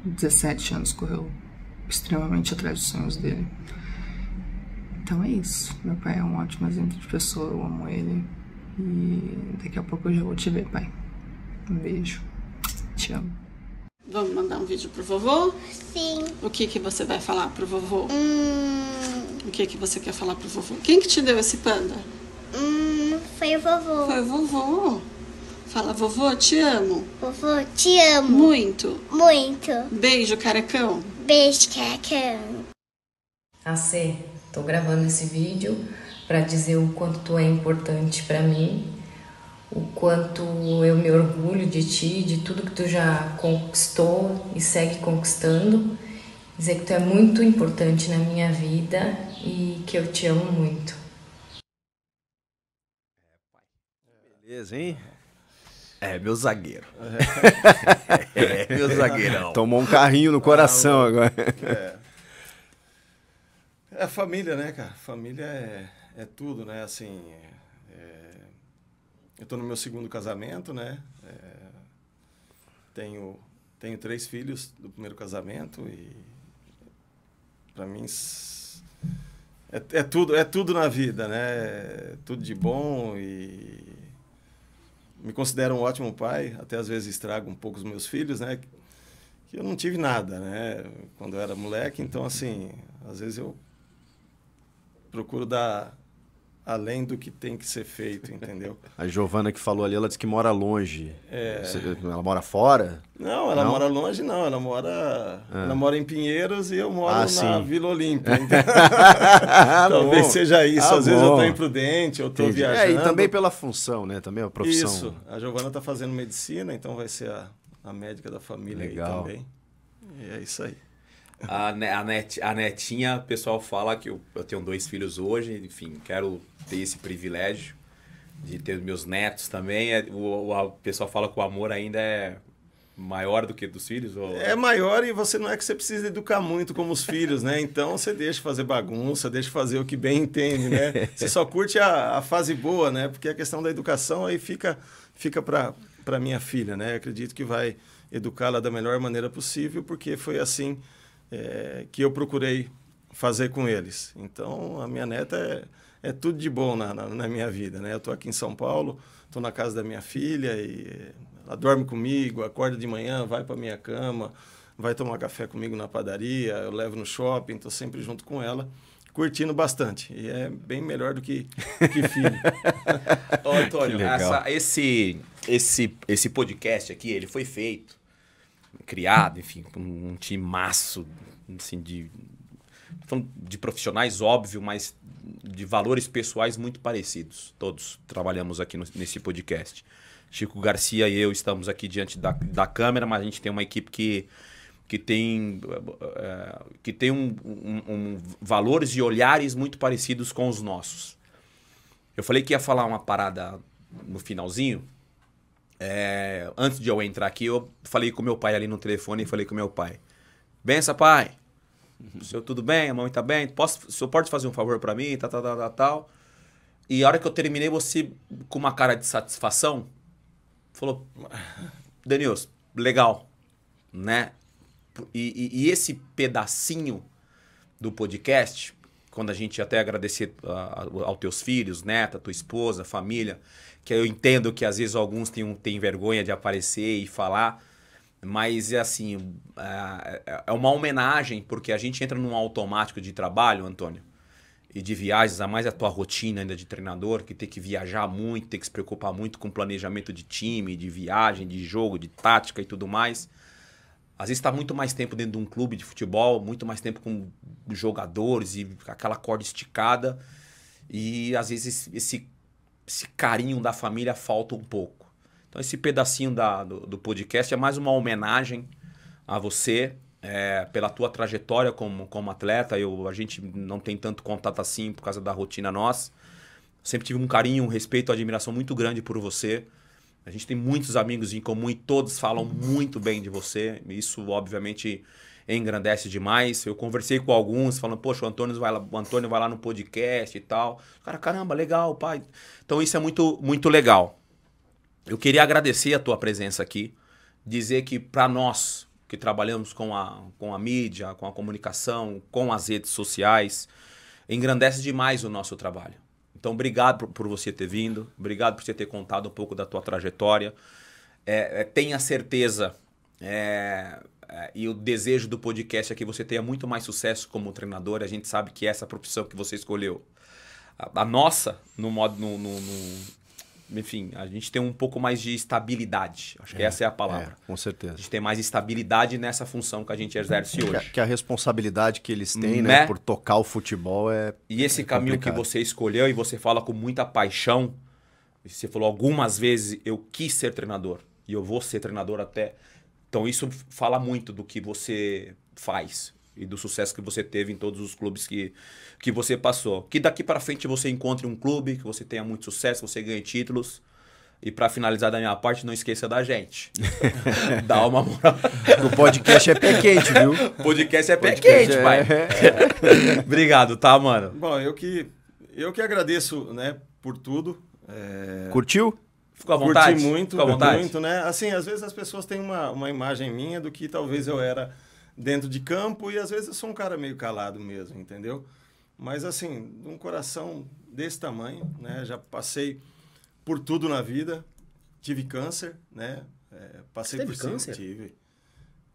17 anos correu extremamente atrás dos sonhos dele. Então é isso. Meu pai é um ótimo exemplo de pessoa, eu amo ele. E daqui a pouco eu já vou te ver, pai. Um beijo. Te amo. Vamos mandar um vídeo pro vovô? Sim. O que que você vai falar pro vovô? Hum... O que que você quer falar pro vovô? Quem que te deu esse panda? Foi o vovô. Foi o vovô. Fala, vovô, te amo. Vovô, te amo. Muito. Muito. Beijo, carecão. Beijo, carecão. AC, ah, tô gravando esse vídeo para dizer o quanto tu é importante para mim, o quanto eu me orgulho de ti, de tudo que tu já conquistou e segue conquistando. Dizer que tu é muito importante na minha vida e que eu te amo muito. Beleza, hein? É, meu zagueiro. É, (laughs) é meu zagueirão. Tomou um carrinho no coração ah, agora. É. É família, né, cara? Família é, é tudo, né? Assim, é... eu tô no meu segundo casamento, né? É... Tenho, tenho três filhos do primeiro casamento e para mim é, é, tudo, é tudo na vida, né? É tudo de bom e me considero um ótimo pai, até às vezes estrago um pouco os meus filhos, né? Que eu não tive nada, né? Quando eu era moleque, então assim, às vezes eu procuro dar além do que tem que ser feito, entendeu? (laughs) A Giovana que falou ali, ela disse que mora longe. É... ela mora fora? Não, ela não? mora longe não, ela mora, ah. ela mora em Pinheiros e eu moro ah, na sim. Vila Olímpia. ah, (laughs) Talvez bom. seja isso, tá às bom. vezes eu estou imprudente, eu estou viajando. É, e também pela função, né? Também a profissão. Isso. A Giovana está fazendo medicina, então vai ser a, a médica da família Legal. também. E é isso aí. A, net, a netinha, o pessoal fala que eu, eu tenho dois filhos hoje, enfim, quero ter esse privilégio de ter meus netos também. É, o, o, pessoal fala que o amor ainda é maior do que dos filhos? Ou... É maior e você não é que você precisa educar muito como os filhos, né? Então você deixa fazer bagunça, deixa fazer o que bem entende, né? Você só curte a, a fase boa, né? Porque a questão da educação aí fica, fica para minha filha, né? Eu acredito que vai educá-la da melhor maneira possível, porque foi assim é, que eu procurei fazer com eles. Então a minha neta é é tudo de bom na, na, na minha vida, né? Eu estou aqui em São Paulo, estou na casa da minha filha e eh, ela dorme comigo, acorda de manhã, vai para minha cama, vai tomar café comigo na padaria, eu levo no shopping, estou sempre junto com ela curtindo bastante. E é bem melhor do que, que filho. (laughs) Ô, Antônio, essa, esse, esse, esse podcast aqui, ele foi feito, criado, enfim, com um timaço assim, de falando de profissionais, óbvio, mas de valores pessoais muito parecidos. Todos trabalhamos aqui no, nesse podcast. Chico Garcia e eu estamos aqui diante da, da câmera, mas a gente tem uma equipe que, que tem, eh, eh, que tem um, um, um, valores e olhares muito parecidos com os nossos. Eu falei que ia falar uma parada no finalzinho. É, antes de eu entrar aqui, eu falei com meu pai ali no telefone e falei com meu pai. Bença, pai! Uhum. O Seu tudo bem, a mãe tá bem, posso, o senhor pode fazer um favor para mim, tal, tal, tal, tal, tal. E a hora que eu terminei, você, com uma cara de satisfação, falou: (laughs) Denilson, legal, né? E, e, e, esse pedacinho do podcast, quando a gente até agradecer aos teus filhos, neta, tua esposa, família, que eu entendo que às vezes alguns têm, têm vergonha de aparecer e falar. Mas é assim, é, é, é uma homenagem, porque a gente entra num automático de trabalho, Antônio, e de viagens, a mais a tua rotina ainda de treinador, que tem que viajar muito, tem que se preocupar muito com planejamento de time, de viagem, de jogo, de tática e tudo mais. Às vezes está muito mais tempo dentro de um clube de futebol, muito mais tempo com jogadores e aquela corda esticada. E às vezes esse, esse carinho da família falta um pouco. Então, esse pedacinho da, do, do podcast é mais uma homenagem a você, é, pela tua trajetória como, como atleta. Eu, a gente não tem tanto contato assim por causa da rotina nossa. Sempre tive um carinho, um respeito, uma admiração muito grande por você. A gente tem muitos amigos em comum e todos falam muito bem de você. Isso, obviamente, engrandece demais. Eu conversei com alguns falando, poxa, o Antônio vai lá, o Antônio vai lá no podcast e tal. Cara, caramba, legal, pai. Então isso é muito, muito legal. Eu queria agradecer a tua presença aqui, dizer que para nós que trabalhamos com a, com a mídia, com a comunicação, com as redes sociais, engrandece demais o nosso trabalho. Então, obrigado por, por você ter vindo, obrigado por você ter contado um pouco da tua trajetória. É, é, tenha certeza é, é e o desejo do podcast é que você tenha muito mais sucesso como treinador. A gente sabe que é essa profissão que você escolheu, a, a nossa, no modo, no, no, no enfim, a gente tem um pouco mais de estabilidade. Acho que é, essa é a palavra. É, com certeza. A gente tem mais estabilidade nessa função que a gente exerce hoje. Que a, que a responsabilidade que eles têm, né? né? por tocar o futebol é. E esse é caminho complicado. que você escolheu e você fala com muita paixão. Você falou algumas vezes eu quis ser treinador e eu vou ser treinador até. Então isso fala muito do que você faz e do sucesso que você teve em todos os clubes que, que você passou. Que daqui para frente você encontre um clube, que você tenha muito sucesso, você ganhe títulos. E para finalizar da minha parte, não esqueça da gente. (laughs) Dá uma moral. O podcast é pé quente, viu? (laughs) Podcast é pé quente, é. pai. É... (laughs) Obrigado, tá, mano? Bom, eu que, eu que agradeço, né, por tudo. É... Curtiu? Ficou à vontade? Curti muito, Ficou à vontade. muito, né? Assim, às vezes as pessoas têm uma, uma imagem minha do que talvez eu era dentro de campo e às vezes eu sou um cara meio calado mesmo, entendeu? Mas assim, um coração desse tamanho, né? Já passei por tudo na vida, tive câncer, né? É, passei Você teve por câncer? tive.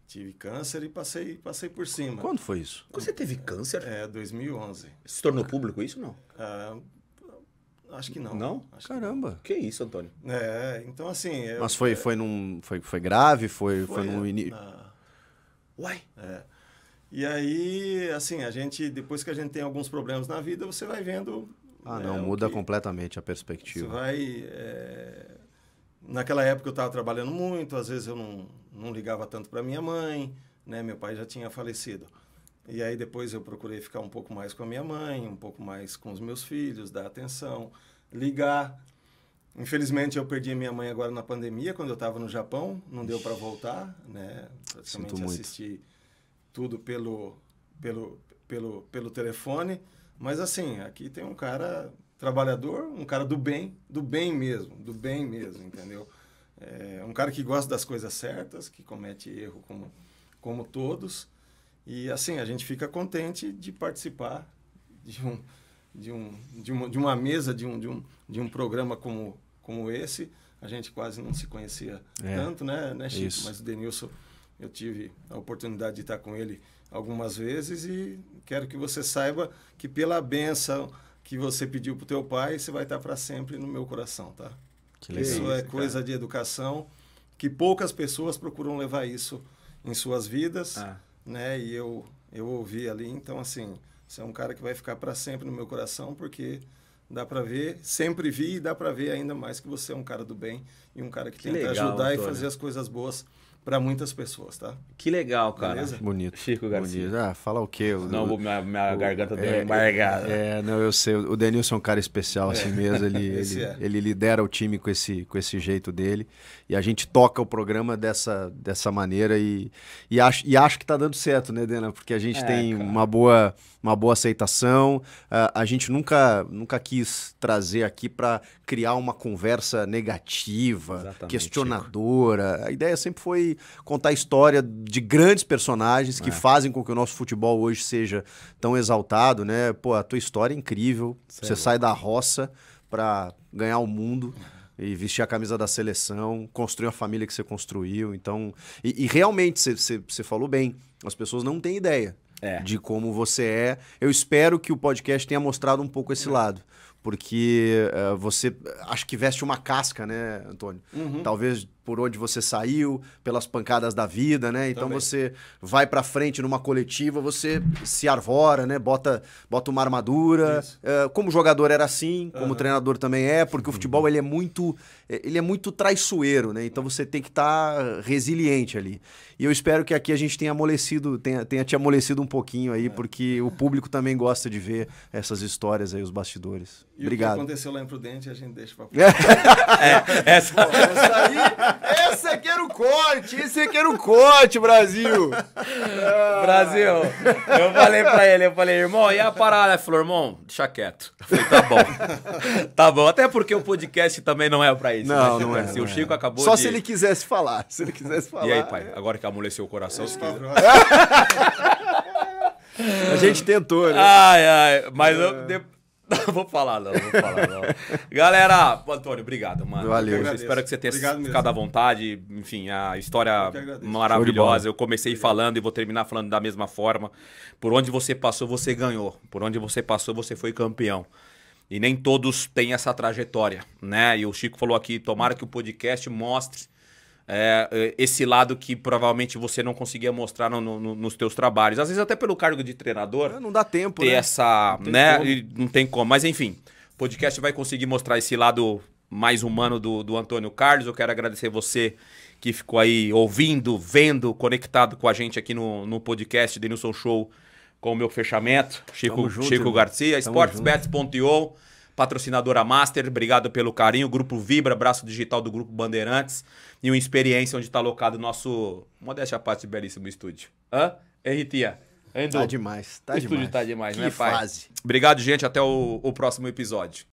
Tive câncer e passei, passei por cima. Quando foi isso? Você teve câncer? É, 2011. Se tornou público isso não? Ah, acho que não. Não? Acho Caramba. Que... que, isso, Antônio? É, então assim... Eu... Mas foi, é foi, num, foi, foi grave? Foi, foi, foi Na Uai! É. E aí, assim, a gente, depois que a gente tem alguns problemas na vida, você vai vendo. Ah, né, não, muda completamente a perspectiva. Você vai. É... Naquela época eu estava trabalhando muito, às vezes eu não, não ligava tanto para minha mãe, né? Meu pai já tinha falecido. E aí depois eu procurei ficar um pouco mais com a minha mãe, um pouco mais com os meus filhos, dar atenção, ligar, Infelizmente eu perdi minha mãe agora na pandemia, quando eu estava no Japão, não deu para voltar, né? Praticamente Sinto assisti tudo pelo, pelo, pelo, pelo telefone, mas assim, aqui tem um cara trabalhador, um cara do bem, do bem mesmo, do bem mesmo, entendeu? É, um cara que gosta das coisas certas, que comete erro como, como todos, e assim, a gente fica contente de participar de um de, um, de, uma, de uma mesa de um, de um, de um programa como, como esse. A gente quase não se conhecia é, tanto, né, né Chico? Isso. Mas o Denilson, eu tive a oportunidade de estar com ele algumas vezes e quero que você saiba que pela benção que você pediu para o teu pai, você vai estar para sempre no meu coração, tá? Que legal. Isso é coisa de educação que poucas pessoas procuram levar isso em suas vidas, ah. né? E eu eu ouvi ali, então assim, você é um cara que vai ficar para sempre no meu coração, porque dá para ver, sempre vi e dá para ver ainda mais que você é um cara do bem e um cara que, que tenta legal, ajudar Antônio. e fazer né? as coisas boas para muitas pessoas, tá? Que legal, cara. Beleza? Bonito. Chico Garcia. Bonito. Ah, falar o quê? Eu, não, minha, minha o, garganta tá é, embargada. É, não, eu sei. O Denilson é um cara especial assim é. assim mesmo. Ele, (laughs) ele, é. ele lidera o time com esse, com esse jeito dele e a gente toca o programa dessa, dessa maneira e, e, acho, e acho que está dando certo, né, Dena? Porque a gente é, tem uma boa, uma boa aceitação. A, a gente nunca, nunca quis trazer aqui para criar uma conversa negativa, Exatamente, questionadora. Chico. A ideia sempre foi contar a história de grandes personagens que é. fazem com que o nosso futebol hoje seja tão exaltado, né? Pô, a tua história é incrível. Sei é Você sai da roça para ganhar o mundo e vestir a camisa da seleção, construir a família que você construiu. Então, e, e realmente, você falou bem, as pessoas não têm ideia é. de como você é. Eu espero que o podcast tenha mostrado um pouco esse é. lado. Porque uh, você acho que veste uma casca, né, Antônio? Uhum. Talvez por onde você saiu, pelas pancadas da vida, né? Então Também. você vai para frente numa coletiva, você se arvora, né? Bota, bota uma armadura. É, como jogador era assim, como uhum. treinador também é, porque o uhum. futebol ele é muito, é, ele é muito traiçoeiro, né? Então você tem que estar tá resiliente ali. E eu espero que aqui a gente tenha amolecido, tenha, tenha te amolecido um pouquinho aí, é. porque o público também gosta de ver essas histórias aí, os bastidores. E Obrigado. o que aconteceu lá em Prudente, a gente deixa pra. (laughs) é, essa... Bom, essa aí esse aqui era o corte, esse aqui era o corte, Brasil. (laughs) Brasil, eu falei pra ele, eu falei, irmão, e a parada? Ele falou, irmão, deixa quieto. Eu falei, tá bom. (laughs) tá bom, até porque o podcast também não é pra isso. Não, né? não é. Se assim, não o é. Chico é. acabou Só de... se ele quisesse falar, se ele quisesse falar. E aí, pai, agora que amoleceu o coração, se quiser. (laughs) A gente tentou, né? Ai, ai, mas é. eu, (laughs) Não vou falar, não, vou falar, não. Galera, Antônio, obrigado, mano. Valeu. Eu espero que você tenha obrigado ficado mesmo. à vontade. Enfim, a história eu maravilhosa. Eu comecei falando e vou terminar falando da mesma forma. Por onde você passou, você ganhou. Por onde você passou, você foi campeão. E nem todos têm essa trajetória, né? E o Chico falou aqui, tomara que o podcast mostre é, é, esse lado que provavelmente você não conseguia mostrar no, no, nos teus trabalhos. Às vezes até pelo cargo de treinador. É, não dá tempo, ter né? essa, não né? Como. Não tem como. Mas enfim, o podcast vai conseguir mostrar esse lado mais humano do, do Antônio Carlos. Eu quero agradecer você que ficou aí ouvindo, vendo, conectado com a gente aqui no, no podcast Denilson Show com o meu fechamento. Chico, Chico Garcia, esportesbets.io patrocinadora Master, obrigado pelo carinho, Grupo Vibra, braço digital do Grupo Bandeirantes e uma experiência onde está alocado o nosso, modéstia a parte, belíssimo estúdio. Hã? Henritia? Endo. Tá demais, tá o demais. estúdio tá demais, que né, pai? fase. Obrigado, gente, até o, o próximo episódio.